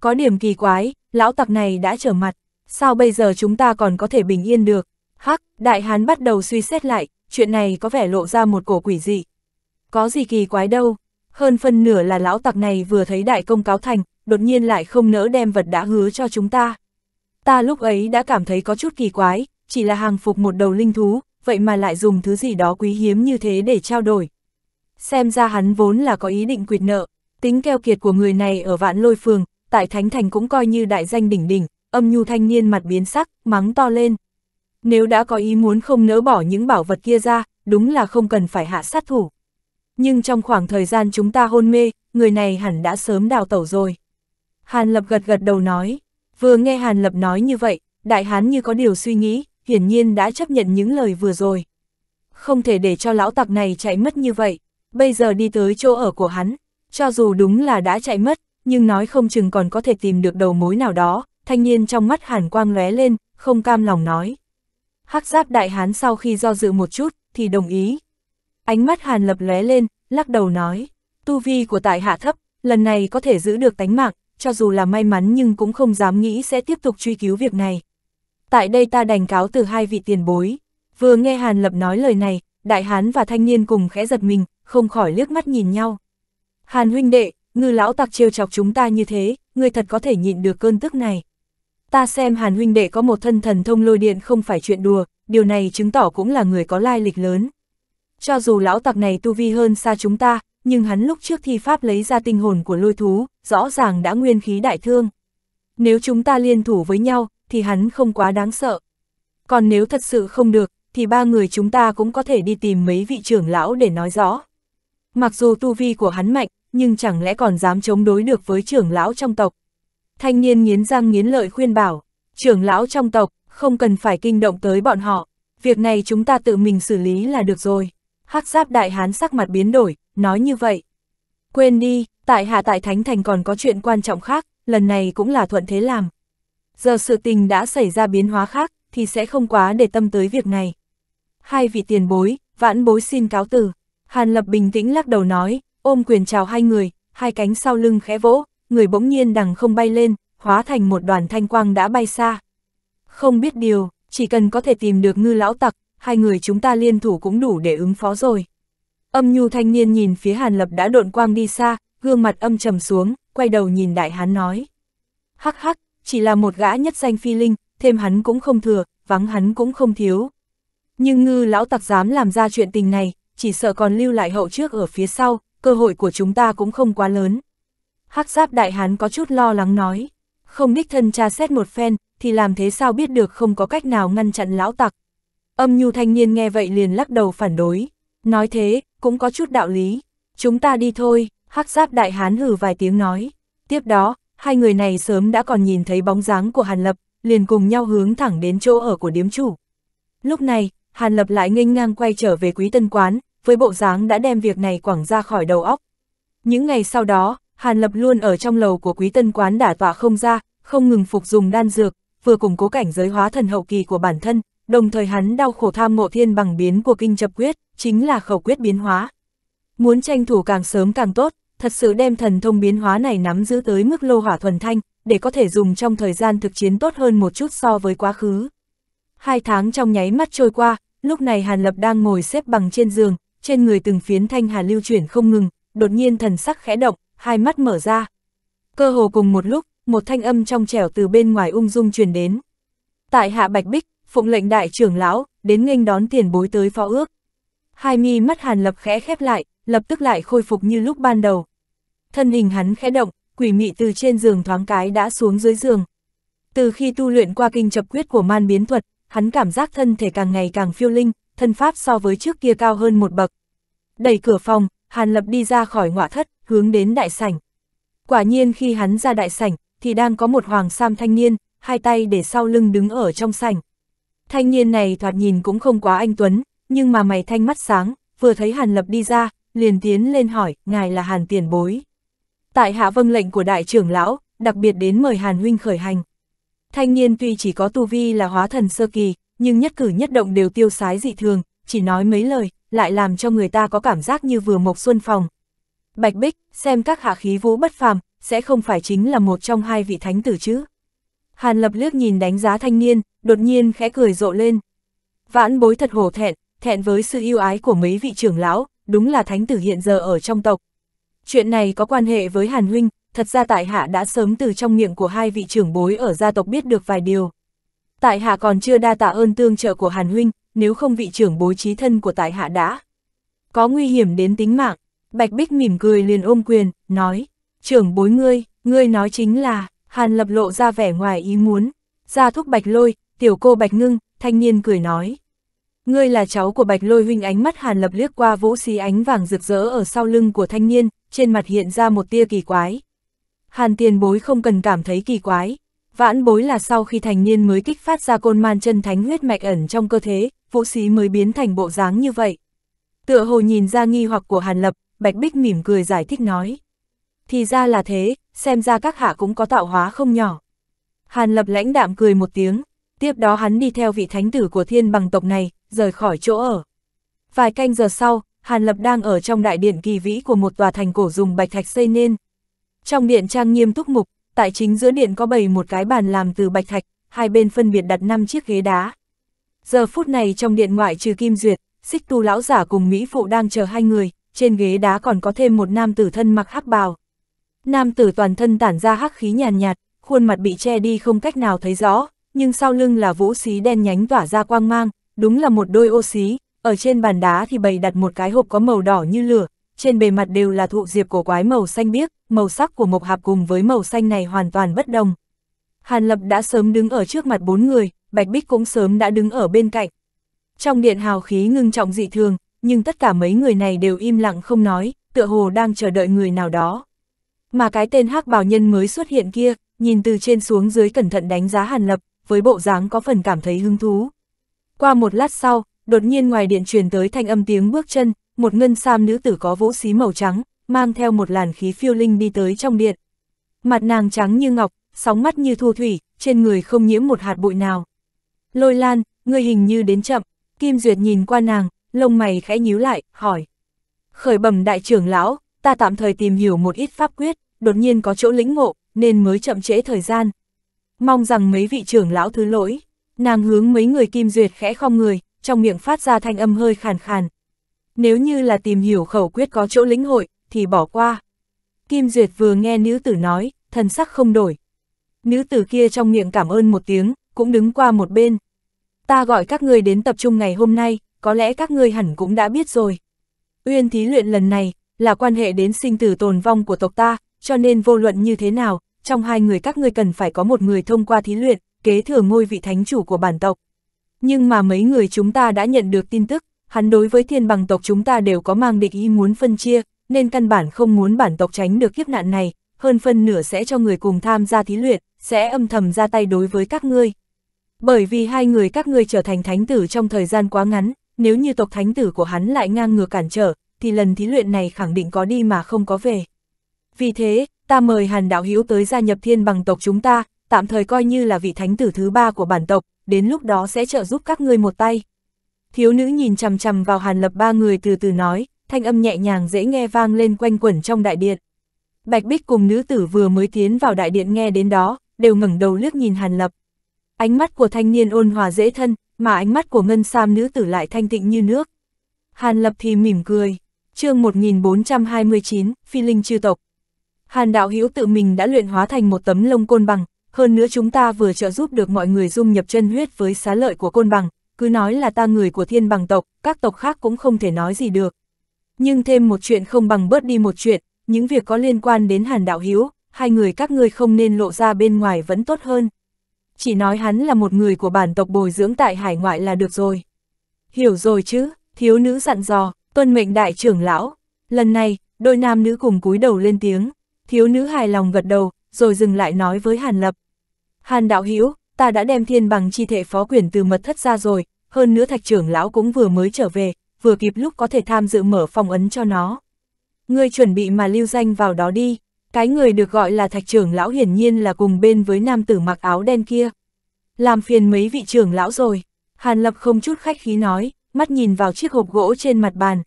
Có điểm kỳ quái, lão tặc này đã trở mặt, sao bây giờ chúng ta còn có thể bình yên được? Hắc, đại hán bắt đầu suy xét lại, chuyện này có vẻ lộ ra một cổ quỷ dị. Có gì kỳ quái đâu, hơn phân nửa là lão tặc này vừa thấy đại công cáo thành, đột nhiên lại không nỡ đem vật đã hứa cho chúng ta. Ta lúc ấy đã cảm thấy có chút kỳ quái, chỉ là hàng phục một đầu linh thú, vậy mà lại dùng thứ gì đó quý hiếm như thế để trao đổi. Xem ra hắn vốn là có ý định quyệt nợ, tính keo kiệt của người này ở vạn lôi phường, tại Thánh Thành cũng coi như đại danh đỉnh đỉnh, âm nhu thanh niên mặt biến sắc, mắng to lên. Nếu đã có ý muốn không nỡ bỏ những bảo vật kia ra, đúng là không cần phải hạ sát thủ. Nhưng trong khoảng thời gian chúng ta hôn mê, người này hẳn đã sớm đào tẩu rồi. Hàn Lập gật gật đầu nói, Vừa nghe Hàn Lập nói như vậy, đại hán như có điều suy nghĩ, hiển nhiên đã chấp nhận những lời vừa rồi. Không thể để cho lão tặc này chạy mất như vậy, bây giờ đi tới chỗ ở của hắn, cho dù đúng là đã chạy mất, nhưng nói không chừng còn có thể tìm được đầu mối nào đó, thanh niên trong mắt hàn quang lóe lên, không cam lòng nói. Hắc giáp đại hán sau khi do dự một chút, thì đồng ý. Ánh mắt hàn lập lóe lên, lắc đầu nói, tu vi của tại hạ thấp, lần này có thể giữ được tánh mạng, cho dù là may mắn nhưng cũng không dám nghĩ sẽ tiếp tục truy cứu việc này. Tại đây ta đành cáo từ hai vị tiền bối. Vừa nghe Hàn Lập nói lời này, đại hán và thanh niên cùng khẽ giật mình, không khỏi liếc mắt nhìn nhau. Hàn huynh đệ, ngư lão tặc trêu chọc chúng ta như thế, ngươi thật có thể nhịn được cơn tức này. Ta xem Hàn huynh đệ có một thân thần thông lôi điện không phải chuyện đùa, điều này chứng tỏ cũng là người có lai lịch lớn. Cho dù lão tặc này tu vi hơn xa chúng ta, nhưng hắn lúc trước thi pháp lấy ra tinh hồn của lôi thú, rõ ràng đã nguyên khí đại thương. Nếu chúng ta liên thủ với nhau, thì hắn không quá đáng sợ. Còn nếu thật sự không được, thì ba người chúng ta cũng có thể đi tìm mấy vị trưởng lão để nói rõ. Mặc dù tu vi của hắn mạnh, nhưng chẳng lẽ còn dám chống đối được với trưởng lão trong tộc. Thanh niên nghiến răng nghiến lợi khuyên bảo, trưởng lão trong tộc, không cần phải kinh động tới bọn họ, việc này chúng ta tự mình xử lý là được rồi. hắc giáp đại hán sắc mặt biến đổi, nói như vậy. Quên đi, tại hạ tại Thánh Thành còn có chuyện quan trọng khác, lần này cũng là thuận thế làm. Giờ sự tình đã xảy ra biến hóa khác, thì sẽ không quá để tâm tới việc này. Hai vị tiền bối, vãn bối xin cáo từ. Hàn Lập bình tĩnh lắc đầu nói, ôm quyền chào hai người, hai cánh sau lưng khẽ vỗ, người bỗng nhiên đằng không bay lên, hóa thành một đoàn thanh quang đã bay xa. Không biết điều, chỉ cần có thể tìm được ngư lão tặc, hai người chúng ta liên thủ cũng đủ để ứng phó rồi. Âm nhu thanh niên nhìn phía Hàn Lập đã độn quang đi xa, gương mặt âm trầm xuống, quay đầu nhìn đại hán nói. Hắc hắc, chỉ là một gã nhất danh phi linh, thêm hắn cũng không thừa, vắng hắn cũng không thiếu. Nhưng ngư lão tặc dám làm ra chuyện tình này, chỉ sợ còn lưu lại hậu trước ở phía sau, cơ hội của chúng ta cũng không quá lớn. Hắc giáp đại hán có chút lo lắng nói, không đích thân tra xét một phen, thì làm thế sao biết được không có cách nào ngăn chặn lão tặc. Âm nhu thanh niên nghe vậy liền lắc đầu phản đối, Nói thế, cũng có chút đạo lý. Chúng ta đi thôi, hắc giáp đại hán hử vài tiếng nói. Tiếp đó, hai người này sớm đã còn nhìn thấy bóng dáng của Hàn Lập, liền cùng nhau hướng thẳng đến chỗ ở của điếm chủ. Lúc này, Hàn Lập lại nghênh ngang quay trở về quý tân quán, với bộ dáng đã đem việc này quẳng ra khỏi đầu óc. Những ngày sau đó, Hàn Lập luôn ở trong lầu của quý tân quán đả tọa không ra, không ngừng phục dùng đan dược, vừa củng cố cảnh giới hóa thần hậu kỳ của bản thân, Đồng thời hắn đau khổ tham ngộ thiên bằng biến của kinh chập quyết, chính là khẩu quyết biến hóa. Muốn tranh thủ càng sớm càng tốt, thật sự đem thần thông biến hóa này nắm giữ tới mức lô hỏa thuần thanh, để có thể dùng trong thời gian thực chiến tốt hơn một chút so với quá khứ. Hai tháng trong nháy mắt trôi qua, lúc này Hàn Lập đang ngồi xếp bằng trên giường, trên người từng phiến thanh hà lưu chuyển không ngừng, đột nhiên thần sắc khẽ động, hai mắt mở ra. Cơ hồ cùng một lúc, một thanh âm trong trẻo từ bên ngoài ung dung truyền đến. Tại hạ Bạch Bích, phụng lệnh đại trưởng lão, đến nghênh đón tiền bối tới phó ước. Hai mi mắt hàn lập khẽ khép lại, lập tức lại khôi phục như lúc ban đầu. Thân hình hắn khẽ động, quỷ mị từ trên giường thoáng cái đã xuống dưới giường. Từ khi tu luyện qua kinh chập quyết của man biến thuật, hắn cảm giác thân thể càng ngày càng phiêu linh, thân pháp so với trước kia cao hơn một bậc. Đẩy cửa phòng, Hàn Lập đi ra khỏi ngọa thất, hướng đến đại sảnh. Quả nhiên khi hắn ra đại sảnh, thì đang có một hoàng sam thanh niên, hai tay để sau lưng đứng ở trong sảnh. Thanh niên này thoạt nhìn cũng không quá anh Tuấn, nhưng mà mày thanh mắt sáng, vừa thấy Hàn Lập đi ra, liền tiến lên hỏi, ngài là Hàn tiền bối. Tại hạ vâng lệnh của đại trưởng lão, đặc biệt đến mời Hàn huynh khởi hành. Thanh niên tuy chỉ có tu vi là hóa thần sơ kỳ, nhưng nhất cử nhất động đều tiêu sái dị thường, chỉ nói mấy lời, lại làm cho người ta có cảm giác như vừa mộc xuân phòng. Bạch Bích, xem các hạ khí vũ bất phàm, sẽ không phải chính là một trong hai vị thánh tử chứ. Hàn lập liếc nhìn đánh giá thanh niên, đột nhiên khẽ cười rộ lên. Vãn bối thật hổ thẹn, thẹn với sự yêu ái của mấy vị trưởng lão, đúng là thánh tử hiện giờ ở trong tộc. Chuyện này có quan hệ với Hàn Huynh, thật ra tại hạ đã sớm từ trong miệng của hai vị trưởng bối ở gia tộc biết được vài điều. Tại hạ còn chưa đa tạ ơn tương trợ của Hàn Huynh, nếu không vị trưởng bối trí thân của tại hạ đã. Có nguy hiểm đến tính mạng, Bạch Bích mỉm cười liền ôm quyền, nói, trưởng bối ngươi, ngươi nói chính là, Hàn Lập lộ ra vẻ ngoài ý muốn, ra thúc Bạch Lôi, tiểu cô Bạch Ngưng, thanh niên cười nói. Ngươi là cháu của Bạch Lôi huynh ánh mắt Hàn Lập liếc qua vũ xí ánh vàng rực rỡ ở sau lưng của thanh niên, trên mặt hiện ra một tia kỳ quái. Hàn tiền bối không cần cảm thấy kỳ quái, vãn bối là sau khi thanh niên mới kích phát ra côn man chân thánh huyết mạch ẩn trong cơ thể, vũ xí mới biến thành bộ dáng như vậy. Tựa hồ nhìn ra nghi hoặc của Hàn Lập, Bạch Bích mỉm cười giải thích nói thì ra là thế, xem ra các hạ cũng có tạo hóa không nhỏ. Hàn lập lãnh đạm cười một tiếng, tiếp đó hắn đi theo vị thánh tử của thiên bằng tộc này, rời khỏi chỗ ở. Vài canh giờ sau, Hàn lập đang ở trong đại điện kỳ vĩ của một tòa thành cổ dùng bạch thạch xây nên. Trong điện trang nghiêm túc mục, tại chính giữa điện có bày một cái bàn làm từ bạch thạch, hai bên phân biệt đặt 5 chiếc ghế đá. Giờ phút này trong điện ngoại trừ Kim Duyệt, xích tu lão giả cùng Mỹ Phụ đang chờ hai người, trên ghế đá còn có thêm một nam tử thân mặc hắc bào. Nam tử toàn thân tản ra hắc khí nhàn nhạt, khuôn mặt bị che đi không cách nào thấy rõ, nhưng sau lưng là vũ xí đen nhánh tỏa ra quang mang, đúng là một đôi ô xí, ở trên bàn đá thì bày đặt một cái hộp có màu đỏ như lửa, trên bề mặt đều là thụ diệp của quái màu xanh biếc, màu sắc của mộc hạp cùng với màu xanh này hoàn toàn bất đồng. Hàn Lập đã sớm đứng ở trước mặt bốn người, Bạch Bích cũng sớm đã đứng ở bên cạnh. Trong điện hào khí ngưng trọng dị thường, nhưng tất cả mấy người này đều im lặng không nói, tựa hồ đang chờ đợi người nào đó. Mà cái tên hắc bào nhân mới xuất hiện kia, nhìn từ trên xuống dưới cẩn thận đánh giá Hàn Lập, với bộ dáng có phần cảm thấy hứng thú. Qua một lát sau, đột nhiên ngoài điện truyền tới thanh âm tiếng bước chân, một ngân sam nữ tử có vũ xí màu trắng, mang theo một làn khí phiêu linh đi tới trong điện. Mặt nàng trắng như ngọc, sóng mắt như thu thủy, trên người không nhiễm một hạt bụi nào. Lôi lan, người hình như đến chậm, Kim Duyệt nhìn qua nàng, lông mày khẽ nhíu lại, hỏi. Khởi bẩm đại trưởng lão, ta tạm thời tìm hiểu một ít pháp quyết, đột nhiên có chỗ lĩnh ngộ, nên mới chậm trễ thời gian. Mong rằng mấy vị trưởng lão thứ lỗi, nàng hướng mấy người kim duyệt khẽ không người, trong miệng phát ra thanh âm hơi khàn khàn. Nếu như là tìm hiểu khẩu quyết có chỗ lĩnh hội, thì bỏ qua. Kim Duyệt vừa nghe nữ tử nói, thần sắc không đổi. Nữ tử kia trong miệng cảm ơn một tiếng, cũng đứng qua một bên. Ta gọi các ngươi đến tập trung ngày hôm nay, có lẽ các ngươi hẳn cũng đã biết rồi. Uyên thí luyện lần này, là quan hệ đến sinh tử tồn vong của tộc ta, cho nên vô luận như thế nào, trong hai người các ngươi cần phải có một người thông qua thí luyện, kế thừa ngôi vị thánh chủ của bản tộc. Nhưng mà mấy người chúng ta đã nhận được tin tức, hắn đối với thiên bằng tộc chúng ta đều có mang địch ý muốn phân chia, nên căn bản không muốn bản tộc tránh được kiếp nạn này, hơn phân nửa sẽ cho người cùng tham gia thí luyện, sẽ âm thầm ra tay đối với các ngươi. Bởi vì hai người các ngươi trở thành thánh tử trong thời gian quá ngắn, nếu như tộc thánh tử của hắn lại ngang ngược cản trở, thì lần thí luyện này khẳng định có đi mà không có về. Vì thế, ta mời Hàn Đạo hiếu tới gia nhập thiên bằng tộc chúng ta, tạm thời coi như là vị thánh tử thứ ba của bản tộc, đến lúc đó sẽ trợ giúp các ngươi một tay. Thiếu nữ nhìn chằm chằm vào Hàn Lập ba người từ từ nói, thanh âm nhẹ nhàng dễ nghe vang lên quanh quẩn trong đại điện. Bạch Bích cùng nữ tử vừa mới tiến vào đại điện nghe đến đó, đều ngẩng đầu liếc nhìn Hàn Lập. Ánh mắt của thanh niên ôn hòa dễ thân, mà ánh mắt của ngân sam nữ tử lại thanh tịnh như nước. Hàn Lập thì mỉm cười, chương 1429, Phi Linh chư tộc. Hàn đạo hữu tự mình đã luyện hóa thành một tấm lông côn bằng, hơn nữa chúng ta vừa trợ giúp được mọi người dung nhập chân huyết với xá lợi của côn bằng, cứ nói là ta người của thiên bằng tộc, các tộc khác cũng không thể nói gì được. Nhưng thêm một chuyện không bằng bớt đi một chuyện, những việc có liên quan đến hàn đạo hữu hai người các ngươi không nên lộ ra bên ngoài vẫn tốt hơn. Chỉ nói hắn là một người của bản tộc bồi dưỡng tại hải ngoại là được rồi. Hiểu rồi chứ, thiếu nữ dặn dò, Tuân mệnh đại trưởng lão, lần này, đôi nam nữ cùng cúi đầu lên tiếng, thiếu nữ hài lòng gật đầu, rồi dừng lại nói với Hàn Lập. Hàn đạo hữu ta đã đem thiên bằng chi thể phó quyển từ mật thất ra rồi, hơn nữa thạch trưởng lão cũng vừa mới trở về, vừa kịp lúc có thể tham dự mở phòng ấn cho nó. Ngươi chuẩn bị mà lưu danh vào đó đi, cái người được gọi là thạch trưởng lão hiển nhiên là cùng bên với nam tử mặc áo đen kia. Làm phiền mấy vị trưởng lão rồi, Hàn Lập không chút khách khí nói, mắt nhìn vào chiếc hộp gỗ trên mặt bàn.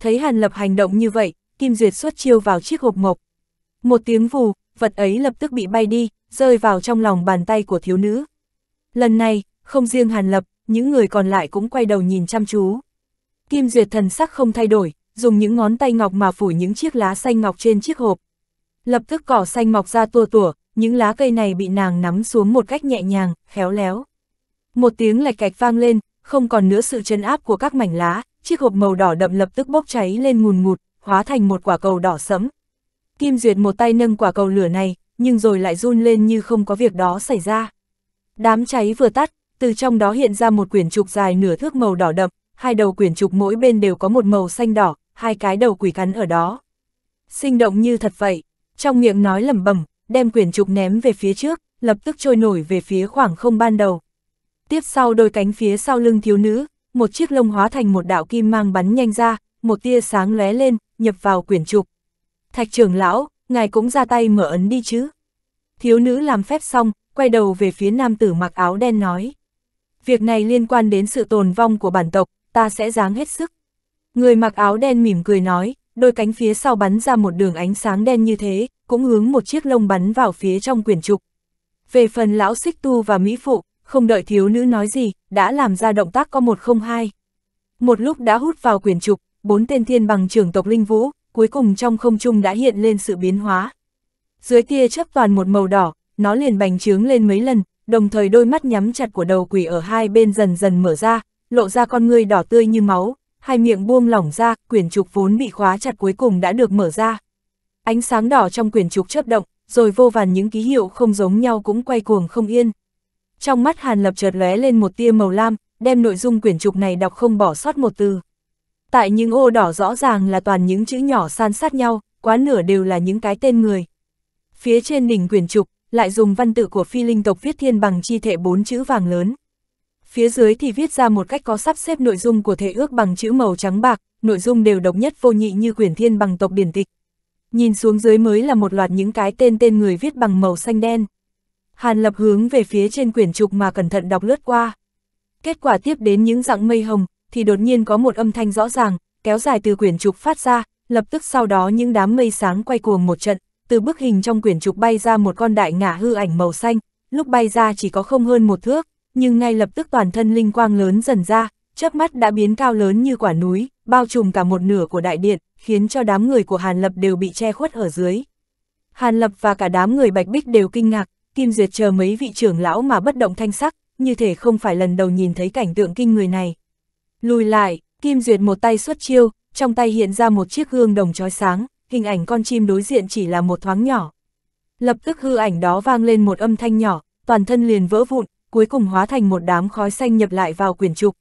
Thấy Hàn Lập hành động như vậy, Kim Duyệt xuất chiêu vào chiếc hộp mộc. Một tiếng vù, vật ấy lập tức bị bay đi, rơi vào trong lòng bàn tay của thiếu nữ. Lần này, không riêng Hàn Lập, những người còn lại cũng quay đầu nhìn chăm chú. Kim Duyệt thần sắc không thay đổi, dùng những ngón tay ngọc mà phủ những chiếc lá xanh ngọc trên chiếc hộp. Lập tức cỏ xanh mọc ra tua tủa, những lá cây này bị nàng nắm xuống một cách nhẹ nhàng, khéo léo. Một tiếng lạch cạch vang lên, không còn nữa sự chân áp của các mảnh lá, chiếc hộp màu đỏ đậm lập tức bốc cháy lên ngùn ngụt, hóa thành một quả cầu đỏ sẫm. Kim Duyệt một tay nâng quả cầu lửa này, nhưng rồi lại run lên như không có việc đó xảy ra. Đám cháy vừa tắt, từ trong đó hiện ra một quyển trục dài nửa thước màu đỏ đậm, hai đầu quyển trục mỗi bên đều có một màu xanh đỏ, hai cái đầu quỷ cắn ở đó. Sinh động như thật vậy, trong miệng nói lẩm bẩm, đem quyển trục ném về phía trước, lập tức trôi nổi về phía khoảng không ban đầu. Tiếp sau đôi cánh phía sau lưng thiếu nữ, một chiếc lông hóa thành một đạo kim mang bắn nhanh ra, một tia sáng lóe lên, nhập vào quyển trục. Thạch trưởng lão, ngài cũng ra tay mở ấn đi chứ. Thiếu nữ làm phép xong, quay đầu về phía nam tử mặc áo đen nói. Việc này liên quan đến sự tồn vong của bản tộc, ta sẽ dáng hết sức. Người mặc áo đen mỉm cười nói, đôi cánh phía sau bắn ra một đường ánh sáng đen như thế, cũng hướng một chiếc lông bắn vào phía trong quyển trục. Về phần lão xích tu và mỹ phụ, không đợi thiếu nữ nói gì, đã làm ra động tác có một không hai. Một lúc đã hút vào quyển trục, bốn tên thiên bằng trưởng tộc linh vũ, cuối cùng trong không trung đã hiện lên sự biến hóa. Dưới tia chấp toàn một màu đỏ, nó liền bành trướng lên mấy lần, đồng thời đôi mắt nhắm chặt của đầu quỷ ở hai bên dần dần mở ra, lộ ra con ngươi đỏ tươi như máu, hai miệng buông lỏng ra, quyển trục vốn bị khóa chặt cuối cùng đã được mở ra. Ánh sáng đỏ trong quyển trục chớp động, rồi vô vàn những ký hiệu không giống nhau cũng quay cuồng không yên trong mắt Hàn Lập chợt lóe lên một tia màu lam, đem nội dung quyển trục này đọc không bỏ sót một từ. Tại những ô đỏ rõ ràng là toàn những chữ nhỏ san sát nhau, quá nửa đều là những cái tên người. Phía trên đỉnh quyển trục, lại dùng văn tự của phi linh tộc viết thiên bằng chi thể bốn chữ vàng lớn. Phía dưới thì viết ra một cách có sắp xếp nội dung của thể ước bằng chữ màu trắng bạc, nội dung đều độc nhất vô nhị như quyển thiên bằng tộc điển tịch. Nhìn xuống dưới mới là một loạt những cái tên tên người viết bằng màu xanh đen. Hàn Lập hướng về phía trên quyển trục mà cẩn thận đọc lướt qua. Kết quả tiếp đến những dạng mây hồng, thì đột nhiên có một âm thanh rõ ràng, kéo dài từ quyển trục phát ra, lập tức sau đó những đám mây sáng quay cuồng một trận, từ bức hình trong quyển trục bay ra một con đại ngả hư ảnh màu xanh, lúc bay ra chỉ có không hơn một thước, nhưng ngay lập tức toàn thân linh quang lớn dần ra, chớp mắt đã biến cao lớn như quả núi, bao trùm cả một nửa của đại điện, khiến cho đám người của Hàn Lập đều bị che khuất ở dưới. Hàn Lập và cả đám người Bạch Bích đều kinh ngạc, Kim Duyệt chờ mấy vị trưởng lão mà bất động thanh sắc, như thể không phải lần đầu nhìn thấy cảnh tượng kinh người này. Lùi lại, Kim Duyệt một tay xuất chiêu, trong tay hiện ra một chiếc gương đồng chói sáng, hình ảnh con chim đối diện chỉ là một thoáng nhỏ. Lập tức hư ảnh đó vang lên một âm thanh nhỏ, toàn thân liền vỡ vụn, cuối cùng hóa thành một đám khói xanh nhập lại vào quyển trục.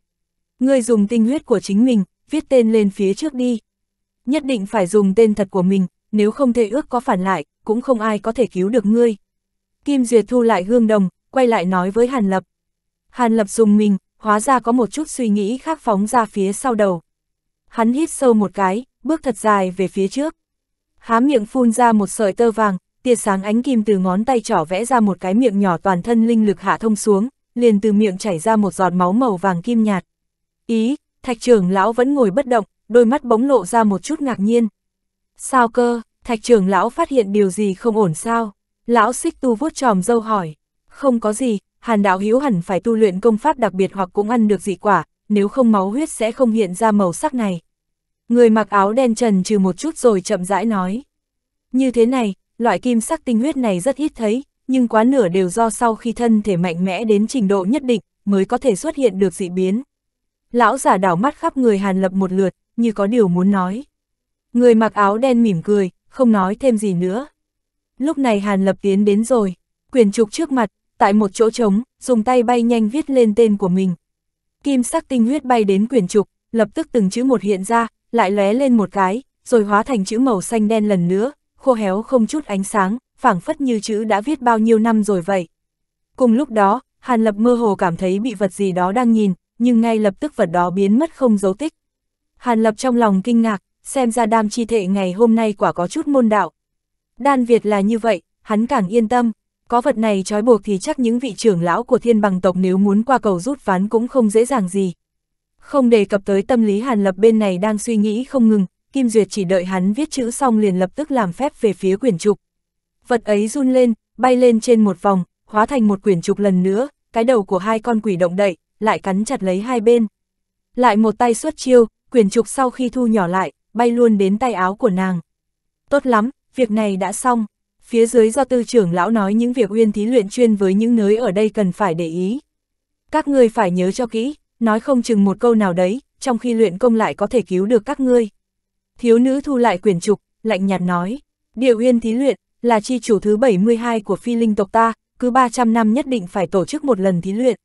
Ngươi dùng tinh huyết của chính mình, viết tên lên phía trước đi. Nhất định phải dùng tên thật của mình, nếu không thể ước có phản lại, cũng không ai có thể cứu được ngươi. Kim Duyệt thu lại hương đồng, quay lại nói với Hàn Lập. Hàn Lập dùng mình, hóa ra có một chút suy nghĩ khác phóng ra phía sau đầu. Hắn hít sâu một cái, bước thật dài về phía trước. Há miệng phun ra một sợi tơ vàng, tia sáng ánh kim từ ngón tay trỏ vẽ ra một cái miệng nhỏ toàn thân linh lực hạ thông xuống, liền từ miệng chảy ra một giọt máu màu vàng kim nhạt. Ý, thạch trưởng lão vẫn ngồi bất động, đôi mắt bỗng lộ ra một chút ngạc nhiên. Sao cơ, thạch trưởng lão phát hiện điều gì không ổn sao? Lão xích tu vuốt tròm dâu hỏi, không có gì, hàn đạo hiếu hẳn phải tu luyện công pháp đặc biệt hoặc cũng ăn được dị quả, nếu không máu huyết sẽ không hiện ra màu sắc này. Người mặc áo đen trần trừ một chút rồi chậm rãi nói. Như thế này, loại kim sắc tinh huyết này rất ít thấy, nhưng quá nửa đều do sau khi thân thể mạnh mẽ đến trình độ nhất định mới có thể xuất hiện được dị biến. Lão giả đảo mắt khắp người Hàn Lập một lượt, như có điều muốn nói. Người mặc áo đen mỉm cười, không nói thêm gì nữa. Lúc này Hàn Lập tiến đến rồi, quyển trục trước mặt, tại một chỗ trống, dùng tay bay nhanh viết lên tên của mình. Kim sắc tinh huyết bay đến quyển trục, lập tức từng chữ một hiện ra, lại lóe lên một cái, rồi hóa thành chữ màu xanh đen lần nữa, khô héo không chút ánh sáng, phảng phất như chữ đã viết bao nhiêu năm rồi vậy. Cùng lúc đó, Hàn Lập mơ hồ cảm thấy bị vật gì đó đang nhìn, nhưng ngay lập tức vật đó biến mất không dấu tích. Hàn Lập trong lòng kinh ngạc, xem ra đam chi thể ngày hôm nay quả có chút môn đạo, Đan Việt là như vậy, hắn càng yên tâm, có vật này trói buộc thì chắc những vị trưởng lão của thiên bằng tộc nếu muốn qua cầu rút ván cũng không dễ dàng gì. Không đề cập tới tâm lý Hàn Lập bên này đang suy nghĩ không ngừng, Kim Duyệt chỉ đợi hắn viết chữ xong liền lập tức làm phép về phía quyển trục. Vật ấy run lên, bay lên trên một vòng, hóa thành một quyển trục lần nữa, cái đầu của hai con quỷ động đậy, lại cắn chặt lấy hai bên. Lại một tay xuất chiêu, quyển trục sau khi thu nhỏ lại, bay luôn đến tay áo của nàng. Tốt lắm, việc này đã xong, phía dưới do tư trưởng lão nói những việc uyên thí luyện chuyên với những nơi ở đây cần phải để ý. Các ngươi phải nhớ cho kỹ, nói không chừng một câu nào đấy, trong khi luyện công lại có thể cứu được các ngươi. Thiếu nữ thu lại quyển trục, lạnh nhạt nói, địa uyên thí luyện, là chi chủ thứ 72 của phi linh tộc ta, cứ 300 năm nhất định phải tổ chức một lần thí luyện.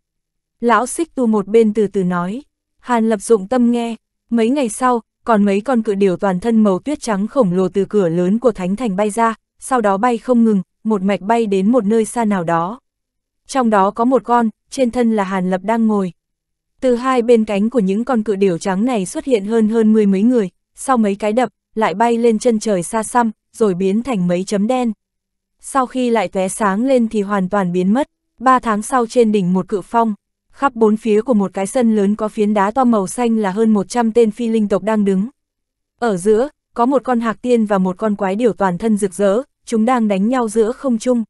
Lão xích tu một bên từ từ nói, Hàn lập dụng tâm nghe, mấy ngày sau, còn mấy con cự điểu toàn thân màu tuyết trắng khổng lồ từ cửa lớn của thánh thành bay ra, sau đó bay không ngừng, một mạch bay đến một nơi xa nào đó. Trong đó có một con, trên thân là Hàn Lập đang ngồi. Từ hai bên cánh của những con cự điểu trắng này xuất hiện hơn hơn mười mấy người, sau mấy cái đập, lại bay lên chân trời xa xăm, rồi biến thành mấy chấm đen. Sau khi lại tóe sáng lên thì hoàn toàn biến mất, ba tháng sau trên đỉnh một cự phong, khắp bốn phía của một cái sân lớn có phiến đá to màu xanh là hơn 100 tên phi linh tộc đang đứng. Ở giữa, có một con hạc tiên và một con quái điểu toàn thân rực rỡ, chúng đang đánh nhau giữa không trung.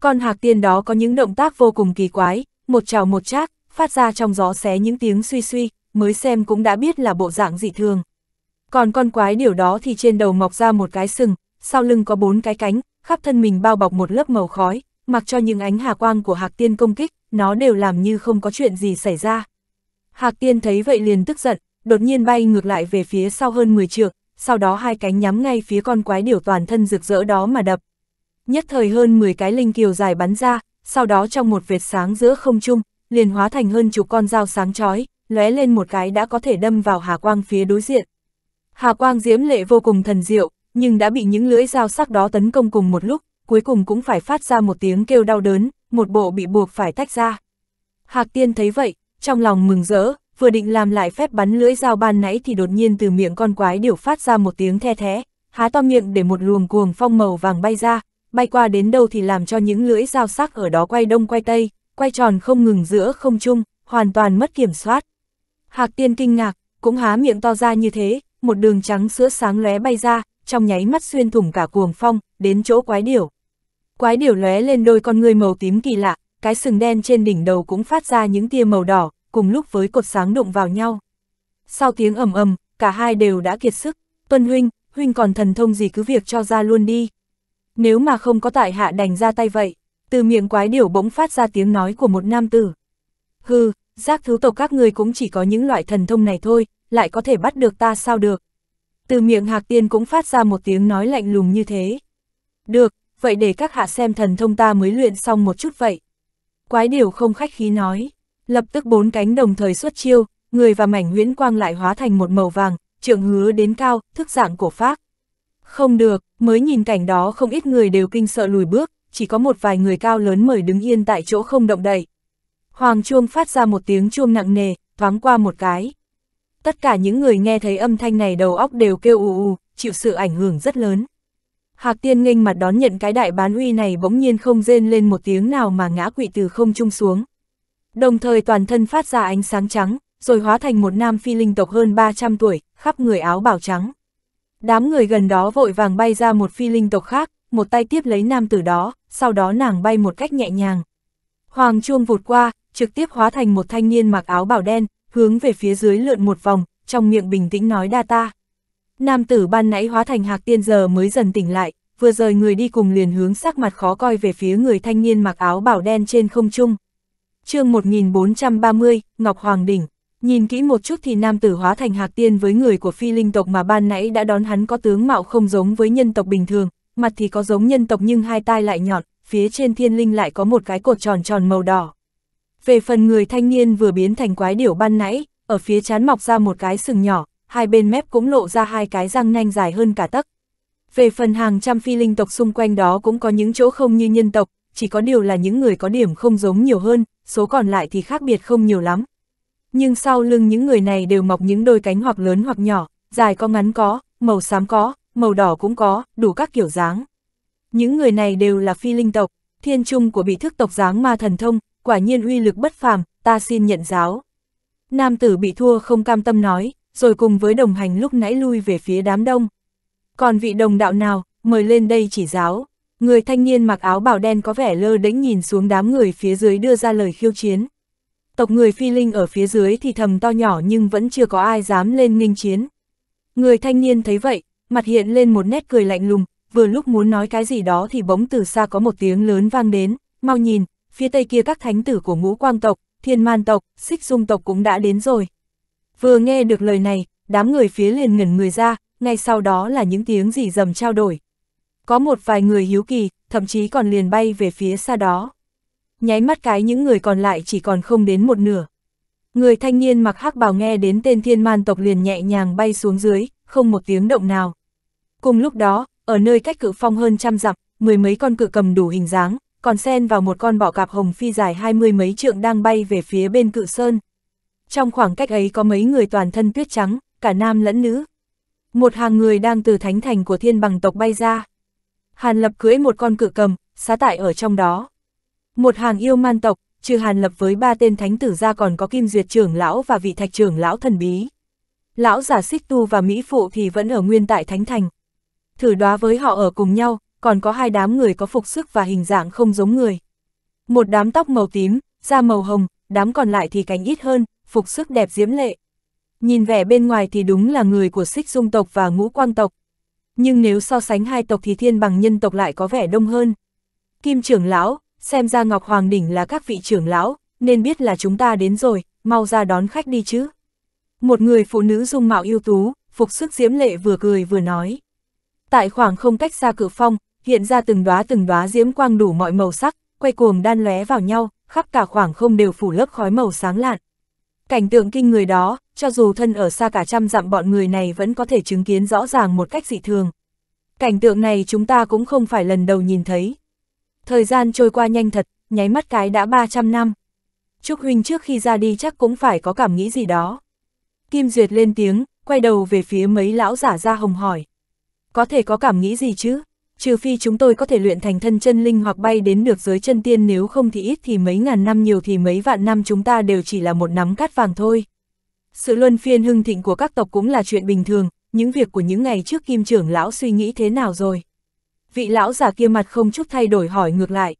Con hạc tiên đó có những động tác vô cùng kỳ quái, một trào một chác, phát ra trong gió xé những tiếng suy suy, mới xem cũng đã biết là bộ dạng dị thường. Còn con quái điểu đó thì trên đầu mọc ra một cái sừng, sau lưng có bốn cái cánh, khắp thân mình bao bọc một lớp màu khói, mặc cho những ánh hà quang của hạc tiên công kích, nó đều làm như không có chuyện gì xảy ra. Hạc tiên thấy vậy liền tức giận, đột nhiên bay ngược lại về phía sau hơn 10 trượng, sau đó hai cánh nhắm ngay phía con quái điểu toàn thân rực rỡ đó mà đập. Nhất thời hơn 10 cái linh kiều dài bắn ra, sau đó trong một vệt sáng giữa không trung, liền hóa thành hơn chục con dao sáng chói, lóe lên một cái đã có thể đâm vào hà quang phía đối diện. Hà quang diễm lệ vô cùng thần diệu, nhưng đã bị những lưỡi dao sắc đó tấn công cùng một lúc, cuối cùng cũng phải phát ra một tiếng kêu đau đớn, một bộ bị buộc phải tách ra. Hạc tiên thấy vậy, trong lòng mừng rỡ, vừa định làm lại phép bắn lưỡi dao ban nãy thì đột nhiên từ miệng con quái điểu phát ra một tiếng the thé, há to miệng để một luồng cuồng phong màu vàng bay ra, bay qua đến đâu thì làm cho những lưỡi dao sắc ở đó quay đông quay tây, quay tròn không ngừng giữa không trung, hoàn toàn mất kiểm soát. Hạc tiên kinh ngạc, cũng há miệng to ra như thế, một đường trắng sữa sáng lóe bay ra, trong nháy mắt xuyên thủng cả cuồng phong, đến chỗ quái điểu quái điểu lóe lên đôi con ngươi màu tím kỳ lạ, cái sừng đen trên đỉnh đầu cũng phát ra những tia màu đỏ, cùng lúc với cột sáng đụng vào nhau. Sau tiếng ầm ầm, cả hai đều đã kiệt sức, Tuân Huynh, Huynh còn thần thông gì cứ việc cho ra luôn đi. Nếu mà không có tại hạ đành ra tay vậy, từ miệng quái điểu bỗng phát ra tiếng nói của một nam tử. Hừ, giác thứ tộc các ngươi cũng chỉ có những loại thần thông này thôi, lại có thể bắt được ta sao được. Từ miệng hạc tiên cũng phát ra một tiếng nói lạnh lùng như thế. Được, vậy để các hạ xem thần thông ta mới luyện xong một chút vậy. Quái điều không khách khí nói, lập tức bốn cánh đồng thời xuất chiêu, người và mảnh nguyễn quang lại hóa thành một màu vàng, trượng hứa đến cao, thức dạng cổ phác. Không được, mới nhìn cảnh đó không ít người đều kinh sợ lùi bước, chỉ có một vài người cao lớn mời đứng yên tại chỗ không động đậy. Hoàng chuông phát ra một tiếng chuông nặng nề, thoáng qua một cái. Tất cả những người nghe thấy âm thanh này đầu óc đều kêu ù ù, chịu sự ảnh hưởng rất lớn. Hạc tiên nghênh mặt đón nhận cái đại bán uy này bỗng nhiên không rên lên một tiếng nào mà ngã quỵ từ không trung xuống. Đồng thời toàn thân phát ra ánh sáng trắng, rồi hóa thành một nam phi linh tộc hơn 300 tuổi, khắp người áo bảo trắng. Đám người gần đó vội vàng bay ra một phi linh tộc khác, một tay tiếp lấy nam tử đó, sau đó nàng bay một cách nhẹ nhàng. Hoàng chuông vụt qua, trực tiếp hóa thành một thanh niên mặc áo bảo đen, hướng về phía dưới lượn một vòng, trong miệng bình tĩnh nói đa ta. Nam tử ban nãy hóa thành hạc tiên giờ mới dần tỉnh lại, vừa rời người đi cùng liền hướng sắc mặt khó coi về phía người thanh niên mặc áo bảo đen trên không trung. chương 1430, Ngọc Hoàng Đỉnh. Nhìn kỹ một chút thì nam tử hóa thành hạc tiên với người của phi linh tộc mà ban nãy đã đón hắn có tướng mạo không giống với nhân tộc bình thường, mặt thì có giống nhân tộc nhưng hai tai lại nhọn, phía trên thiên linh lại có một cái cột tròn tròn màu đỏ. Về phần người thanh niên vừa biến thành quái điểu ban nãy, ở phía chán mọc ra một cái sừng nhỏ, hai bên mép cũng lộ ra hai cái răng nanh dài hơn cả tấc. Về phần hàng trăm phi linh tộc xung quanh đó cũng có những chỗ không như nhân tộc, chỉ có điều là những người có điểm không giống nhiều hơn, số còn lại thì khác biệt không nhiều lắm. Nhưng sau lưng những người này đều mọc những đôi cánh hoặc lớn hoặc nhỏ, dài có ngắn có, màu xám có, màu đỏ cũng có, đủ các kiểu dáng. Những người này đều là phi linh tộc, thiên trung của bị thức tộc dáng ma thần thông, quả nhiên uy lực bất phàm, ta xin nhận giáo. Nam tử bị thua không cam tâm nói, rồi cùng với đồng hành lúc nãy lui về phía đám đông. Còn vị đồng đạo nào, mời lên đây chỉ giáo. Người thanh niên mặc áo bào đen có vẻ lơ đễnh nhìn xuống đám người phía dưới đưa ra lời khiêu chiến. Tộc người phi linh ở phía dưới thì thầm to nhỏ nhưng vẫn chưa có ai dám lên nghênh chiến. Người thanh niên thấy vậy, mặt hiện lên một nét cười lạnh lùng, vừa lúc muốn nói cái gì đó thì bỗng từ xa có một tiếng lớn vang đến, mau nhìn, phía tây kia các thánh tử của ngũ quang tộc, thiên man tộc, xích dung tộc cũng đã đến rồi. Vừa nghe được lời này, đám người phía liền ngẩn người ra, ngay sau đó là những tiếng gì dầm trao đổi. Có một vài người hiếu kỳ, thậm chí còn liền bay về phía xa đó. Nháy mắt cái những người còn lại chỉ còn không đến một nửa. Người thanh niên mặc hắc bào nghe đến tên thiên man tộc liền nhẹ nhàng bay xuống dưới, không một tiếng động nào. Cùng lúc đó, ở nơi cách cự phong hơn trăm dặm, mười mấy con cự cầm đủ hình dáng, còn xen vào một con bọ cạp hồng phi dài hai mươi mấy trượng đang bay về phía bên cự sơn trong khoảng cách ấy có mấy người toàn thân tuyết trắng, cả nam lẫn nữ. Một hàng người đang từ thánh thành của thiên bằng tộc bay ra. Hàn lập cưỡi một con cự cầm, xá tại ở trong đó. Một hàng yêu man tộc, trừ hàn lập với ba tên thánh tử ra còn có kim duyệt trưởng lão và vị thạch trưởng lão thần bí. Lão giả xích tu và Mỹ Phụ thì vẫn ở nguyên tại thánh thành. Thử đoá với họ ở cùng nhau, còn có hai đám người có phục sức và hình dạng không giống người. Một đám tóc màu tím, da màu hồng, đám còn lại thì cánh ít hơn, phục sức đẹp diễm lệ. Nhìn vẻ bên ngoài thì đúng là người của xích dung tộc và ngũ quang tộc. Nhưng nếu so sánh hai tộc thì thiên bằng nhân tộc lại có vẻ đông hơn. Kim trưởng lão, xem ra Ngọc Hoàng Đỉnh là các vị trưởng lão, nên biết là chúng ta đến rồi, mau ra đón khách đi chứ. Một người phụ nữ dung mạo ưu tú, phục sức diễm lệ vừa cười vừa nói. Tại khoảng không cách xa cửa phong, hiện ra từng đóa từng đóa diễm quang đủ mọi màu sắc, quay cuồng đan lóe vào nhau, khắp cả khoảng không đều phủ lớp khói màu sáng lạn. Cảnh tượng kinh người đó, cho dù thân ở xa cả trăm dặm bọn người này vẫn có thể chứng kiến rõ ràng một cách dị thường. Cảnh tượng này chúng ta cũng không phải lần đầu nhìn thấy. Thời gian trôi qua nhanh thật, nháy mắt cái đã 300 năm. Trúc Huynh trước khi ra đi chắc cũng phải có cảm nghĩ gì đó. Kim Duyệt lên tiếng, quay đầu về phía mấy lão giả ra hồng hỏi. Có thể có cảm nghĩ gì chứ? trừ phi chúng tôi có thể luyện thành thân chân linh hoặc bay đến được giới chân tiên nếu không thì ít thì mấy ngàn năm nhiều thì mấy vạn năm chúng ta đều chỉ là một nắm cát vàng thôi. Sự luân phiên hưng thịnh của các tộc cũng là chuyện bình thường, những việc của những ngày trước kim trưởng lão suy nghĩ thế nào rồi. Vị lão giả kia mặt không chút thay đổi hỏi ngược lại.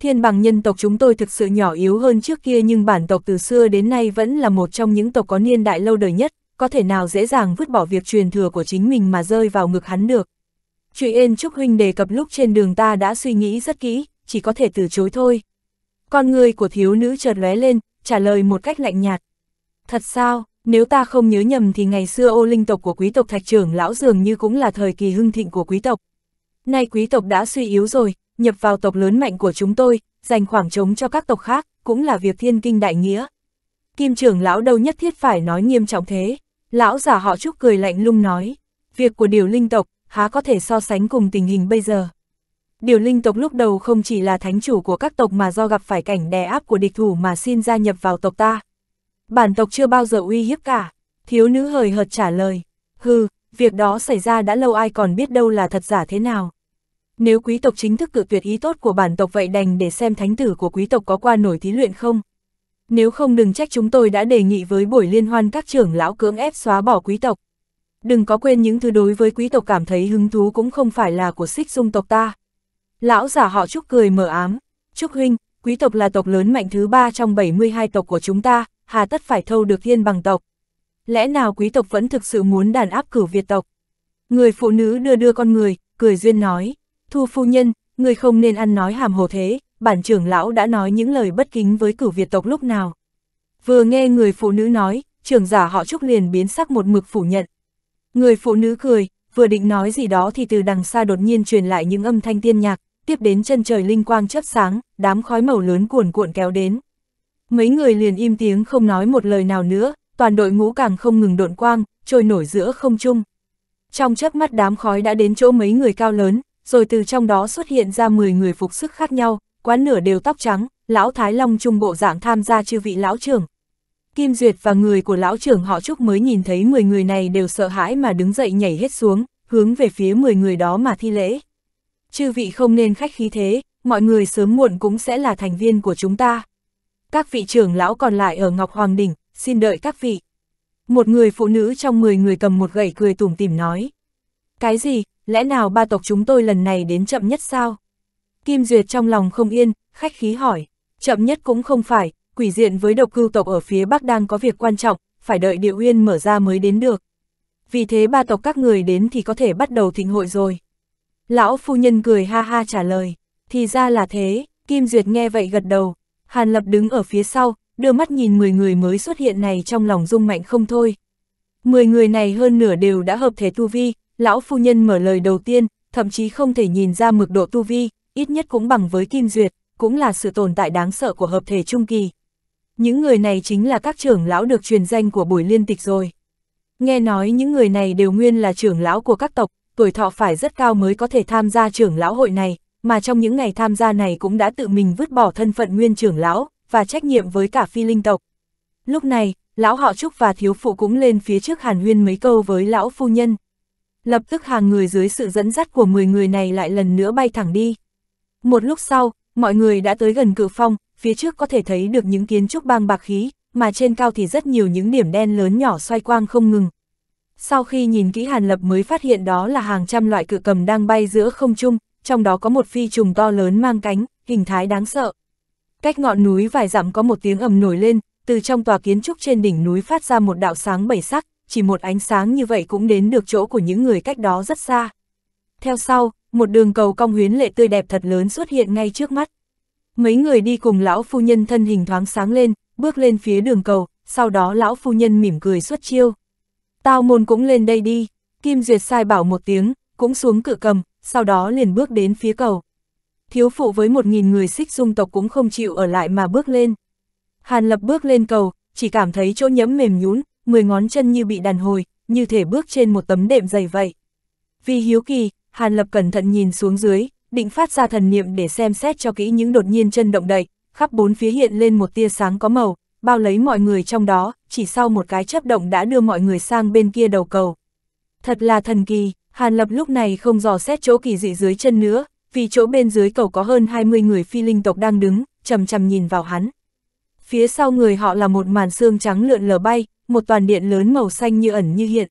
Thiên bằng nhân tộc chúng tôi thực sự nhỏ yếu hơn trước kia nhưng bản tộc từ xưa đến nay vẫn là một trong những tộc có niên đại lâu đời nhất, có thể nào dễ dàng vứt bỏ việc truyền thừa của chính mình mà rơi vào ngực hắn được. Trụy Yên Trúc Huynh đề cập lúc trên đường ta đã suy nghĩ rất kỹ, chỉ có thể từ chối thôi. Con người của thiếu nữ chợt lóe lên, trả lời một cách lạnh nhạt. Thật sao, nếu ta không nhớ nhầm thì ngày xưa ô linh tộc của quý tộc thạch trưởng lão dường như cũng là thời kỳ hưng thịnh của quý tộc. Nay quý tộc đã suy yếu rồi, nhập vào tộc lớn mạnh của chúng tôi, dành khoảng trống cho các tộc khác, cũng là việc thiên kinh đại nghĩa. Kim trưởng lão đâu nhất thiết phải nói nghiêm trọng thế. Lão giả họ trúc cười lạnh lung nói, việc của điều linh tộc, há có thể so sánh cùng tình hình bây giờ. Điều linh tộc lúc đầu không chỉ là thánh chủ của các tộc mà do gặp phải cảnh đè áp của địch thủ mà xin gia nhập vào tộc ta. Bản tộc chưa bao giờ uy hiếp cả, thiếu nữ hời hợt trả lời, hừ, việc đó xảy ra đã lâu ai còn biết đâu là thật giả thế nào. Nếu quý tộc chính thức cự tuyệt ý tốt của bản tộc vậy đành để xem thánh tử của quý tộc có qua nổi thí luyện không. Nếu không đừng trách chúng tôi đã đề nghị với buổi liên hoan các trưởng lão cưỡng ép xóa bỏ quý tộc đừng có quên những thứ đối với quý tộc cảm thấy hứng thú cũng không phải là của xích dung tộc ta. Lão giả họ Trúc cười mở ám, Trúc Huynh, quý tộc là tộc lớn mạnh thứ ba trong 72 tộc của chúng ta, hà tất phải thâu được thiên bằng tộc. Lẽ nào quý tộc vẫn thực sự muốn đàn áp cử Việt tộc? Người phụ nữ đưa đưa con người, cười duyên nói, Thu phu nhân, người không nên ăn nói hàm hồ thế, bản trưởng lão đã nói những lời bất kính với cử Việt tộc lúc nào. Vừa nghe người phụ nữ nói, trưởng giả họ Trúc liền biến sắc một mực phủ nhận. Người phụ nữ cười, vừa định nói gì đó thì từ đằng xa đột nhiên truyền lại những âm thanh tiên nhạc, tiếp đến chân trời linh quang chớp sáng, đám khói màu lớn cuồn cuộn kéo đến. Mấy người liền im tiếng không nói một lời nào nữa, toàn đội ngũ càng không ngừng độn quang, trôi nổi giữa không trung. Trong chớp mắt đám khói đã đến chỗ mấy người cao lớn, rồi từ trong đó xuất hiện ra 10 người phục sức khác nhau, quán nửa đều tóc trắng, lão Thái Long trung bộ dạng tham gia chư vị lão trưởng, Kim Duyệt và người của lão trưởng họ Trúc mới nhìn thấy 10 người này đều sợ hãi mà đứng dậy nhảy hết xuống, hướng về phía 10 người đó mà thi lễ. Chư vị không nên khách khí thế, mọi người sớm muộn cũng sẽ là thành viên của chúng ta. Các vị trưởng lão còn lại ở Ngọc Hoàng Đỉnh, xin đợi các vị. Một người phụ nữ trong 10 người cầm một gậy cười tủm tỉm nói. Cái gì, lẽ nào ba tộc chúng tôi lần này đến chậm nhất sao? Kim Duyệt trong lòng không yên, khách khí hỏi. Chậm nhất cũng không phải, quỷ diện với độc cưu tộc ở phía Bắc đang có việc quan trọng, phải đợi địa uyên mở ra mới đến được. Vì thế ba tộc các người đến thì có thể bắt đầu thịnh hội rồi. Lão phu nhân cười ha ha trả lời, thì ra là thế, Kim Duyệt nghe vậy gật đầu, Hàn Lập đứng ở phía sau, đưa mắt nhìn 10 người mới xuất hiện này trong lòng rung mạnh không thôi. 10 người này hơn nửa đều đã hợp thể tu vi, lão phu nhân mở lời đầu tiên, thậm chí không thể nhìn ra mực độ tu vi, ít nhất cũng bằng với Kim Duyệt, cũng là sự tồn tại đáng sợ của hợp thể trung kỳ, những người này chính là các trưởng lão được truyền danh của buổi liên tịch rồi. Nghe nói những người này đều nguyên là trưởng lão của các tộc, tuổi thọ phải rất cao mới có thể tham gia trưởng lão hội này, mà trong những ngày tham gia này cũng đã tự mình vứt bỏ thân phận nguyên trưởng lão, và trách nhiệm với cả phi linh tộc. Lúc này, lão họ Trúc và thiếu phụ cũng lên phía trước hàn huyên mấy câu với lão phu nhân. Lập tức hàng người dưới sự dẫn dắt của 10 người này lại lần nữa bay thẳng đi. Một lúc sau, mọi người đã tới gần cự phong, phía trước có thể thấy được những kiến trúc bang bạc khí, mà trên cao thì rất nhiều những điểm đen lớn nhỏ xoay quang không ngừng. Sau khi nhìn kỹ Hàn Lập mới phát hiện đó là hàng trăm loại cự cầm đang bay giữa không trung, trong đó có một phi trùng to lớn mang cánh, hình thái đáng sợ. Cách ngọn núi vài dặm có một tiếng ầm nổi lên, từ trong tòa kiến trúc trên đỉnh núi phát ra một đạo sáng bảy sắc, chỉ một ánh sáng như vậy cũng đến được chỗ của những người cách đó rất xa. Theo sau, một đường cầu cong huyến lệ tươi đẹp thật lớn xuất hiện ngay trước mắt. Mấy người đi cùng lão phu nhân thân hình thoáng sáng lên, bước lên phía đường cầu, sau đó lão phu nhân mỉm cười xuất chiêu. Tao môn cũng lên đây đi, Kim Duyệt sai bảo một tiếng, cũng xuống cự cầm, sau đó liền bước đến phía cầu. Thiếu phụ với một nghìn người xích dung tộc cũng không chịu ở lại mà bước lên. Hàn lập bước lên cầu, chỉ cảm thấy chỗ nhẫm mềm nhún, mười ngón chân như bị đàn hồi, như thể bước trên một tấm đệm dày vậy. Vì hiếu kỳ, Hàn lập cẩn thận nhìn xuống dưới, định phát ra thần niệm để xem xét cho kỹ những đột nhiên chân động đậy, khắp bốn phía hiện lên một tia sáng có màu, bao lấy mọi người trong đó, chỉ sau một cái chấp động đã đưa mọi người sang bên kia đầu cầu. Thật là thần kỳ, Hàn Lập lúc này không dò xét chỗ kỳ dị dưới chân nữa, vì chỗ bên dưới cầu có hơn 20 người phi linh tộc đang đứng, chầm chầm nhìn vào hắn. Phía sau người họ là một màn xương trắng lượn lờ bay, một toàn điện lớn màu xanh như ẩn như hiện.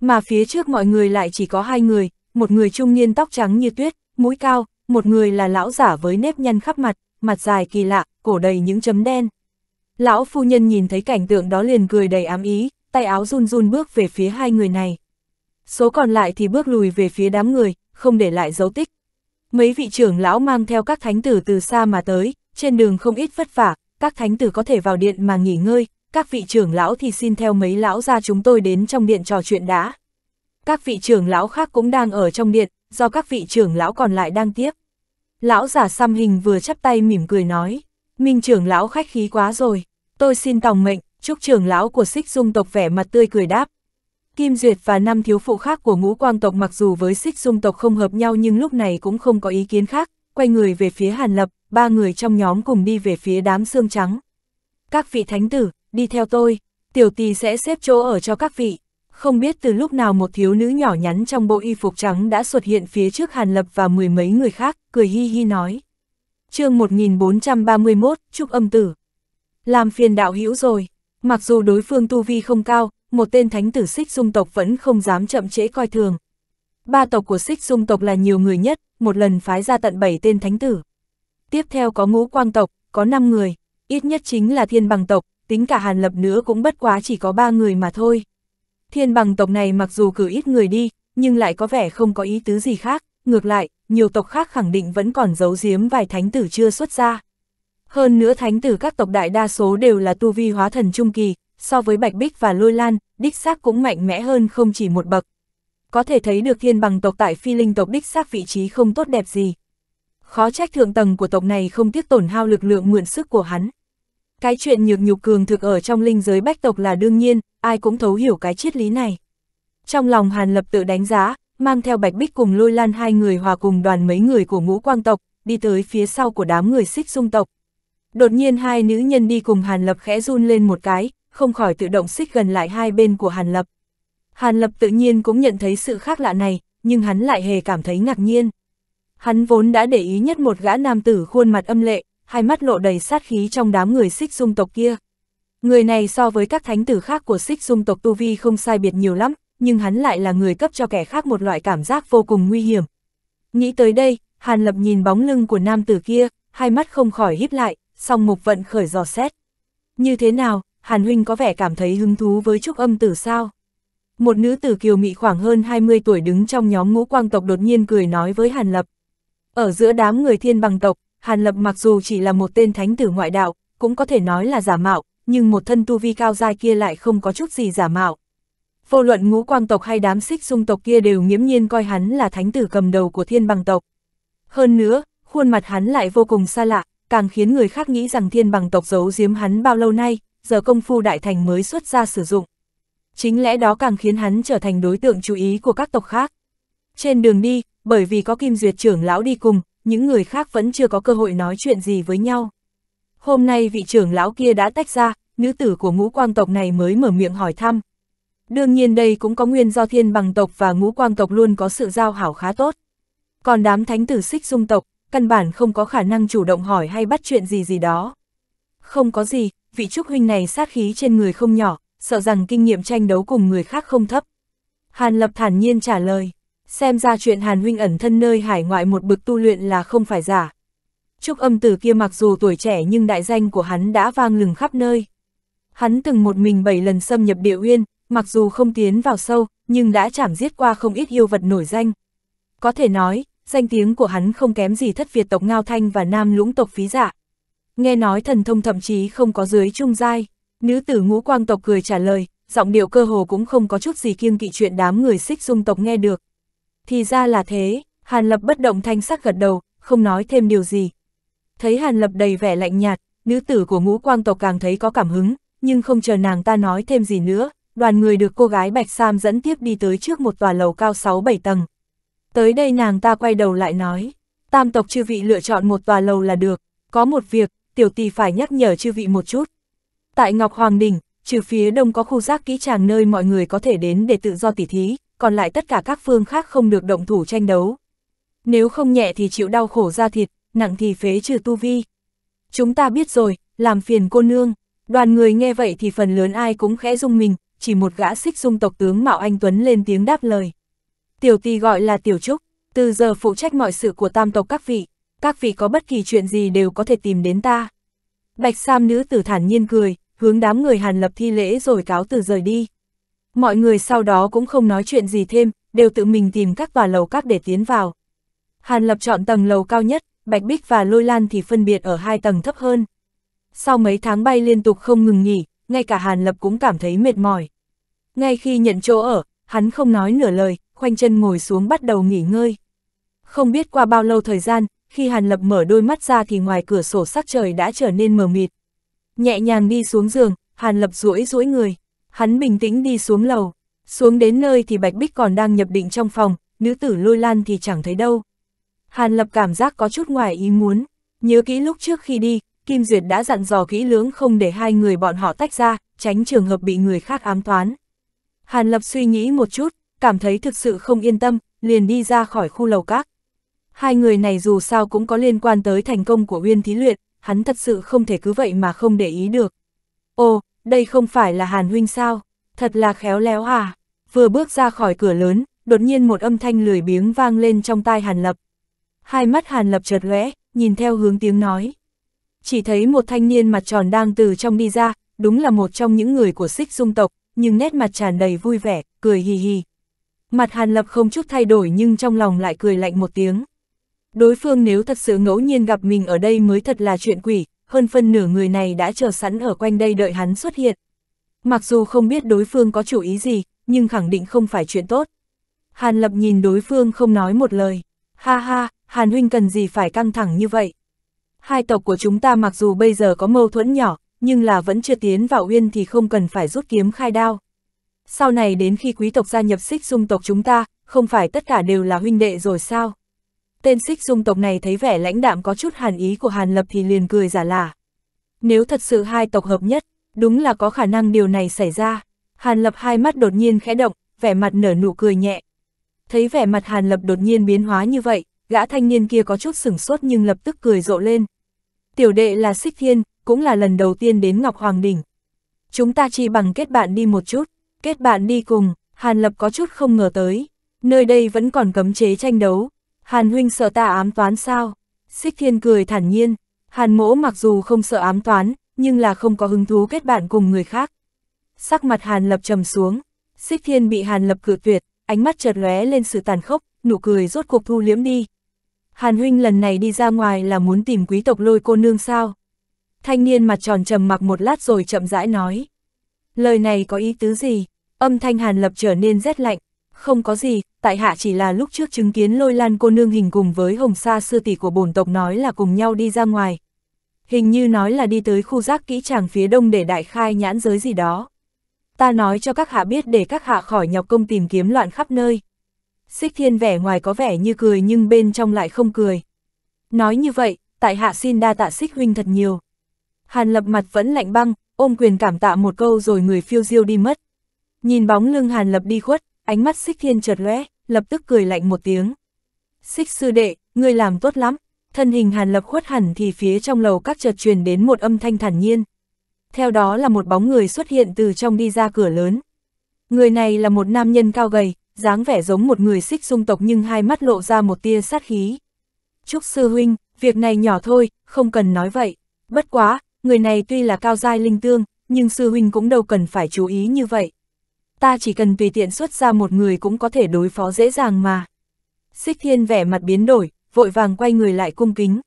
Mà phía trước mọi người lại chỉ có hai người, một người trung niên tóc trắng như tuyết, mũi cao, một người là lão giả với nếp nhăn khắp mặt, mặt dài kỳ lạ, cổ đầy những chấm đen. Lão phu nhân nhìn thấy cảnh tượng đó liền cười đầy ám ý, tay áo run run bước về phía hai người này. Số còn lại thì bước lùi về phía đám người, không để lại dấu tích. Mấy vị trưởng lão mang theo các thánh tử từ xa mà tới, trên đường không ít vất vả, các thánh tử có thể vào điện mà nghỉ ngơi, các vị trưởng lão thì xin theo mấy lão ra chúng tôi đến trong điện trò chuyện đã. Các vị trưởng lão khác cũng đang ở trong điện, do các vị trưởng lão còn lại đang tiếp. Lão giả xăm hình vừa chắp tay mỉm cười nói, Minh trưởng lão khách khí quá rồi, tôi xin tòng mệnh, chúc trưởng lão của xích dung tộc vẻ mặt tươi cười đáp. Kim Duyệt và năm thiếu phụ khác của ngũ quang tộc mặc dù với xích dung tộc không hợp nhau nhưng lúc này cũng không có ý kiến khác, quay người về phía Hàn Lập, ba người trong nhóm cùng đi về phía đám xương trắng. Các vị thánh tử, đi theo tôi, tiểu tì sẽ xếp chỗ ở cho các vị. Không biết từ lúc nào một thiếu nữ nhỏ nhắn trong bộ y phục trắng đã xuất hiện phía trước Hàn Lập và mười mấy người khác, cười hi hi nói. chương 1431, chúc âm tử. Làm phiền đạo hữu rồi, mặc dù đối phương tu vi không cao, một tên thánh tử xích dung tộc vẫn không dám chậm trễ coi thường. Ba tộc của xích dung tộc là nhiều người nhất, một lần phái ra tận bảy tên thánh tử. Tiếp theo có ngũ quang tộc, có năm người, ít nhất chính là thiên bằng tộc, tính cả hàn lập nữa cũng bất quá chỉ có ba người mà thôi. Thiên bằng tộc này mặc dù cử ít người đi, nhưng lại có vẻ không có ý tứ gì khác, ngược lại, nhiều tộc khác khẳng định vẫn còn giấu giếm vài thánh tử chưa xuất ra. Hơn nữa thánh tử các tộc đại đa số đều là tu vi hóa thần trung kỳ, so với Bạch Bích và Lôi Lan, đích xác cũng mạnh mẽ hơn không chỉ một bậc. Có thể thấy được thiên bằng tộc tại phi linh tộc đích xác vị trí không tốt đẹp gì. Khó trách thượng tầng của tộc này không tiếc tổn hao lực lượng mượn sức của hắn, cái chuyện nhược nhục cường thực ở trong linh giới bách tộc là đương nhiên, ai cũng thấu hiểu cái triết lý này. Trong lòng Hàn Lập tự đánh giá, mang theo Bạch Bích cùng lôi lan hai người hòa cùng đoàn mấy người của ngũ quang tộc, đi tới phía sau của đám người xích dung tộc. Đột nhiên hai nữ nhân đi cùng Hàn Lập khẽ run lên một cái, không khỏi tự động xích gần lại hai bên của Hàn Lập. Hàn Lập tự nhiên cũng nhận thấy sự khác lạ này, nhưng hắn lại hề cảm thấy ngạc nhiên. Hắn vốn đã để ý nhất một gã nam tử khuôn mặt âm lệ, hai mắt lộ đầy sát khí trong đám người xích dung tộc kia. Người này so với các thánh tử khác của xích dung tộc Tu Vi không sai biệt nhiều lắm, nhưng hắn lại là người cấp cho kẻ khác một loại cảm giác vô cùng nguy hiểm. Nghĩ tới đây, Hàn Lập nhìn bóng lưng của nam tử kia, hai mắt không khỏi híp lại, song mục vận khởi dò xét. Như thế nào, Hàn Huynh có vẻ cảm thấy hứng thú với trúc âm tử sao? Một nữ tử kiều mị khoảng hơn 20 tuổi đứng trong nhóm ngũ quang tộc đột nhiên cười nói với Hàn Lập. Ở giữa đám người thiên bằng tộc, Hàn Lập mặc dù chỉ là một tên thánh tử ngoại đạo, cũng có thể nói là giả mạo, nhưng một thân tu vi cao dai kia lại không có chút gì giả mạo. Vô luận ngũ quang tộc hay đám xích dung tộc kia đều nghiễm nhiên coi hắn là thánh tử cầm đầu của thiên bằng tộc. Hơn nữa, khuôn mặt hắn lại vô cùng xa lạ, càng khiến người khác nghĩ rằng thiên bằng tộc giấu giếm hắn bao lâu nay, giờ công phu đại thành mới xuất ra sử dụng. Chính lẽ đó càng khiến hắn trở thành đối tượng chú ý của các tộc khác. Trên đường đi, bởi vì có kim duyệt trưởng lão đi cùng, những người khác vẫn chưa có cơ hội nói chuyện gì với nhau. Hôm nay vị trưởng lão kia đã tách ra, nữ tử của ngũ quang tộc này mới mở miệng hỏi thăm. Đương nhiên đây cũng có nguyên do thiên bằng tộc và ngũ quang tộc luôn có sự giao hảo khá tốt. Còn đám thánh tử xích dung tộc, căn bản không có khả năng chủ động hỏi hay bắt chuyện gì gì đó. Không có gì, vị trúc huynh này sát khí trên người không nhỏ, sợ rằng kinh nghiệm tranh đấu cùng người khác không thấp. Hàn Lập thản nhiên trả lời xem ra chuyện Hàn Huynh ẩn thân nơi hải ngoại một bực tu luyện là không phải giả. Trúc âm tử kia mặc dù tuổi trẻ nhưng đại danh của hắn đã vang lừng khắp nơi. Hắn từng một mình bảy lần xâm nhập địa uyên, mặc dù không tiến vào sâu, nhưng đã chảm giết qua không ít yêu vật nổi danh. Có thể nói, danh tiếng của hắn không kém gì thất Việt tộc Ngao Thanh và Nam lũng tộc phí dạ Nghe nói thần thông thậm chí không có dưới trung giai, nữ tử ngũ quang tộc cười trả lời, giọng điệu cơ hồ cũng không có chút gì kiêng kỵ chuyện đám người xích dung tộc nghe được. Thì ra là thế, Hàn Lập bất động thanh sắc gật đầu, không nói thêm điều gì. Thấy Hàn Lập đầy vẻ lạnh nhạt, nữ tử của ngũ quang tộc càng thấy có cảm hứng, nhưng không chờ nàng ta nói thêm gì nữa, đoàn người được cô gái Bạch Sam dẫn tiếp đi tới trước một tòa lầu cao 6-7 tầng. Tới đây nàng ta quay đầu lại nói, tam tộc chư vị lựa chọn một tòa lầu là được, có một việc, tiểu tỷ phải nhắc nhở chư vị một chút. Tại Ngọc Hoàng Đình, trừ phía đông có khu giác kỹ tràng nơi mọi người có thể đến để tự do tỉ thí, còn lại tất cả các phương khác không được động thủ tranh đấu. Nếu không nhẹ thì chịu đau khổ ra thịt, nặng thì phế trừ tu vi. Chúng ta biết rồi, làm phiền cô nương. Đoàn người nghe vậy thì phần lớn ai cũng khẽ rung mình, chỉ một gã xích dung tộc tướng Mạo Anh Tuấn lên tiếng đáp lời. Tiểu tỳ gọi là Tiểu Trúc, từ giờ phụ trách mọi sự của tam tộc các vị, các vị có bất kỳ chuyện gì đều có thể tìm đến ta. Bạch Sam nữ tử thản nhiên cười, hướng đám người Hàn Lập thi lễ rồi cáo từ rời đi. Mọi người sau đó cũng không nói chuyện gì thêm, đều tự mình tìm các tòa lầu các để tiến vào. Hàn Lập chọn tầng lầu cao nhất, Bạch Bích và Lôi Lan thì phân biệt ở hai tầng thấp hơn. Sau mấy tháng bay liên tục không ngừng nghỉ, ngay cả Hàn Lập cũng cảm thấy mệt mỏi. Ngay khi nhận chỗ ở, hắn không nói nửa lời, khoanh chân ngồi xuống bắt đầu nghỉ ngơi. Không biết qua bao lâu thời gian, khi Hàn Lập mở đôi mắt ra thì ngoài cửa sổ sắc trời đã trở nên mờ mịt. Nhẹ nhàng đi xuống giường, Hàn Lập duỗi duỗi người. Hắn bình tĩnh đi xuống lầu, xuống đến nơi thì Bạch Bích còn đang nhập định trong phòng, nữ tử lôi lan thì chẳng thấy đâu. Hàn Lập cảm giác có chút ngoài ý muốn, nhớ kỹ lúc trước khi đi, Kim Duyệt đã dặn dò kỹ lưỡng không để hai người bọn họ tách ra, tránh trường hợp bị người khác ám toán. Hàn Lập suy nghĩ một chút, cảm thấy thực sự không yên tâm, liền đi ra khỏi khu lầu các. Hai người này dù sao cũng có liên quan tới thành công của Uyên Thí Luyện, hắn thật sự không thể cứ vậy mà không để ý được. Ồ, đây không phải là Hàn Huynh sao, thật là khéo léo à. Vừa bước ra khỏi cửa lớn, đột nhiên một âm thanh lười biếng vang lên trong tai Hàn Lập. Hai mắt Hàn Lập chợt lóe, nhìn theo hướng tiếng nói. Chỉ thấy một thanh niên mặt tròn đang từ trong đi ra, đúng là một trong những người của xích dung tộc, nhưng nét mặt tràn đầy vui vẻ, cười hì hì. Mặt Hàn Lập không chút thay đổi nhưng trong lòng lại cười lạnh một tiếng. Đối phương nếu thật sự ngẫu nhiên gặp mình ở đây mới thật là chuyện quỷ, hơn phân nửa người này đã chờ sẵn ở quanh đây đợi hắn xuất hiện. Mặc dù không biết đối phương có chủ ý gì, nhưng khẳng định không phải chuyện tốt. Hàn Lập nhìn đối phương không nói một lời. Ha ha, Hàn Huynh cần gì phải căng thẳng như vậy? Hai tộc của chúng ta mặc dù bây giờ có mâu thuẫn nhỏ, nhưng là vẫn chưa tiến vào uyên thì không cần phải rút kiếm khai đao. Sau này đến khi quý tộc gia nhập xích dung tộc chúng ta, không phải tất cả đều là huynh đệ rồi sao? tên xích dung tộc này thấy vẻ lãnh đạm có chút hàn ý của Hàn Lập thì liền cười giả lả. Nếu thật sự hai tộc hợp nhất, đúng là có khả năng điều này xảy ra. Hàn Lập hai mắt đột nhiên khẽ động, vẻ mặt nở nụ cười nhẹ. Thấy vẻ mặt Hàn Lập đột nhiên biến hóa như vậy, gã thanh niên kia có chút sửng sốt nhưng lập tức cười rộ lên. Tiểu đệ là Xích Thiên, cũng là lần đầu tiên đến Ngọc Hoàng Đỉnh. Chúng ta chỉ bằng kết bạn đi một chút, kết bạn đi cùng, Hàn Lập có chút không ngờ tới. Nơi đây vẫn còn cấm chế tranh đấu, Hàn huynh sợ ta ám toán sao? Xích thiên cười thản nhiên, hàn mỗ mặc dù không sợ ám toán, nhưng là không có hứng thú kết bạn cùng người khác. Sắc mặt hàn lập trầm xuống, xích thiên bị hàn lập cự tuyệt, ánh mắt chợt lóe lên sự tàn khốc, nụ cười rốt cuộc thu liếm đi. Hàn huynh lần này đi ra ngoài là muốn tìm quý tộc lôi cô nương sao? Thanh niên mặt tròn trầm mặc một lát rồi chậm rãi nói. Lời này có ý tứ gì? Âm thanh hàn lập trở nên rét lạnh, không có gì, tại hạ chỉ là lúc trước chứng kiến lôi lan cô nương hình cùng với hồng sa sư tỷ của bổn tộc nói là cùng nhau đi ra ngoài. Hình như nói là đi tới khu giác kỹ tràng phía đông để đại khai nhãn giới gì đó. Ta nói cho các hạ biết để các hạ khỏi nhọc công tìm kiếm loạn khắp nơi. Xích thiên vẻ ngoài có vẻ như cười nhưng bên trong lại không cười. Nói như vậy, tại hạ xin đa tạ xích huynh thật nhiều. Hàn lập mặt vẫn lạnh băng, ôm quyền cảm tạ một câu rồi người phiêu diêu đi mất. Nhìn bóng lưng Hàn lập đi khuất, ánh mắt xích thiên chợt lóe, lập tức cười lạnh một tiếng. Xích sư đệ, ngươi làm tốt lắm, thân hình hàn lập khuất hẳn thì phía trong lầu các chợt truyền đến một âm thanh thản nhiên. Theo đó là một bóng người xuất hiện từ trong đi ra cửa lớn. Người này là một nam nhân cao gầy, dáng vẻ giống một người xích dung tộc nhưng hai mắt lộ ra một tia sát khí. Chúc sư huynh, việc này nhỏ thôi, không cần nói vậy. Bất quá, người này tuy là cao giai linh tương, nhưng sư huynh cũng đâu cần phải chú ý như vậy ta chỉ cần tùy tiện xuất ra một người cũng có thể đối phó dễ dàng mà. Xích thiên vẻ mặt biến đổi, vội vàng quay người lại cung kính.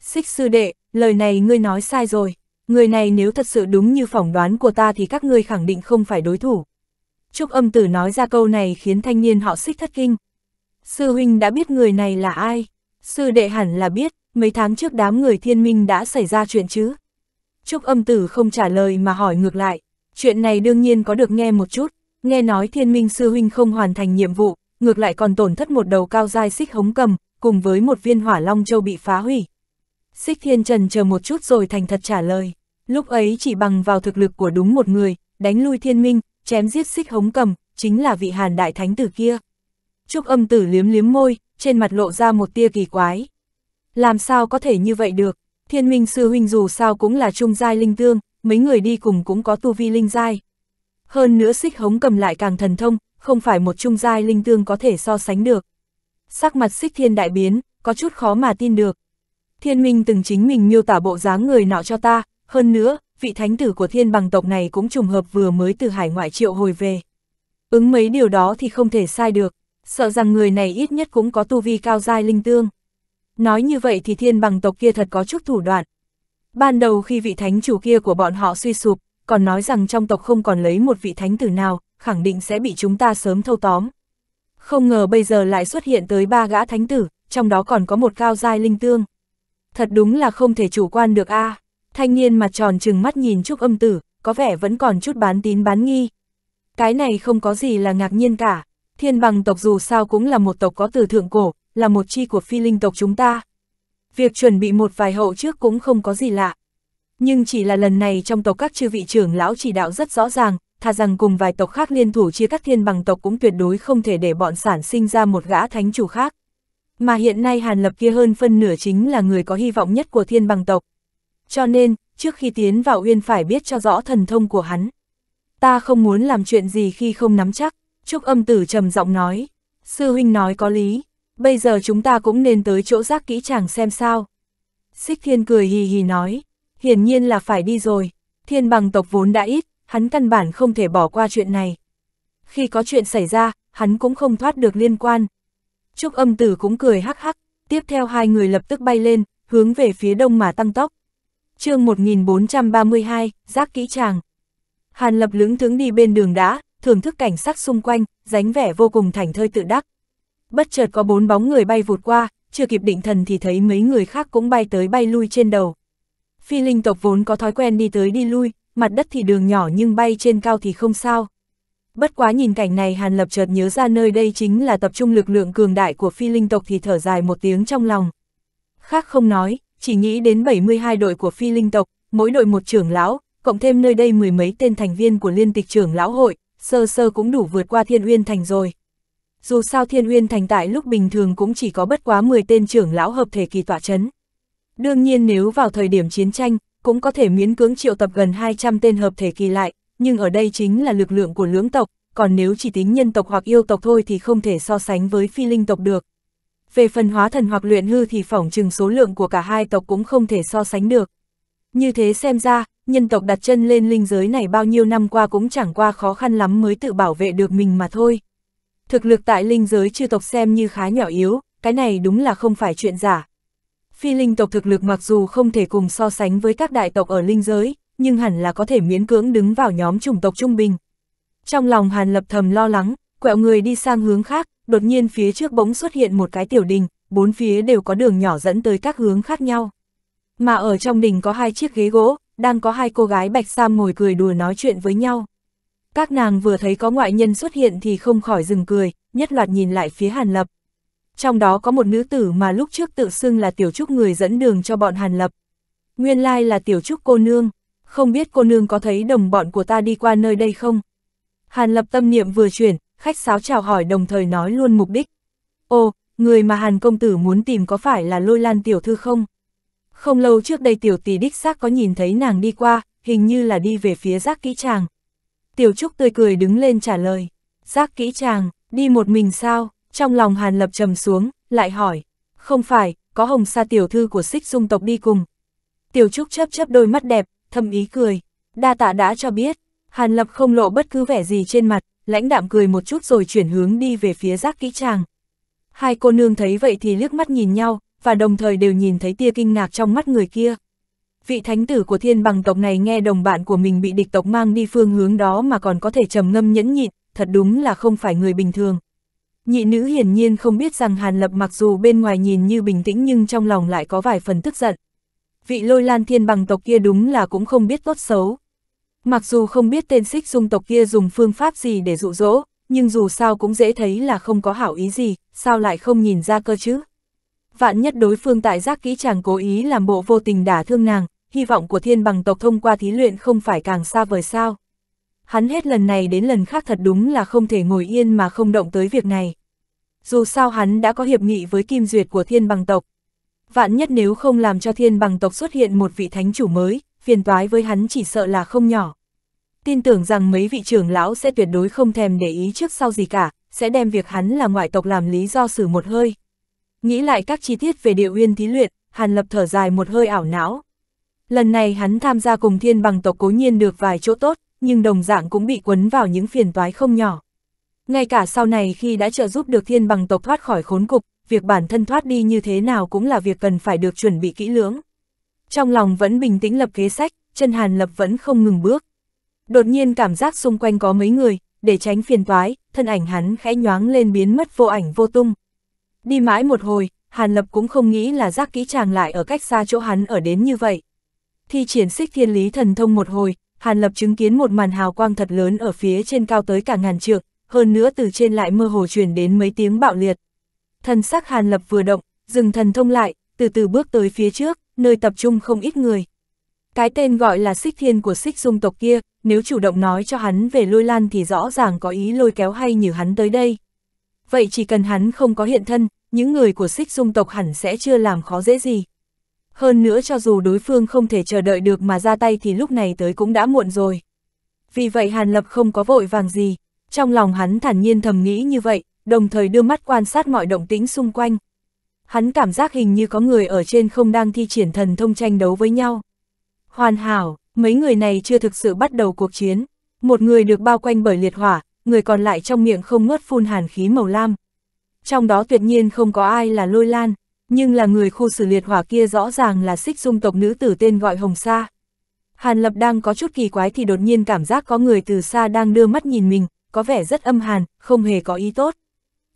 Xích sư đệ, lời này ngươi nói sai rồi, người này nếu thật sự đúng như phỏng đoán của ta thì các ngươi khẳng định không phải đối thủ. Trúc âm tử nói ra câu này khiến thanh niên họ xích thất kinh. Sư huynh đã biết người này là ai, sư đệ hẳn là biết, mấy tháng trước đám người thiên minh đã xảy ra chuyện chứ. Trúc âm tử không trả lời mà hỏi ngược lại, chuyện này đương nhiên có được nghe một chút, Nghe nói thiên minh sư huynh không hoàn thành nhiệm vụ, ngược lại còn tổn thất một đầu cao dai xích hống cầm, cùng với một viên hỏa long châu bị phá hủy. Xích thiên trần chờ một chút rồi thành thật trả lời. Lúc ấy chỉ bằng vào thực lực của đúng một người, đánh lui thiên minh, chém giết xích hống cầm, chính là vị hàn đại thánh tử kia. Trúc âm tử liếm liếm môi, trên mặt lộ ra một tia kỳ quái. Làm sao có thể như vậy được, thiên minh sư huynh dù sao cũng là trung giai linh tương, mấy người đi cùng cũng có tu vi linh giai, hơn nữa xích hống cầm lại càng thần thông, không phải một trung giai linh tương có thể so sánh được. Sắc mặt xích thiên đại biến, có chút khó mà tin được. Thiên minh từng chính mình miêu tả bộ dáng người nọ cho ta, hơn nữa, vị thánh tử của thiên bằng tộc này cũng trùng hợp vừa mới từ hải ngoại triệu hồi về. Ứng mấy điều đó thì không thể sai được, sợ rằng người này ít nhất cũng có tu vi cao giai linh tương. Nói như vậy thì thiên bằng tộc kia thật có chút thủ đoạn. Ban đầu khi vị thánh chủ kia của bọn họ suy sụp, còn nói rằng trong tộc không còn lấy một vị thánh tử nào, khẳng định sẽ bị chúng ta sớm thâu tóm. Không ngờ bây giờ lại xuất hiện tới ba gã thánh tử, trong đó còn có một cao giai linh tương. Thật đúng là không thể chủ quan được a. À. Thanh niên mặt tròn trừng mắt nhìn Trúc Âm Tử, có vẻ vẫn còn chút bán tín bán nghi. Cái này không có gì là ngạc nhiên cả, Thiên Bằng tộc dù sao cũng là một tộc có từ thượng cổ, là một chi của phi linh tộc chúng ta. Việc chuẩn bị một vài hậu trước cũng không có gì lạ. Nhưng chỉ là lần này trong tộc các chư vị trưởng lão chỉ đạo rất rõ ràng, thà rằng cùng vài tộc khác liên thủ chia các thiên bằng tộc cũng tuyệt đối không thể để bọn sản sinh ra một gã thánh chủ khác. Mà hiện nay Hàn Lập kia hơn phân nửa chính là người có hy vọng nhất của thiên bằng tộc. Cho nên, trước khi tiến vào Uyên phải biết cho rõ thần thông của hắn. Ta không muốn làm chuyện gì khi không nắm chắc, Trúc âm tử trầm giọng nói. Sư huynh nói có lý, bây giờ chúng ta cũng nên tới chỗ giác kỹ chàng xem sao. Xích thiên cười hì hì nói, hiển nhiên là phải đi rồi, thiên bằng tộc vốn đã ít, hắn căn bản không thể bỏ qua chuyện này. Khi có chuyện xảy ra, hắn cũng không thoát được liên quan. Trúc âm tử cũng cười hắc hắc, tiếp theo hai người lập tức bay lên, hướng về phía đông mà tăng tốc. chương 1432, giác kỹ tràng. Hàn lập lưỡng tướng đi bên đường đá, thưởng thức cảnh sắc xung quanh, dáng vẻ vô cùng thảnh thơi tự đắc. Bất chợt có bốn bóng người bay vụt qua, chưa kịp định thần thì thấy mấy người khác cũng bay tới bay lui trên đầu. Phi linh tộc vốn có thói quen đi tới đi lui, mặt đất thì đường nhỏ nhưng bay trên cao thì không sao. Bất quá nhìn cảnh này Hàn Lập chợt nhớ ra nơi đây chính là tập trung lực lượng cường đại của phi linh tộc thì thở dài một tiếng trong lòng. Khác không nói, chỉ nghĩ đến 72 đội của phi linh tộc, mỗi đội một trưởng lão, cộng thêm nơi đây mười mấy tên thành viên của liên tịch trưởng lão hội, sơ sơ cũng đủ vượt qua thiên uyên thành rồi. Dù sao thiên uyên thành tại lúc bình thường cũng chỉ có bất quá 10 tên trưởng lão hợp thể kỳ tỏa chấn. Đương nhiên nếu vào thời điểm chiến tranh, cũng có thể miễn cưỡng triệu tập gần 200 tên hợp thể kỳ lại, nhưng ở đây chính là lực lượng của lưỡng tộc, còn nếu chỉ tính nhân tộc hoặc yêu tộc thôi thì không thể so sánh với phi linh tộc được. Về phần hóa thần hoặc luyện hư thì phỏng chừng số lượng của cả hai tộc cũng không thể so sánh được. Như thế xem ra, nhân tộc đặt chân lên linh giới này bao nhiêu năm qua cũng chẳng qua khó khăn lắm mới tự bảo vệ được mình mà thôi. Thực lực tại linh giới chư tộc xem như khá nhỏ yếu, cái này đúng là không phải chuyện giả, phi linh tộc thực lực mặc dù không thể cùng so sánh với các đại tộc ở linh giới, nhưng hẳn là có thể miễn cưỡng đứng vào nhóm chủng tộc trung bình. Trong lòng Hàn Lập thầm lo lắng, quẹo người đi sang hướng khác, đột nhiên phía trước bỗng xuất hiện một cái tiểu đình, bốn phía đều có đường nhỏ dẫn tới các hướng khác nhau. Mà ở trong đình có hai chiếc ghế gỗ, đang có hai cô gái bạch sam ngồi cười đùa nói chuyện với nhau. Các nàng vừa thấy có ngoại nhân xuất hiện thì không khỏi dừng cười, nhất loạt nhìn lại phía Hàn Lập, trong đó có một nữ tử mà lúc trước tự xưng là tiểu trúc người dẫn đường cho bọn Hàn Lập. Nguyên lai là tiểu trúc cô nương, không biết cô nương có thấy đồng bọn của ta đi qua nơi đây không? Hàn Lập tâm niệm vừa chuyển, khách sáo chào hỏi đồng thời nói luôn mục đích. Ô, người mà Hàn công tử muốn tìm có phải là lôi lan tiểu thư không? Không lâu trước đây tiểu tỷ đích xác có nhìn thấy nàng đi qua, hình như là đi về phía giác kỹ tràng. Tiểu Trúc tươi cười đứng lên trả lời, giác kỹ tràng, đi một mình sao, trong lòng Hàn Lập trầm xuống, lại hỏi, không phải, có hồng sa tiểu thư của xích dung tộc đi cùng. Tiểu Trúc chấp chấp đôi mắt đẹp, thầm ý cười, đa tạ đã cho biết, Hàn Lập không lộ bất cứ vẻ gì trên mặt, lãnh đạm cười một chút rồi chuyển hướng đi về phía giác kỹ tràng. Hai cô nương thấy vậy thì liếc mắt nhìn nhau, và đồng thời đều nhìn thấy tia kinh ngạc trong mắt người kia. Vị thánh tử của thiên bằng tộc này nghe đồng bạn của mình bị địch tộc mang đi phương hướng đó mà còn có thể trầm ngâm nhẫn nhịn, thật đúng là không phải người bình thường. Nhị nữ hiển nhiên không biết rằng Hàn Lập mặc dù bên ngoài nhìn như bình tĩnh nhưng trong lòng lại có vài phần tức giận. Vị lôi lan thiên bằng tộc kia đúng là cũng không biết tốt xấu. Mặc dù không biết tên xích dung tộc kia dùng phương pháp gì để dụ dỗ, nhưng dù sao cũng dễ thấy là không có hảo ý gì, sao lại không nhìn ra cơ chứ. Vạn nhất đối phương tại giác kỹ chàng cố ý làm bộ vô tình đả thương nàng, hy vọng của thiên bằng tộc thông qua thí luyện không phải càng xa vời sao hắn hết lần này đến lần khác thật đúng là không thể ngồi yên mà không động tới việc này. Dù sao hắn đã có hiệp nghị với kim duyệt của thiên bằng tộc. Vạn nhất nếu không làm cho thiên bằng tộc xuất hiện một vị thánh chủ mới, phiền toái với hắn chỉ sợ là không nhỏ. Tin tưởng rằng mấy vị trưởng lão sẽ tuyệt đối không thèm để ý trước sau gì cả, sẽ đem việc hắn là ngoại tộc làm lý do xử một hơi. Nghĩ lại các chi tiết về địa uyên thí luyện, Hàn Lập thở dài một hơi ảo não. Lần này hắn tham gia cùng thiên bằng tộc cố nhiên được vài chỗ tốt, nhưng đồng dạng cũng bị quấn vào những phiền toái không nhỏ. Ngay cả sau này khi đã trợ giúp được thiên bằng tộc thoát khỏi khốn cục, việc bản thân thoát đi như thế nào cũng là việc cần phải được chuẩn bị kỹ lưỡng. Trong lòng vẫn bình tĩnh lập kế sách, chân Hàn Lập vẫn không ngừng bước. Đột nhiên cảm giác xung quanh có mấy người, để tránh phiền toái, thân ảnh hắn khẽ nhoáng lên biến mất vô ảnh vô tung. Đi mãi một hồi, Hàn Lập cũng không nghĩ là giác kỹ chàng lại ở cách xa chỗ hắn ở đến như vậy. Thi triển xích thiên lý thần thông một hồi, Hàn Lập chứng kiến một màn hào quang thật lớn ở phía trên cao tới cả ngàn trượng, hơn nữa từ trên lại mơ hồ truyền đến mấy tiếng bạo liệt. Thần sắc Hàn Lập vừa động, dừng thần thông lại, từ từ bước tới phía trước, nơi tập trung không ít người. Cái tên gọi là xích thiên của xích dung tộc kia, nếu chủ động nói cho hắn về lôi lan thì rõ ràng có ý lôi kéo hay như hắn tới đây. Vậy chỉ cần hắn không có hiện thân, những người của xích dung tộc hẳn sẽ chưa làm khó dễ gì. Hơn nữa cho dù đối phương không thể chờ đợi được mà ra tay thì lúc này tới cũng đã muộn rồi. Vì vậy Hàn Lập không có vội vàng gì, trong lòng hắn thản nhiên thầm nghĩ như vậy, đồng thời đưa mắt quan sát mọi động tĩnh xung quanh. Hắn cảm giác hình như có người ở trên không đang thi triển thần thông tranh đấu với nhau. Hoàn hảo, mấy người này chưa thực sự bắt đầu cuộc chiến. Một người được bao quanh bởi liệt hỏa, người còn lại trong miệng không ngớt phun hàn khí màu lam. Trong đó tuyệt nhiên không có ai là lôi lan, nhưng là người khu xử liệt hỏa kia rõ ràng là xích dung tộc nữ tử tên gọi Hồng Sa. Hàn Lập đang có chút kỳ quái thì đột nhiên cảm giác có người từ xa đang đưa mắt nhìn mình, có vẻ rất âm hàn, không hề có ý tốt.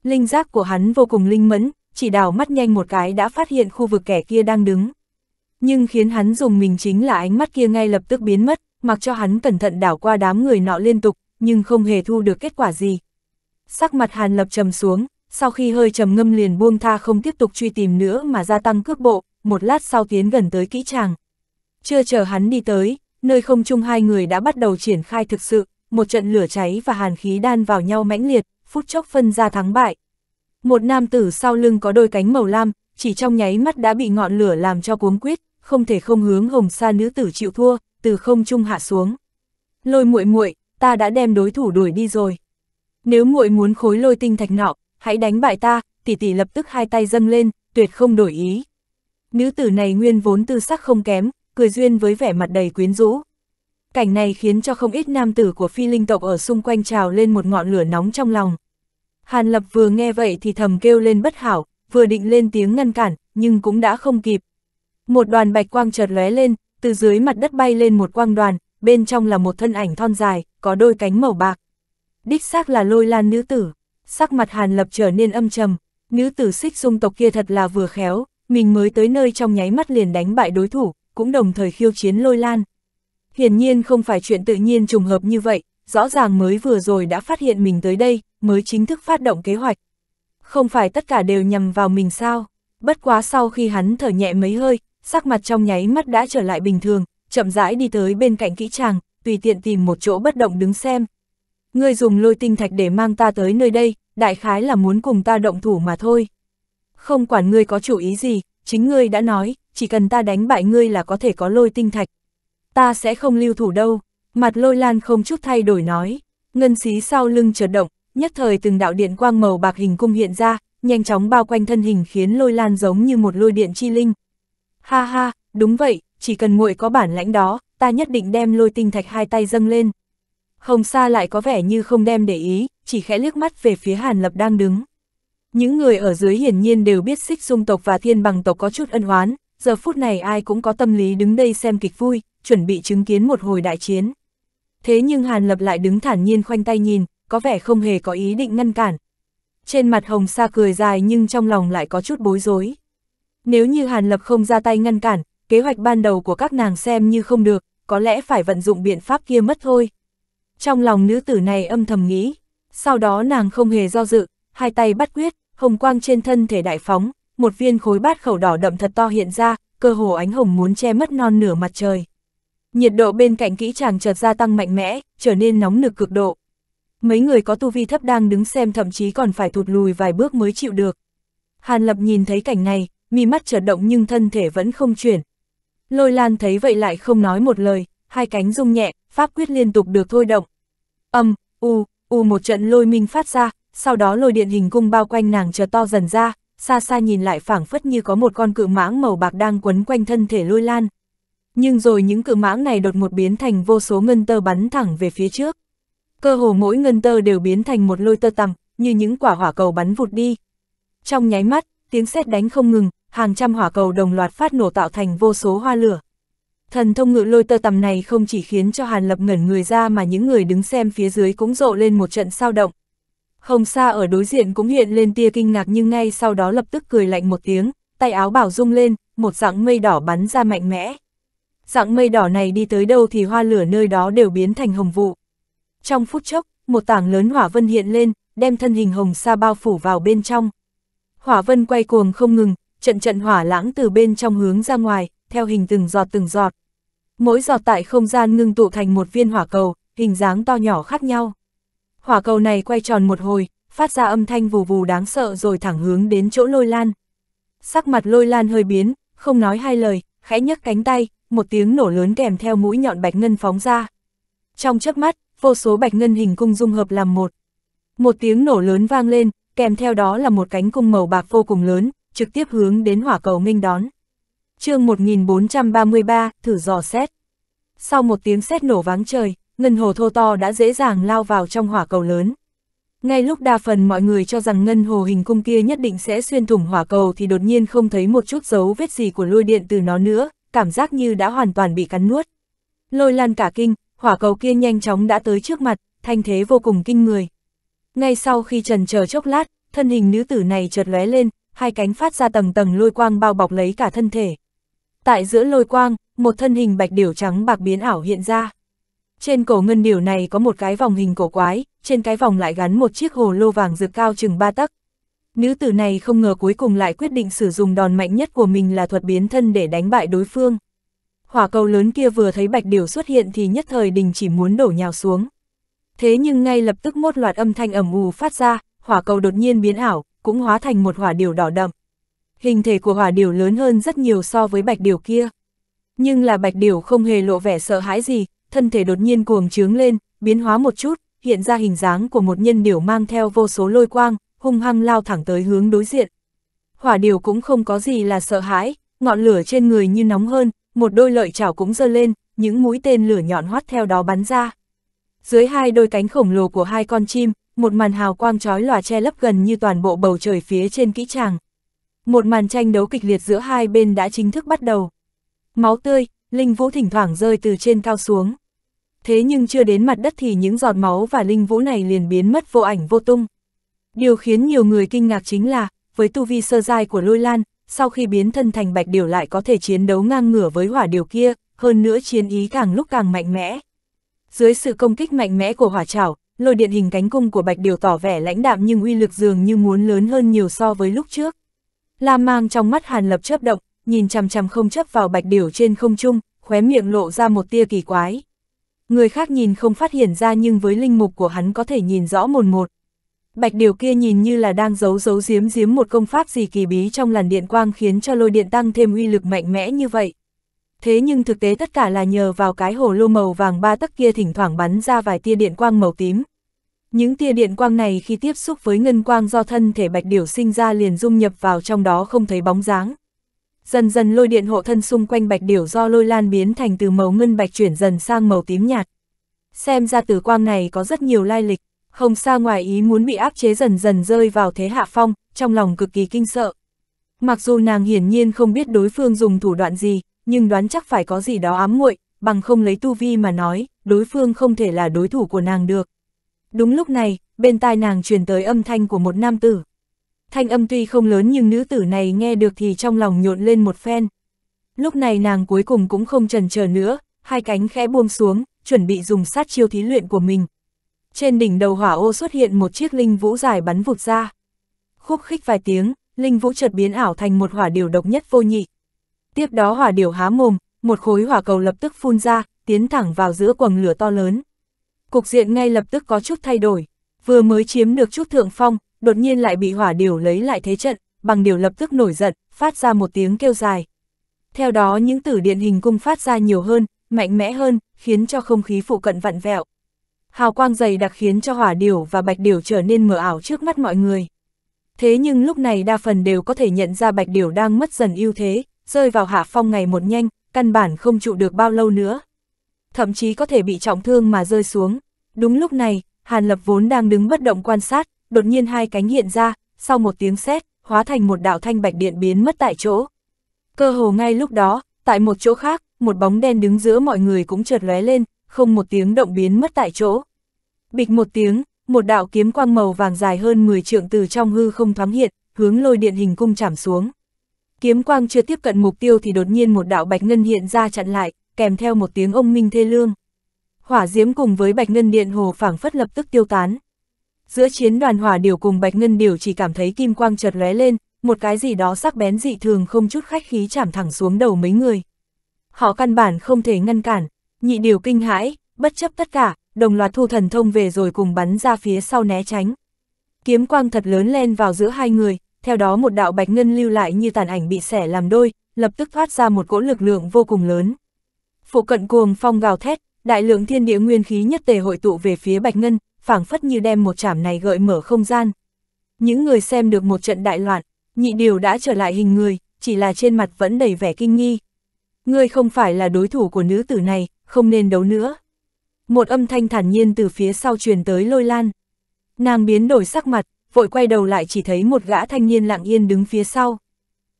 Linh giác của hắn vô cùng linh mẫn, chỉ đảo mắt nhanh một cái đã phát hiện khu vực kẻ kia đang đứng. Nhưng khiến hắn dùng mình chính là ánh mắt kia ngay lập tức biến mất, mặc cho hắn cẩn thận đảo qua đám người nọ liên tục, nhưng không hề thu được kết quả gì. Sắc mặt Hàn Lập trầm xuống, sau khi hơi trầm ngâm liền buông tha không tiếp tục truy tìm nữa mà gia tăng cước bộ, một lát sau tiến gần tới kỹ chàng. Chưa chờ hắn đi tới, nơi không chung hai người đã bắt đầu triển khai thực sự, một trận lửa cháy và hàn khí đan vào nhau mãnh liệt, phút chốc phân ra thắng bại. Một nam tử sau lưng có đôi cánh màu lam, chỉ trong nháy mắt đã bị ngọn lửa làm cho cuống quyết, không thể không hướng hồng sa nữ tử chịu thua, từ không trung hạ xuống. Lôi muội muội, ta đã đem đối thủ đuổi đi rồi. Nếu muội muốn khối lôi tinh thạch nọ, hãy đánh bại ta, tỷ tỷ lập tức hai tay dâng lên, tuyệt không đổi ý. Nữ tử này nguyên vốn tư sắc không kém, cười duyên với vẻ mặt đầy quyến rũ. Cảnh này khiến cho không ít nam tử của phi linh tộc ở xung quanh trào lên một ngọn lửa nóng trong lòng. Hàn Lập vừa nghe vậy thì thầm kêu lên bất hảo, vừa định lên tiếng ngăn cản, nhưng cũng đã không kịp. Một đoàn bạch quang chợt lóe lên, từ dưới mặt đất bay lên một quang đoàn, bên trong là một thân ảnh thon dài, có đôi cánh màu bạc. Đích xác là lôi lan nữ tử sắc mặt Hàn Lập trở nên âm trầm, nữ tử xích dung tộc kia thật là vừa khéo, mình mới tới nơi trong nháy mắt liền đánh bại đối thủ, cũng đồng thời khiêu chiến lôi lan. Hiển nhiên không phải chuyện tự nhiên trùng hợp như vậy, rõ ràng mới vừa rồi đã phát hiện mình tới đây, mới chính thức phát động kế hoạch. Không phải tất cả đều nhằm vào mình sao, bất quá sau khi hắn thở nhẹ mấy hơi, sắc mặt trong nháy mắt đã trở lại bình thường, chậm rãi đi tới bên cạnh kỹ tràng, tùy tiện tìm một chỗ bất động đứng xem, Ngươi dùng lôi tinh thạch để mang ta tới nơi đây, đại khái là muốn cùng ta động thủ mà thôi. Không quản ngươi có chủ ý gì, chính ngươi đã nói, chỉ cần ta đánh bại ngươi là có thể có lôi tinh thạch. Ta sẽ không lưu thủ đâu, mặt lôi lan không chút thay đổi nói. Ngân xí sau lưng chợt động, nhất thời từng đạo điện quang màu bạc hình cung hiện ra, nhanh chóng bao quanh thân hình khiến lôi lan giống như một lôi điện chi linh. Ha ha, đúng vậy, chỉ cần muội có bản lãnh đó, ta nhất định đem lôi tinh thạch hai tay dâng lên. Hồng Sa lại có vẻ như không đem để ý, chỉ khẽ liếc mắt về phía Hàn Lập đang đứng. Những người ở dưới hiển nhiên đều biết xích dung tộc và thiên bằng tộc có chút ân oán, giờ phút này ai cũng có tâm lý đứng đây xem kịch vui, chuẩn bị chứng kiến một hồi đại chiến. Thế nhưng Hàn Lập lại đứng thản nhiên khoanh tay nhìn, có vẻ không hề có ý định ngăn cản. Trên mặt Hồng Sa cười dài nhưng trong lòng lại có chút bối rối. Nếu như Hàn Lập không ra tay ngăn cản, kế hoạch ban đầu của các nàng xem như không được, có lẽ phải vận dụng biện pháp kia mất thôi trong lòng nữ tử này âm thầm nghĩ. Sau đó nàng không hề do dự, hai tay bắt quyết, hồng quang trên thân thể đại phóng, một viên khối bát khẩu đỏ đậm thật to hiện ra, cơ hồ ánh hồng muốn che mất non nửa mặt trời. Nhiệt độ bên cạnh kỹ chàng chợt gia tăng mạnh mẽ, trở nên nóng nực cực độ. Mấy người có tu vi thấp đang đứng xem thậm chí còn phải thụt lùi vài bước mới chịu được. Hàn Lập nhìn thấy cảnh này, mi mắt chợt động nhưng thân thể vẫn không chuyển. Lôi Lan thấy vậy lại không nói một lời, hai cánh rung nhẹ, pháp quyết liên tục được thôi động. Âm, u, u một trận lôi minh phát ra, sau đó lôi điện hình cung bao quanh nàng chờ to dần ra, xa xa nhìn lại phảng phất như có một con cự mãng màu bạc đang quấn quanh thân thể lôi lan. Nhưng rồi những cự mãng này đột một biến thành vô số ngân tơ bắn thẳng về phía trước. Cơ hồ mỗi ngân tơ đều biến thành một lôi tơ tằm, như những quả hỏa cầu bắn vụt đi. Trong nháy mắt, tiếng sét đánh không ngừng, hàng trăm hỏa cầu đồng loạt phát nổ tạo thành vô số hoa lửa. Thần thông ngự lôi tơ tầm này không chỉ khiến cho Hàn Lập ngẩn người ra mà những người đứng xem phía dưới cũng rộ lên một trận sao động. không xa ở đối diện cũng hiện lên tia kinh ngạc nhưng ngay sau đó lập tức cười lạnh một tiếng, tay áo bảo rung lên, một dạng mây đỏ bắn ra mạnh mẽ. Dạng mây đỏ này đi tới đâu thì hoa lửa nơi đó đều biến thành hồng vụ. Trong phút chốc, một tảng lớn hỏa vân hiện lên, đem thân hình Hồng Sa bao phủ vào bên trong. Hỏa vân quay cuồng không ngừng, trận trận hỏa lãng từ bên trong hướng ra ngoài, theo hình từng giọt từng giọt. Mỗi giọt tại không gian ngưng tụ thành một viên hỏa cầu, hình dáng to nhỏ khác nhau. Hỏa cầu này quay tròn một hồi, phát ra âm thanh vù vù đáng sợ rồi thẳng hướng đến chỗ lôi lan. Sắc mặt lôi lan hơi biến, không nói hai lời, khẽ nhấc cánh tay, một tiếng nổ lớn kèm theo mũi nhọn bạch ngân phóng ra. Trong chớp mắt, vô số bạch ngân hình cung dung hợp làm một. Một tiếng nổ lớn vang lên, kèm theo đó là một cánh cung màu bạc vô cùng lớn, trực tiếp hướng đến hỏa cầu minh đón chương 1433, thử dò xét. Sau một tiếng sét nổ váng trời, ngân hồ thô to đã dễ dàng lao vào trong hỏa cầu lớn. Ngay lúc đa phần mọi người cho rằng ngân hồ hình cung kia nhất định sẽ xuyên thủng hỏa cầu thì đột nhiên không thấy một chút dấu vết gì của lôi điện từ nó nữa, cảm giác như đã hoàn toàn bị cắn nuốt. Lôi lan cả kinh, hỏa cầu kia nhanh chóng đã tới trước mặt, thanh thế vô cùng kinh người. Ngay sau khi trần chờ chốc lát, thân hình nữ tử này chợt lóe lên, hai cánh phát ra tầng tầng lôi quang bao bọc lấy cả thân thể tại giữa lôi quang, một thân hình bạch điểu trắng bạc biến ảo hiện ra. Trên cổ ngân điểu này có một cái vòng hình cổ quái, trên cái vòng lại gắn một chiếc hồ lô vàng rực cao chừng ba tấc. Nữ tử này không ngờ cuối cùng lại quyết định sử dụng đòn mạnh nhất của mình là thuật biến thân để đánh bại đối phương. Hỏa cầu lớn kia vừa thấy bạch điểu xuất hiện thì nhất thời đình chỉ muốn đổ nhào xuống. Thế nhưng ngay lập tức một loạt âm thanh ầm ù phát ra, hỏa cầu đột nhiên biến ảo, cũng hóa thành một hỏa điểu đỏ đậm. Hình thể của hỏa điểu lớn hơn rất nhiều so với bạch điểu kia. Nhưng là bạch điểu không hề lộ vẻ sợ hãi gì, thân thể đột nhiên cuồng trướng lên, biến hóa một chút, hiện ra hình dáng của một nhân điểu mang theo vô số lôi quang, hung hăng lao thẳng tới hướng đối diện. Hỏa điểu cũng không có gì là sợ hãi, ngọn lửa trên người như nóng hơn, một đôi lợi chảo cũng dơ lên, những mũi tên lửa nhọn hoắt theo đó bắn ra. Dưới hai đôi cánh khổng lồ của hai con chim, một màn hào quang trói lòa che lấp gần như toàn bộ bầu trời phía trên kỹ tràng một màn tranh đấu kịch liệt giữa hai bên đã chính thức bắt đầu. Máu tươi, linh vũ thỉnh thoảng rơi từ trên cao xuống. Thế nhưng chưa đến mặt đất thì những giọt máu và linh vũ này liền biến mất vô ảnh vô tung. Điều khiến nhiều người kinh ngạc chính là, với tu vi sơ giai của lôi lan, sau khi biến thân thành bạch điều lại có thể chiến đấu ngang ngửa với hỏa điều kia, hơn nữa chiến ý càng lúc càng mạnh mẽ. Dưới sự công kích mạnh mẽ của hỏa trảo, lôi điện hình cánh cung của bạch điều tỏ vẻ lãnh đạm nhưng uy lực dường như muốn lớn hơn nhiều so với lúc trước. Lam mang trong mắt Hàn Lập chớp động, nhìn chằm chằm không chấp vào bạch điểu trên không trung, khóe miệng lộ ra một tia kỳ quái. Người khác nhìn không phát hiện ra nhưng với linh mục của hắn có thể nhìn rõ mồn một. Bạch điều kia nhìn như là đang giấu giấu giếm giếm một công pháp gì kỳ bí trong làn điện quang khiến cho lôi điện tăng thêm uy lực mạnh mẽ như vậy. Thế nhưng thực tế tất cả là nhờ vào cái hồ lô màu vàng ba tấc kia thỉnh thoảng bắn ra vài tia điện quang màu tím, những tia điện quang này khi tiếp xúc với ngân quang do thân thể bạch điểu sinh ra liền dung nhập vào trong đó không thấy bóng dáng. Dần dần lôi điện hộ thân xung quanh bạch điểu do lôi lan biến thành từ màu ngân bạch chuyển dần sang màu tím nhạt. Xem ra tử quang này có rất nhiều lai lịch, không xa ngoài ý muốn bị áp chế dần dần rơi vào thế hạ phong, trong lòng cực kỳ kinh sợ. Mặc dù nàng hiển nhiên không biết đối phương dùng thủ đoạn gì, nhưng đoán chắc phải có gì đó ám muội, bằng không lấy tu vi mà nói, đối phương không thể là đối thủ của nàng được. Đúng lúc này, bên tai nàng truyền tới âm thanh của một nam tử. Thanh âm tuy không lớn nhưng nữ tử này nghe được thì trong lòng nhộn lên một phen. Lúc này nàng cuối cùng cũng không trần chờ nữa, hai cánh khẽ buông xuống, chuẩn bị dùng sát chiêu thí luyện của mình. Trên đỉnh đầu hỏa ô xuất hiện một chiếc linh vũ dài bắn vụt ra. Khúc khích vài tiếng, linh vũ chợt biến ảo thành một hỏa điều độc nhất vô nhị. Tiếp đó hỏa điều há mồm, một khối hỏa cầu lập tức phun ra, tiến thẳng vào giữa quầng lửa to lớn. Cục diện ngay lập tức có chút thay đổi, vừa mới chiếm được chút thượng phong, đột nhiên lại bị hỏa điều lấy lại thế trận, bằng điều lập tức nổi giận, phát ra một tiếng kêu dài. Theo đó những tử điện hình cung phát ra nhiều hơn, mạnh mẽ hơn, khiến cho không khí phụ cận vặn vẹo. Hào quang dày đặc khiến cho hỏa điều và bạch điều trở nên mờ ảo trước mắt mọi người. Thế nhưng lúc này đa phần đều có thể nhận ra bạch điều đang mất dần ưu thế, rơi vào hạ phong ngày một nhanh, căn bản không trụ được bao lâu nữa thậm chí có thể bị trọng thương mà rơi xuống. Đúng lúc này, Hàn Lập vốn đang đứng bất động quan sát, đột nhiên hai cánh hiện ra, sau một tiếng sét, hóa thành một đạo thanh bạch điện biến mất tại chỗ. Cơ hồ ngay lúc đó, tại một chỗ khác, một bóng đen đứng giữa mọi người cũng chợt lóe lên, không một tiếng động biến mất tại chỗ. Bịch một tiếng, một đạo kiếm quang màu vàng dài hơn 10 trượng từ trong hư không thoáng hiện, hướng lôi điện hình cung chạm xuống. Kiếm quang chưa tiếp cận mục tiêu thì đột nhiên một đạo bạch ngân hiện ra chặn lại, kèm theo một tiếng ông minh thê lương. Hỏa diễm cùng với Bạch Ngân Điện Hồ phảng phất lập tức tiêu tán. Giữa chiến đoàn hỏa điều cùng Bạch Ngân Điều chỉ cảm thấy kim quang chợt lóe lên, một cái gì đó sắc bén dị thường không chút khách khí chạm thẳng xuống đầu mấy người. Họ căn bản không thể ngăn cản, nhị điều kinh hãi, bất chấp tất cả, đồng loạt thu thần thông về rồi cùng bắn ra phía sau né tránh. Kiếm quang thật lớn lên vào giữa hai người, theo đó một đạo bạch ngân lưu lại như tàn ảnh bị xẻ làm đôi, lập tức thoát ra một cỗ lực lượng vô cùng lớn. Phụ cận cuồng phong gào thét, đại lượng thiên địa nguyên khí nhất tề hội tụ về phía Bạch Ngân, phảng phất như đem một chảm này gợi mở không gian. Những người xem được một trận đại loạn, nhị điều đã trở lại hình người, chỉ là trên mặt vẫn đầy vẻ kinh nghi. Ngươi không phải là đối thủ của nữ tử này, không nên đấu nữa. Một âm thanh thản nhiên từ phía sau truyền tới lôi lan. Nàng biến đổi sắc mặt, vội quay đầu lại chỉ thấy một gã thanh niên lặng yên đứng phía sau.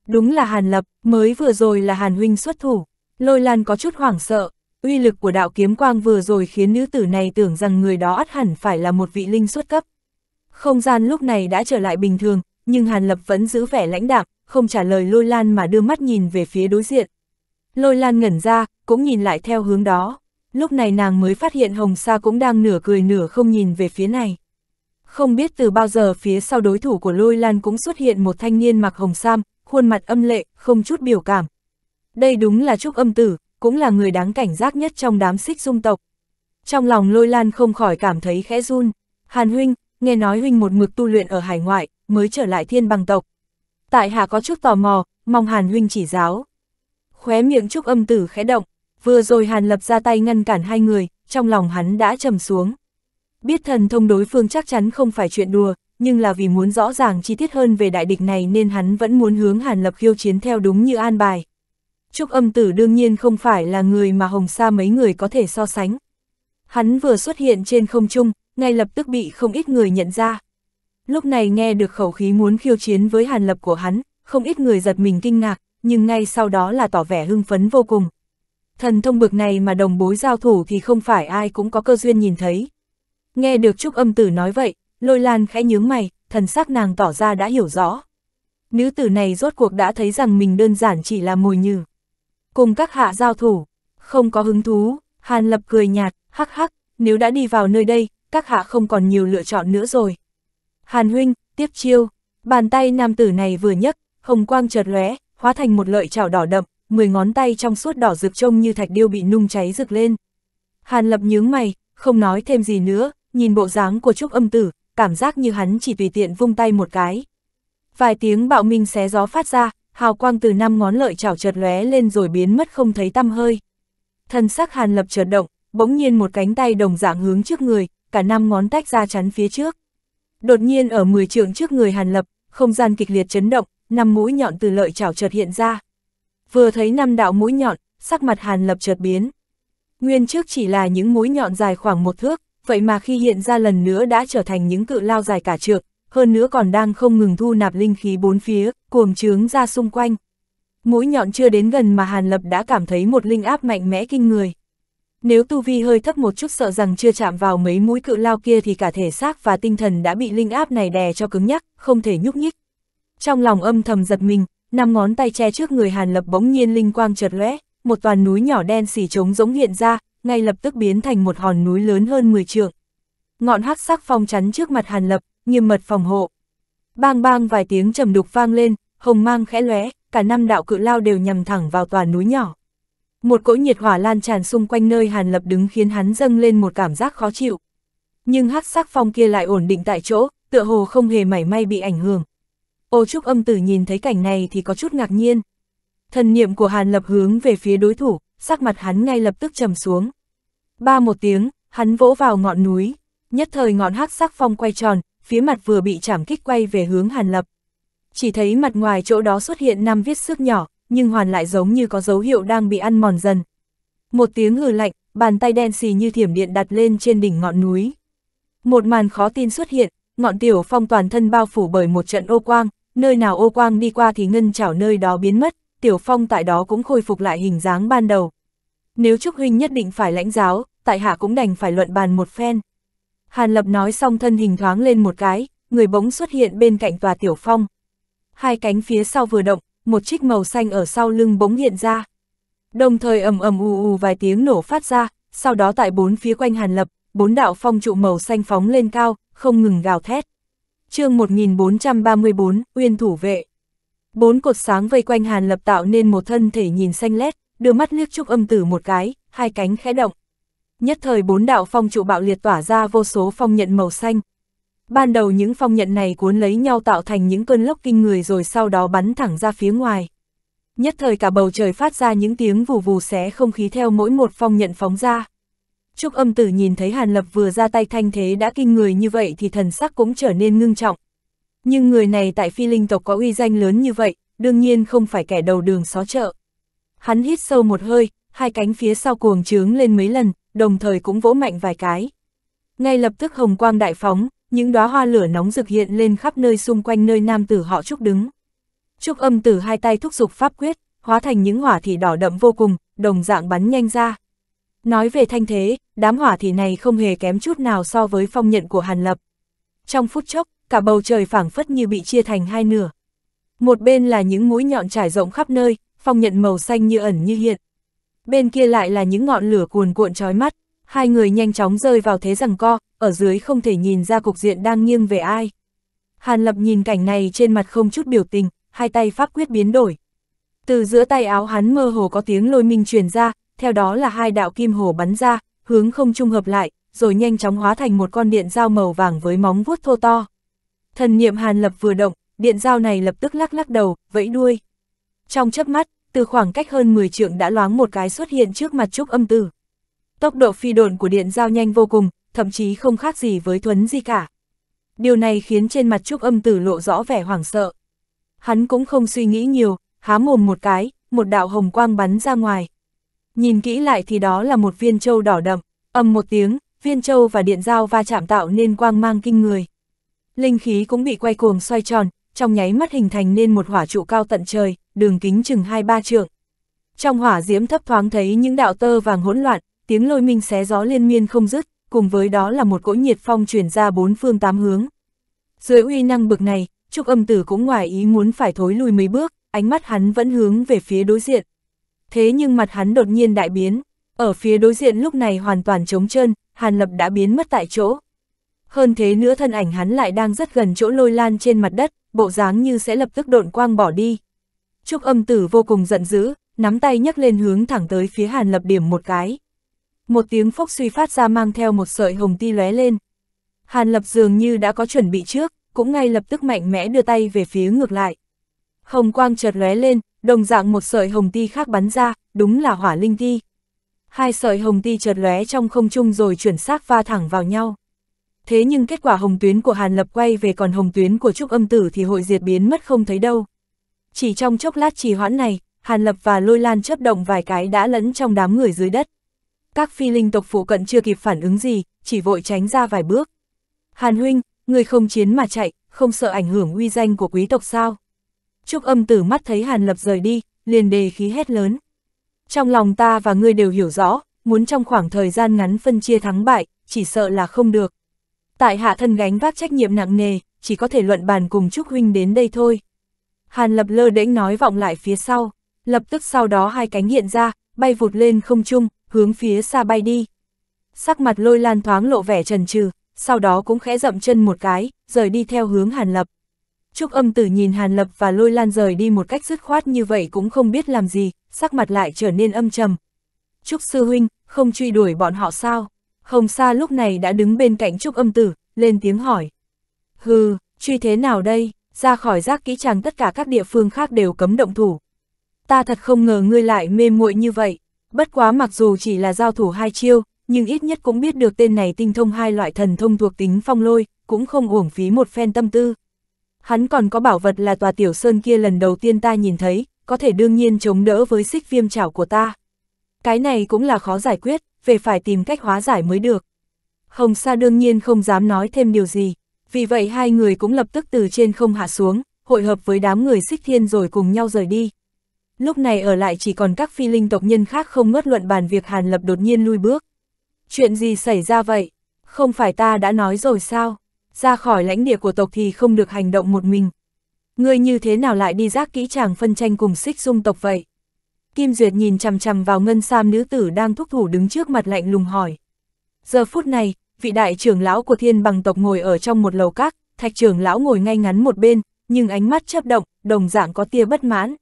Đúng là Hàn Lập, mới vừa rồi là Hàn Huynh xuất thủ. Lôi Lan có chút hoảng sợ, uy lực của đạo kiếm quang vừa rồi khiến nữ tử này tưởng rằng người đó ắt hẳn phải là một vị linh xuất cấp. Không gian lúc này đã trở lại bình thường, nhưng Hàn Lập vẫn giữ vẻ lãnh đạm, không trả lời Lôi Lan mà đưa mắt nhìn về phía đối diện. Lôi Lan ngẩn ra, cũng nhìn lại theo hướng đó. Lúc này nàng mới phát hiện Hồng Sa cũng đang nửa cười nửa không nhìn về phía này. Không biết từ bao giờ phía sau đối thủ của Lôi Lan cũng xuất hiện một thanh niên mặc hồng sam, khuôn mặt âm lệ, không chút biểu cảm, đây đúng là Trúc Âm Tử, cũng là người đáng cảnh giác nhất trong đám xích dung tộc. Trong lòng lôi lan không khỏi cảm thấy khẽ run, Hàn Huynh, nghe nói Huynh một mực tu luyện ở hải ngoại, mới trở lại thiên bằng tộc. Tại hạ có chút tò mò, mong Hàn Huynh chỉ giáo. Khóe miệng Trúc Âm Tử khẽ động, vừa rồi Hàn Lập ra tay ngăn cản hai người, trong lòng hắn đã trầm xuống. Biết thần thông đối phương chắc chắn không phải chuyện đùa, nhưng là vì muốn rõ ràng chi tiết hơn về đại địch này nên hắn vẫn muốn hướng Hàn Lập khiêu chiến theo đúng như an bài. Trúc âm tử đương nhiên không phải là người mà Hồng Sa mấy người có thể so sánh. Hắn vừa xuất hiện trên không trung, ngay lập tức bị không ít người nhận ra. Lúc này nghe được khẩu khí muốn khiêu chiến với hàn lập của hắn, không ít người giật mình kinh ngạc, nhưng ngay sau đó là tỏ vẻ hưng phấn vô cùng. Thần thông bực này mà đồng bối giao thủ thì không phải ai cũng có cơ duyên nhìn thấy. Nghe được Trúc âm tử nói vậy, lôi lan khẽ nhướng mày, thần sắc nàng tỏ ra đã hiểu rõ. Nữ tử này rốt cuộc đã thấy rằng mình đơn giản chỉ là mồi nhừ cùng các hạ giao thủ, không có hứng thú, Hàn Lập cười nhạt, hắc hắc, nếu đã đi vào nơi đây, các hạ không còn nhiều lựa chọn nữa rồi. Hàn huynh, tiếp chiêu, bàn tay nam tử này vừa nhấc, hồng quang chợt lóe, hóa thành một lợi chảo đỏ đậm, 10 ngón tay trong suốt đỏ rực trông như thạch điêu bị nung cháy rực lên. Hàn Lập nhướng mày, không nói thêm gì nữa, nhìn bộ dáng của Trúc Âm Tử, cảm giác như hắn chỉ tùy tiện vung tay một cái. Vài tiếng bạo minh xé gió phát ra, hào quang từ năm ngón lợi chảo chợt lóe lên rồi biến mất không thấy tăm hơi. Thân sắc Hàn Lập chợt động, bỗng nhiên một cánh tay đồng dạng hướng trước người, cả năm ngón tách ra chắn phía trước. Đột nhiên ở 10 trượng trước người Hàn Lập, không gian kịch liệt chấn động, năm mũi nhọn từ lợi chảo chợt hiện ra. Vừa thấy năm đạo mũi nhọn, sắc mặt Hàn Lập chợt biến. Nguyên trước chỉ là những mũi nhọn dài khoảng một thước, vậy mà khi hiện ra lần nữa đã trở thành những cự lao dài cả trượng, hơn nữa còn đang không ngừng thu nạp linh khí bốn phía, cuồng trướng ra xung quanh. Mũi nhọn chưa đến gần mà Hàn Lập đã cảm thấy một linh áp mạnh mẽ kinh người. Nếu tu vi hơi thấp một chút sợ rằng chưa chạm vào mấy mũi cự lao kia thì cả thể xác và tinh thần đã bị linh áp này đè cho cứng nhắc, không thể nhúc nhích. Trong lòng âm thầm giật mình, năm ngón tay che trước người Hàn Lập bỗng nhiên linh quang chợt lóe, một toàn núi nhỏ đen xỉ trống giống hiện ra, ngay lập tức biến thành một hòn núi lớn hơn 10 trượng. Ngọn hắc sắc phong chắn trước mặt Hàn Lập, nghiêm mật phòng hộ. Bang bang vài tiếng trầm đục vang lên, hồng mang khẽ lóe, cả năm đạo cự lao đều nhằm thẳng vào tòa núi nhỏ. Một cỗ nhiệt hỏa lan tràn xung quanh nơi Hàn Lập đứng khiến hắn dâng lên một cảm giác khó chịu. Nhưng hắc sắc phong kia lại ổn định tại chỗ, tựa hồ không hề mảy may bị ảnh hưởng. Ô Trúc âm tử nhìn thấy cảnh này thì có chút ngạc nhiên. Thần niệm của Hàn Lập hướng về phía đối thủ, sắc mặt hắn ngay lập tức trầm xuống. Ba một tiếng, hắn vỗ vào ngọn núi, nhất thời ngọn hắc sắc phong quay tròn, phía mặt vừa bị chảm kích quay về hướng Hàn Lập. Chỉ thấy mặt ngoài chỗ đó xuất hiện năm viết xước nhỏ, nhưng hoàn lại giống như có dấu hiệu đang bị ăn mòn dần. Một tiếng hừ lạnh, bàn tay đen xì như thiểm điện đặt lên trên đỉnh ngọn núi. Một màn khó tin xuất hiện, ngọn tiểu phong toàn thân bao phủ bởi một trận ô quang, nơi nào ô quang đi qua thì ngân chảo nơi đó biến mất, tiểu phong tại đó cũng khôi phục lại hình dáng ban đầu. Nếu Trúc Huynh nhất định phải lãnh giáo, tại hạ cũng đành phải luận bàn một phen. Hàn Lập nói xong thân hình thoáng lên một cái, người bỗng xuất hiện bên cạnh tòa tiểu phong. Hai cánh phía sau vừa động, một chiếc màu xanh ở sau lưng bỗng hiện ra. Đồng thời ầm ầm ù ù vài tiếng nổ phát ra, sau đó tại bốn phía quanh Hàn Lập, bốn đạo phong trụ màu xanh phóng lên cao, không ngừng gào thét. chương 1434, Uyên Thủ Vệ Bốn cột sáng vây quanh Hàn Lập tạo nên một thân thể nhìn xanh lét, đưa mắt liếc trúc âm tử một cái, hai cánh khẽ động, Nhất thời bốn đạo phong trụ bạo liệt tỏa ra vô số phong nhận màu xanh. Ban đầu những phong nhận này cuốn lấy nhau tạo thành những cơn lốc kinh người rồi sau đó bắn thẳng ra phía ngoài. Nhất thời cả bầu trời phát ra những tiếng vù vù xé không khí theo mỗi một phong nhận phóng ra. Trúc âm tử nhìn thấy Hàn Lập vừa ra tay thanh thế đã kinh người như vậy thì thần sắc cũng trở nên ngưng trọng. Nhưng người này tại phi linh tộc có uy danh lớn như vậy, đương nhiên không phải kẻ đầu đường xó chợ. Hắn hít sâu một hơi, hai cánh phía sau cuồng trướng lên mấy lần, đồng thời cũng vỗ mạnh vài cái. Ngay lập tức hồng quang đại phóng, những đóa hoa lửa nóng rực hiện lên khắp nơi xung quanh nơi nam tử họ Trúc đứng. Trúc âm tử hai tay thúc giục pháp quyết, hóa thành những hỏa thị đỏ đậm vô cùng, đồng dạng bắn nhanh ra. Nói về thanh thế, đám hỏa thị này không hề kém chút nào so với phong nhận của Hàn Lập. Trong phút chốc, cả bầu trời phảng phất như bị chia thành hai nửa. Một bên là những mũi nhọn trải rộng khắp nơi, phong nhận màu xanh như ẩn như hiện, bên kia lại là những ngọn lửa cuồn cuộn trói mắt, hai người nhanh chóng rơi vào thế rằng co, ở dưới không thể nhìn ra cục diện đang nghiêng về ai. Hàn Lập nhìn cảnh này trên mặt không chút biểu tình, hai tay pháp quyết biến đổi. Từ giữa tay áo hắn mơ hồ có tiếng lôi minh truyền ra, theo đó là hai đạo kim hồ bắn ra, hướng không trung hợp lại, rồi nhanh chóng hóa thành một con điện dao màu vàng với móng vuốt thô to. Thần niệm Hàn Lập vừa động, điện dao này lập tức lắc lắc đầu, vẫy đuôi. Trong chớp mắt, từ khoảng cách hơn 10 trượng đã loáng một cái xuất hiện trước mặt Trúc âm tử. Tốc độ phi độn của điện giao nhanh vô cùng, thậm chí không khác gì với thuấn di cả. Điều này khiến trên mặt Trúc âm tử lộ rõ vẻ hoảng sợ. Hắn cũng không suy nghĩ nhiều, há mồm một cái, một đạo hồng quang bắn ra ngoài. Nhìn kỹ lại thì đó là một viên châu đỏ đậm, âm một tiếng, viên châu và điện dao va chạm tạo nên quang mang kinh người. Linh khí cũng bị quay cuồng xoay tròn, trong nháy mắt hình thành nên một hỏa trụ cao tận trời, đường kính chừng hai ba trượng. Trong hỏa diễm thấp thoáng thấy những đạo tơ vàng hỗn loạn, tiếng lôi minh xé gió liên miên không dứt, cùng với đó là một cỗ nhiệt phong chuyển ra bốn phương tám hướng. Dưới uy năng bực này, Trúc âm tử cũng ngoài ý muốn phải thối lui mấy bước, ánh mắt hắn vẫn hướng về phía đối diện. Thế nhưng mặt hắn đột nhiên đại biến, ở phía đối diện lúc này hoàn toàn trống trơn, Hàn Lập đã biến mất tại chỗ. Hơn thế nữa thân ảnh hắn lại đang rất gần chỗ lôi lan trên mặt đất, bộ dáng như sẽ lập tức độn quang bỏ đi. Trúc âm tử vô cùng giận dữ, nắm tay nhấc lên hướng thẳng tới phía Hàn Lập điểm một cái. Một tiếng phốc suy phát ra mang theo một sợi hồng ti lóe lên. Hàn Lập dường như đã có chuẩn bị trước, cũng ngay lập tức mạnh mẽ đưa tay về phía ngược lại. Hồng quang chợt lóe lên, đồng dạng một sợi hồng ti khác bắn ra, đúng là hỏa linh ti. Hai sợi hồng ti chợt lóe trong không trung rồi chuyển xác va thẳng vào nhau. Thế nhưng kết quả hồng tuyến của Hàn Lập quay về còn hồng tuyến của Trúc Âm Tử thì hội diệt biến mất không thấy đâu. Chỉ trong chốc lát trì hoãn này, Hàn Lập và Lôi Lan chớp động vài cái đã lẫn trong đám người dưới đất. Các phi linh tộc phụ cận chưa kịp phản ứng gì, chỉ vội tránh ra vài bước. Hàn huynh, người không chiến mà chạy, không sợ ảnh hưởng uy danh của quý tộc sao? Trúc âm tử mắt thấy Hàn Lập rời đi, liền đề khí hét lớn. Trong lòng ta và ngươi đều hiểu rõ, muốn trong khoảng thời gian ngắn phân chia thắng bại, chỉ sợ là không được. Tại hạ thân gánh vác trách nhiệm nặng nề, chỉ có thể luận bàn cùng Trúc huynh đến đây thôi. Hàn lập lơ đễnh nói vọng lại phía sau, lập tức sau đó hai cánh hiện ra, bay vụt lên không trung, hướng phía xa bay đi. Sắc mặt lôi lan thoáng lộ vẻ trần trừ, sau đó cũng khẽ rậm chân một cái, rời đi theo hướng Hàn Lập. Trúc âm tử nhìn Hàn Lập và lôi lan rời đi một cách dứt khoát như vậy cũng không biết làm gì, sắc mặt lại trở nên âm trầm. Trúc sư huynh, không truy đuổi bọn họ sao? Hồng Sa lúc này đã đứng bên cạnh Trúc âm tử, lên tiếng hỏi. Hừ, truy thế nào đây? ra khỏi giác kỹ chàng tất cả các địa phương khác đều cấm động thủ. Ta thật không ngờ ngươi lại mê muội như vậy, bất quá mặc dù chỉ là giao thủ hai chiêu, nhưng ít nhất cũng biết được tên này tinh thông hai loại thần thông thuộc tính phong lôi, cũng không uổng phí một phen tâm tư. Hắn còn có bảo vật là tòa tiểu sơn kia lần đầu tiên ta nhìn thấy, có thể đương nhiên chống đỡ với xích viêm chảo của ta. Cái này cũng là khó giải quyết, về phải tìm cách hóa giải mới được. Hồng Sa đương nhiên không dám nói thêm điều gì, vì vậy hai người cũng lập tức từ trên không hạ xuống, hội hợp với đám người xích thiên rồi cùng nhau rời đi. Lúc này ở lại chỉ còn các phi linh tộc nhân khác không ngớt luận bàn việc Hàn Lập đột nhiên lui bước. Chuyện gì xảy ra vậy? Không phải ta đã nói rồi sao? Ra khỏi lãnh địa của tộc thì không được hành động một mình. Ngươi như thế nào lại đi giác kỹ chàng phân tranh cùng xích dung tộc vậy? Kim Duyệt nhìn chằm chằm vào ngân sam nữ tử đang thúc thủ đứng trước mặt lạnh lùng hỏi. Giờ phút này, vị đại trưởng lão của thiên bằng tộc ngồi ở trong một lầu các, thạch trưởng lão ngồi ngay ngắn một bên, nhưng ánh mắt chấp động, đồng dạng có tia bất mãn.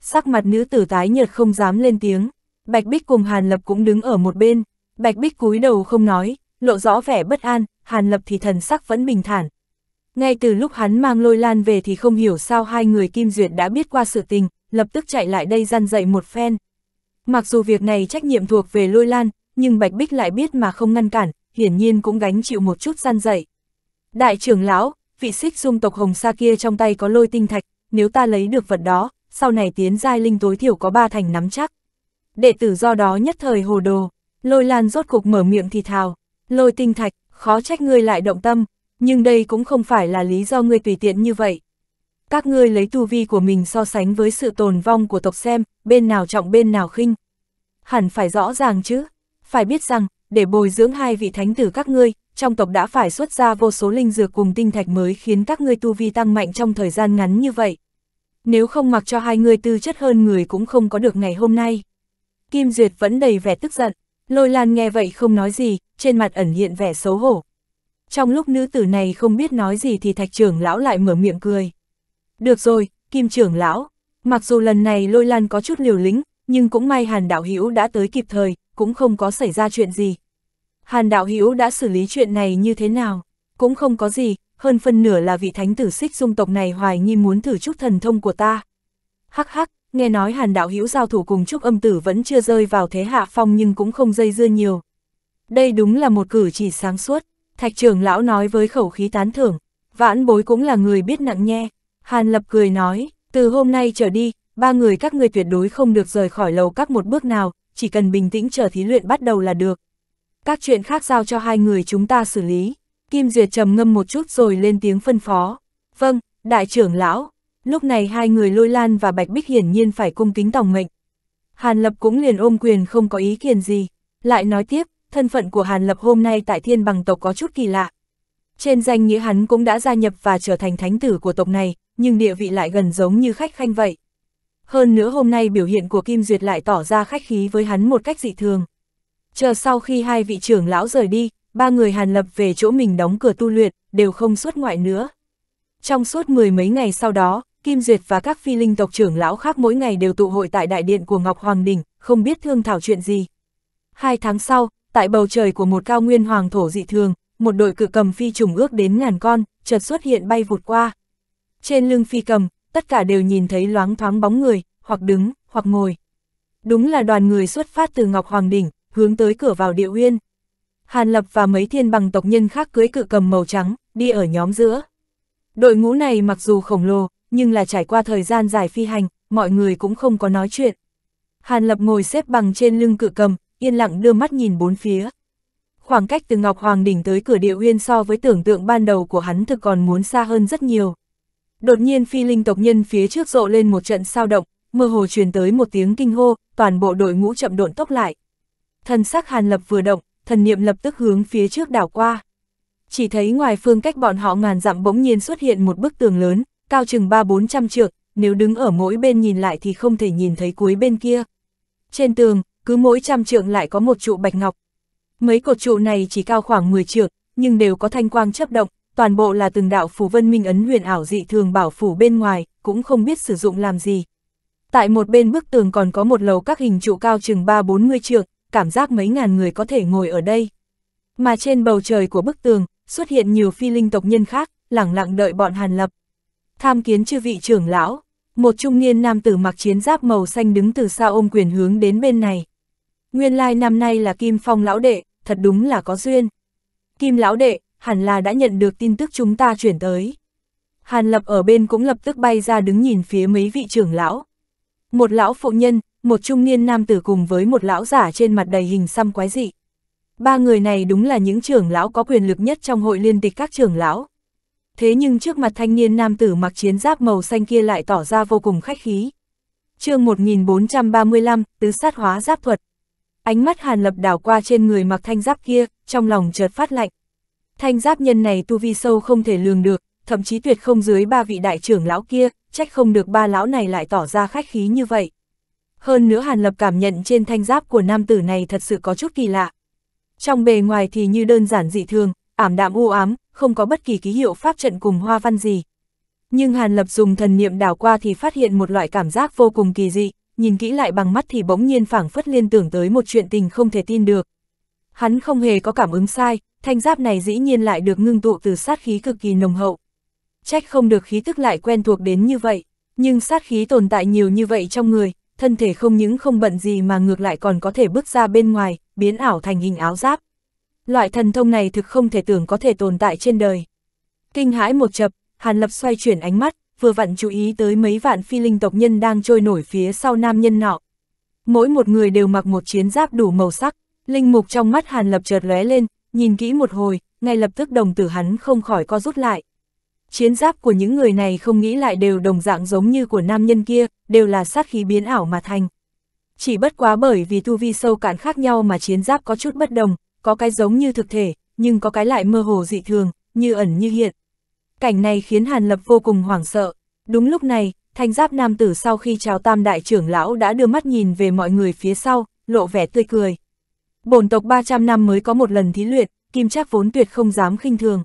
Sắc mặt nữ tử tái nhợt không dám lên tiếng, Bạch Bích cùng Hàn Lập cũng đứng ở một bên, Bạch Bích cúi đầu không nói, lộ rõ vẻ bất an, Hàn Lập thì thần sắc vẫn bình thản. Ngay từ lúc hắn mang lôi lan về thì không hiểu sao hai người Kim Duyệt đã biết qua sự tình, lập tức chạy lại đây gian dậy một phen. Mặc dù việc này trách nhiệm thuộc về lôi lan, nhưng Bạch Bích lại biết mà không ngăn cản, hiển nhiên cũng gánh chịu một chút gian dậy. Đại trưởng lão, vị xích dung tộc hồng sa kia trong tay có lôi tinh thạch, nếu ta lấy được vật đó, sau này tiến giai linh tối thiểu có ba thành nắm chắc. Đệ tử do đó nhất thời hồ đồ, lôi lan rốt cục mở miệng thì thào, lôi tinh thạch, khó trách ngươi lại động tâm, nhưng đây cũng không phải là lý do ngươi tùy tiện như vậy. Các ngươi lấy tu vi của mình so sánh với sự tồn vong của tộc xem, bên nào trọng bên nào khinh. Hẳn phải rõ ràng chứ, phải biết rằng, để bồi dưỡng hai vị thánh tử các ngươi, trong tộc đã phải xuất ra vô số linh dược cùng tinh thạch mới khiến các ngươi tu vi tăng mạnh trong thời gian ngắn như vậy. Nếu không mặc cho hai người tư chất hơn người cũng không có được ngày hôm nay. Kim Duyệt vẫn đầy vẻ tức giận, lôi lan nghe vậy không nói gì, trên mặt ẩn hiện vẻ xấu hổ. Trong lúc nữ tử này không biết nói gì thì thạch trưởng lão lại mở miệng cười. Được rồi, Kim trưởng lão, mặc dù lần này lôi lan có chút liều lĩnh, nhưng cũng may hàn đạo hữu đã tới kịp thời, cũng không có xảy ra chuyện gì. Hàn đạo hữu đã xử lý chuyện này như thế nào? Cũng không có gì, hơn phân nửa là vị thánh tử xích dung tộc này hoài nghi muốn thử chút thần thông của ta. Hắc hắc, nghe nói hàn đạo hữu giao thủ cùng Chúc âm tử vẫn chưa rơi vào thế hạ phong nhưng cũng không dây dưa nhiều. Đây đúng là một cử chỉ sáng suốt, thạch trưởng lão nói với khẩu khí tán thưởng, vãn bối cũng là người biết nặng nhẹ. Hàn lập cười nói, từ hôm nay trở đi, ba người các người tuyệt đối không được rời khỏi lầu các một bước nào, chỉ cần bình tĩnh chờ thí luyện bắt đầu là được các chuyện khác giao cho hai người chúng ta xử lý. Kim Duyệt trầm ngâm một chút rồi lên tiếng phân phó. Vâng, đại trưởng lão. Lúc này hai người lôi lan và Bạch Bích hiển nhiên phải cung kính tòng mệnh. Hàn Lập cũng liền ôm quyền không có ý kiến gì. Lại nói tiếp, thân phận của Hàn Lập hôm nay tại thiên bằng tộc có chút kỳ lạ. Trên danh nghĩa hắn cũng đã gia nhập và trở thành thánh tử của tộc này, nhưng địa vị lại gần giống như khách khanh vậy. Hơn nữa hôm nay biểu hiện của Kim Duyệt lại tỏ ra khách khí với hắn một cách dị thường chờ sau khi hai vị trưởng lão rời đi, ba người Hàn Lập về chỗ mình đóng cửa tu luyện, đều không xuất ngoại nữa. Trong suốt mười mấy ngày sau đó, Kim Duyệt và các phi linh tộc trưởng lão khác mỗi ngày đều tụ hội tại đại điện của Ngọc Hoàng Đình, không biết thương thảo chuyện gì. Hai tháng sau, tại bầu trời của một cao nguyên hoàng thổ dị thường, một đội cự cầm phi trùng ước đến ngàn con, chợt xuất hiện bay vụt qua. Trên lưng phi cầm, tất cả đều nhìn thấy loáng thoáng bóng người, hoặc đứng, hoặc ngồi. Đúng là đoàn người xuất phát từ Ngọc Hoàng Đỉnh, hướng tới cửa vào địa uyên. Hàn Lập và mấy thiên bằng tộc nhân khác cưới cự cầm màu trắng, đi ở nhóm giữa. Đội ngũ này mặc dù khổng lồ, nhưng là trải qua thời gian dài phi hành, mọi người cũng không có nói chuyện. Hàn Lập ngồi xếp bằng trên lưng cự cầm, yên lặng đưa mắt nhìn bốn phía. Khoảng cách từ Ngọc Hoàng Đỉnh tới cửa địa uyên so với tưởng tượng ban đầu của hắn thực còn muốn xa hơn rất nhiều. Đột nhiên phi linh tộc nhân phía trước rộ lên một trận sao động, mơ hồ truyền tới một tiếng kinh hô, toàn bộ đội ngũ chậm độn tốc lại thần sắc Hàn Lập vừa động, thần niệm lập tức hướng phía trước đảo qua. Chỉ thấy ngoài phương cách bọn họ ngàn dặm bỗng nhiên xuất hiện một bức tường lớn, cao chừng ba bốn trăm trượng, nếu đứng ở mỗi bên nhìn lại thì không thể nhìn thấy cuối bên kia. Trên tường, cứ mỗi trăm trượng lại có một trụ bạch ngọc. Mấy cột trụ này chỉ cao khoảng 10 trượng, nhưng đều có thanh quang chấp động, toàn bộ là từng đạo phủ vân minh ấn huyền ảo dị thường bảo phủ bên ngoài, cũng không biết sử dụng làm gì. Tại một bên bức tường còn có một lầu các hình trụ cao chừng 3-40 trượng, cảm giác mấy ngàn người có thể ngồi ở đây. Mà trên bầu trời của bức tường, xuất hiện nhiều phi linh tộc nhân khác, lẳng lặng đợi bọn Hàn Lập. Tham kiến chư vị trưởng lão, một trung niên nam tử mặc chiến giáp màu xanh đứng từ xa ôm quyền hướng đến bên này. Nguyên lai năm nay là Kim Phong lão đệ, thật đúng là có duyên. Kim lão đệ, hẳn là đã nhận được tin tức chúng ta chuyển tới. Hàn Lập ở bên cũng lập tức bay ra đứng nhìn phía mấy vị trưởng lão. Một lão phụ nhân, một trung niên nam tử cùng với một lão giả trên mặt đầy hình xăm quái dị. Ba người này đúng là những trưởng lão có quyền lực nhất trong hội liên tịch các trưởng lão. Thế nhưng trước mặt thanh niên nam tử mặc chiến giáp màu xanh kia lại tỏ ra vô cùng khách khí. chương 1435, tứ sát hóa giáp thuật. Ánh mắt hàn lập đảo qua trên người mặc thanh giáp kia, trong lòng chợt phát lạnh. Thanh giáp nhân này tu vi sâu không thể lường được, thậm chí tuyệt không dưới ba vị đại trưởng lão kia, trách không được ba lão này lại tỏ ra khách khí như vậy hơn nữa Hàn Lập cảm nhận trên thanh giáp của nam tử này thật sự có chút kỳ lạ. Trong bề ngoài thì như đơn giản dị thường, ảm đạm u ám, không có bất kỳ ký hiệu pháp trận cùng hoa văn gì. Nhưng Hàn Lập dùng thần niệm đảo qua thì phát hiện một loại cảm giác vô cùng kỳ dị, nhìn kỹ lại bằng mắt thì bỗng nhiên phảng phất liên tưởng tới một chuyện tình không thể tin được. Hắn không hề có cảm ứng sai, thanh giáp này dĩ nhiên lại được ngưng tụ từ sát khí cực kỳ nồng hậu. Trách không được khí tức lại quen thuộc đến như vậy, nhưng sát khí tồn tại nhiều như vậy trong người, thân thể không những không bận gì mà ngược lại còn có thể bước ra bên ngoài, biến ảo thành hình áo giáp. Loại thần thông này thực không thể tưởng có thể tồn tại trên đời. Kinh hãi một chập, Hàn Lập xoay chuyển ánh mắt, vừa vặn chú ý tới mấy vạn phi linh tộc nhân đang trôi nổi phía sau nam nhân nọ. Mỗi một người đều mặc một chiến giáp đủ màu sắc, linh mục trong mắt Hàn Lập chợt lóe lên, nhìn kỹ một hồi, ngay lập tức đồng tử hắn không khỏi co rút lại chiến giáp của những người này không nghĩ lại đều đồng dạng giống như của nam nhân kia, đều là sát khí biến ảo mà thành. Chỉ bất quá bởi vì tu vi sâu cạn khác nhau mà chiến giáp có chút bất đồng, có cái giống như thực thể, nhưng có cái lại mơ hồ dị thường, như ẩn như hiện. Cảnh này khiến Hàn Lập vô cùng hoảng sợ. Đúng lúc này, thanh giáp nam tử sau khi chào tam đại trưởng lão đã đưa mắt nhìn về mọi người phía sau, lộ vẻ tươi cười. Bổn tộc 300 năm mới có một lần thí luyện, Kim Trác vốn tuyệt không dám khinh thường.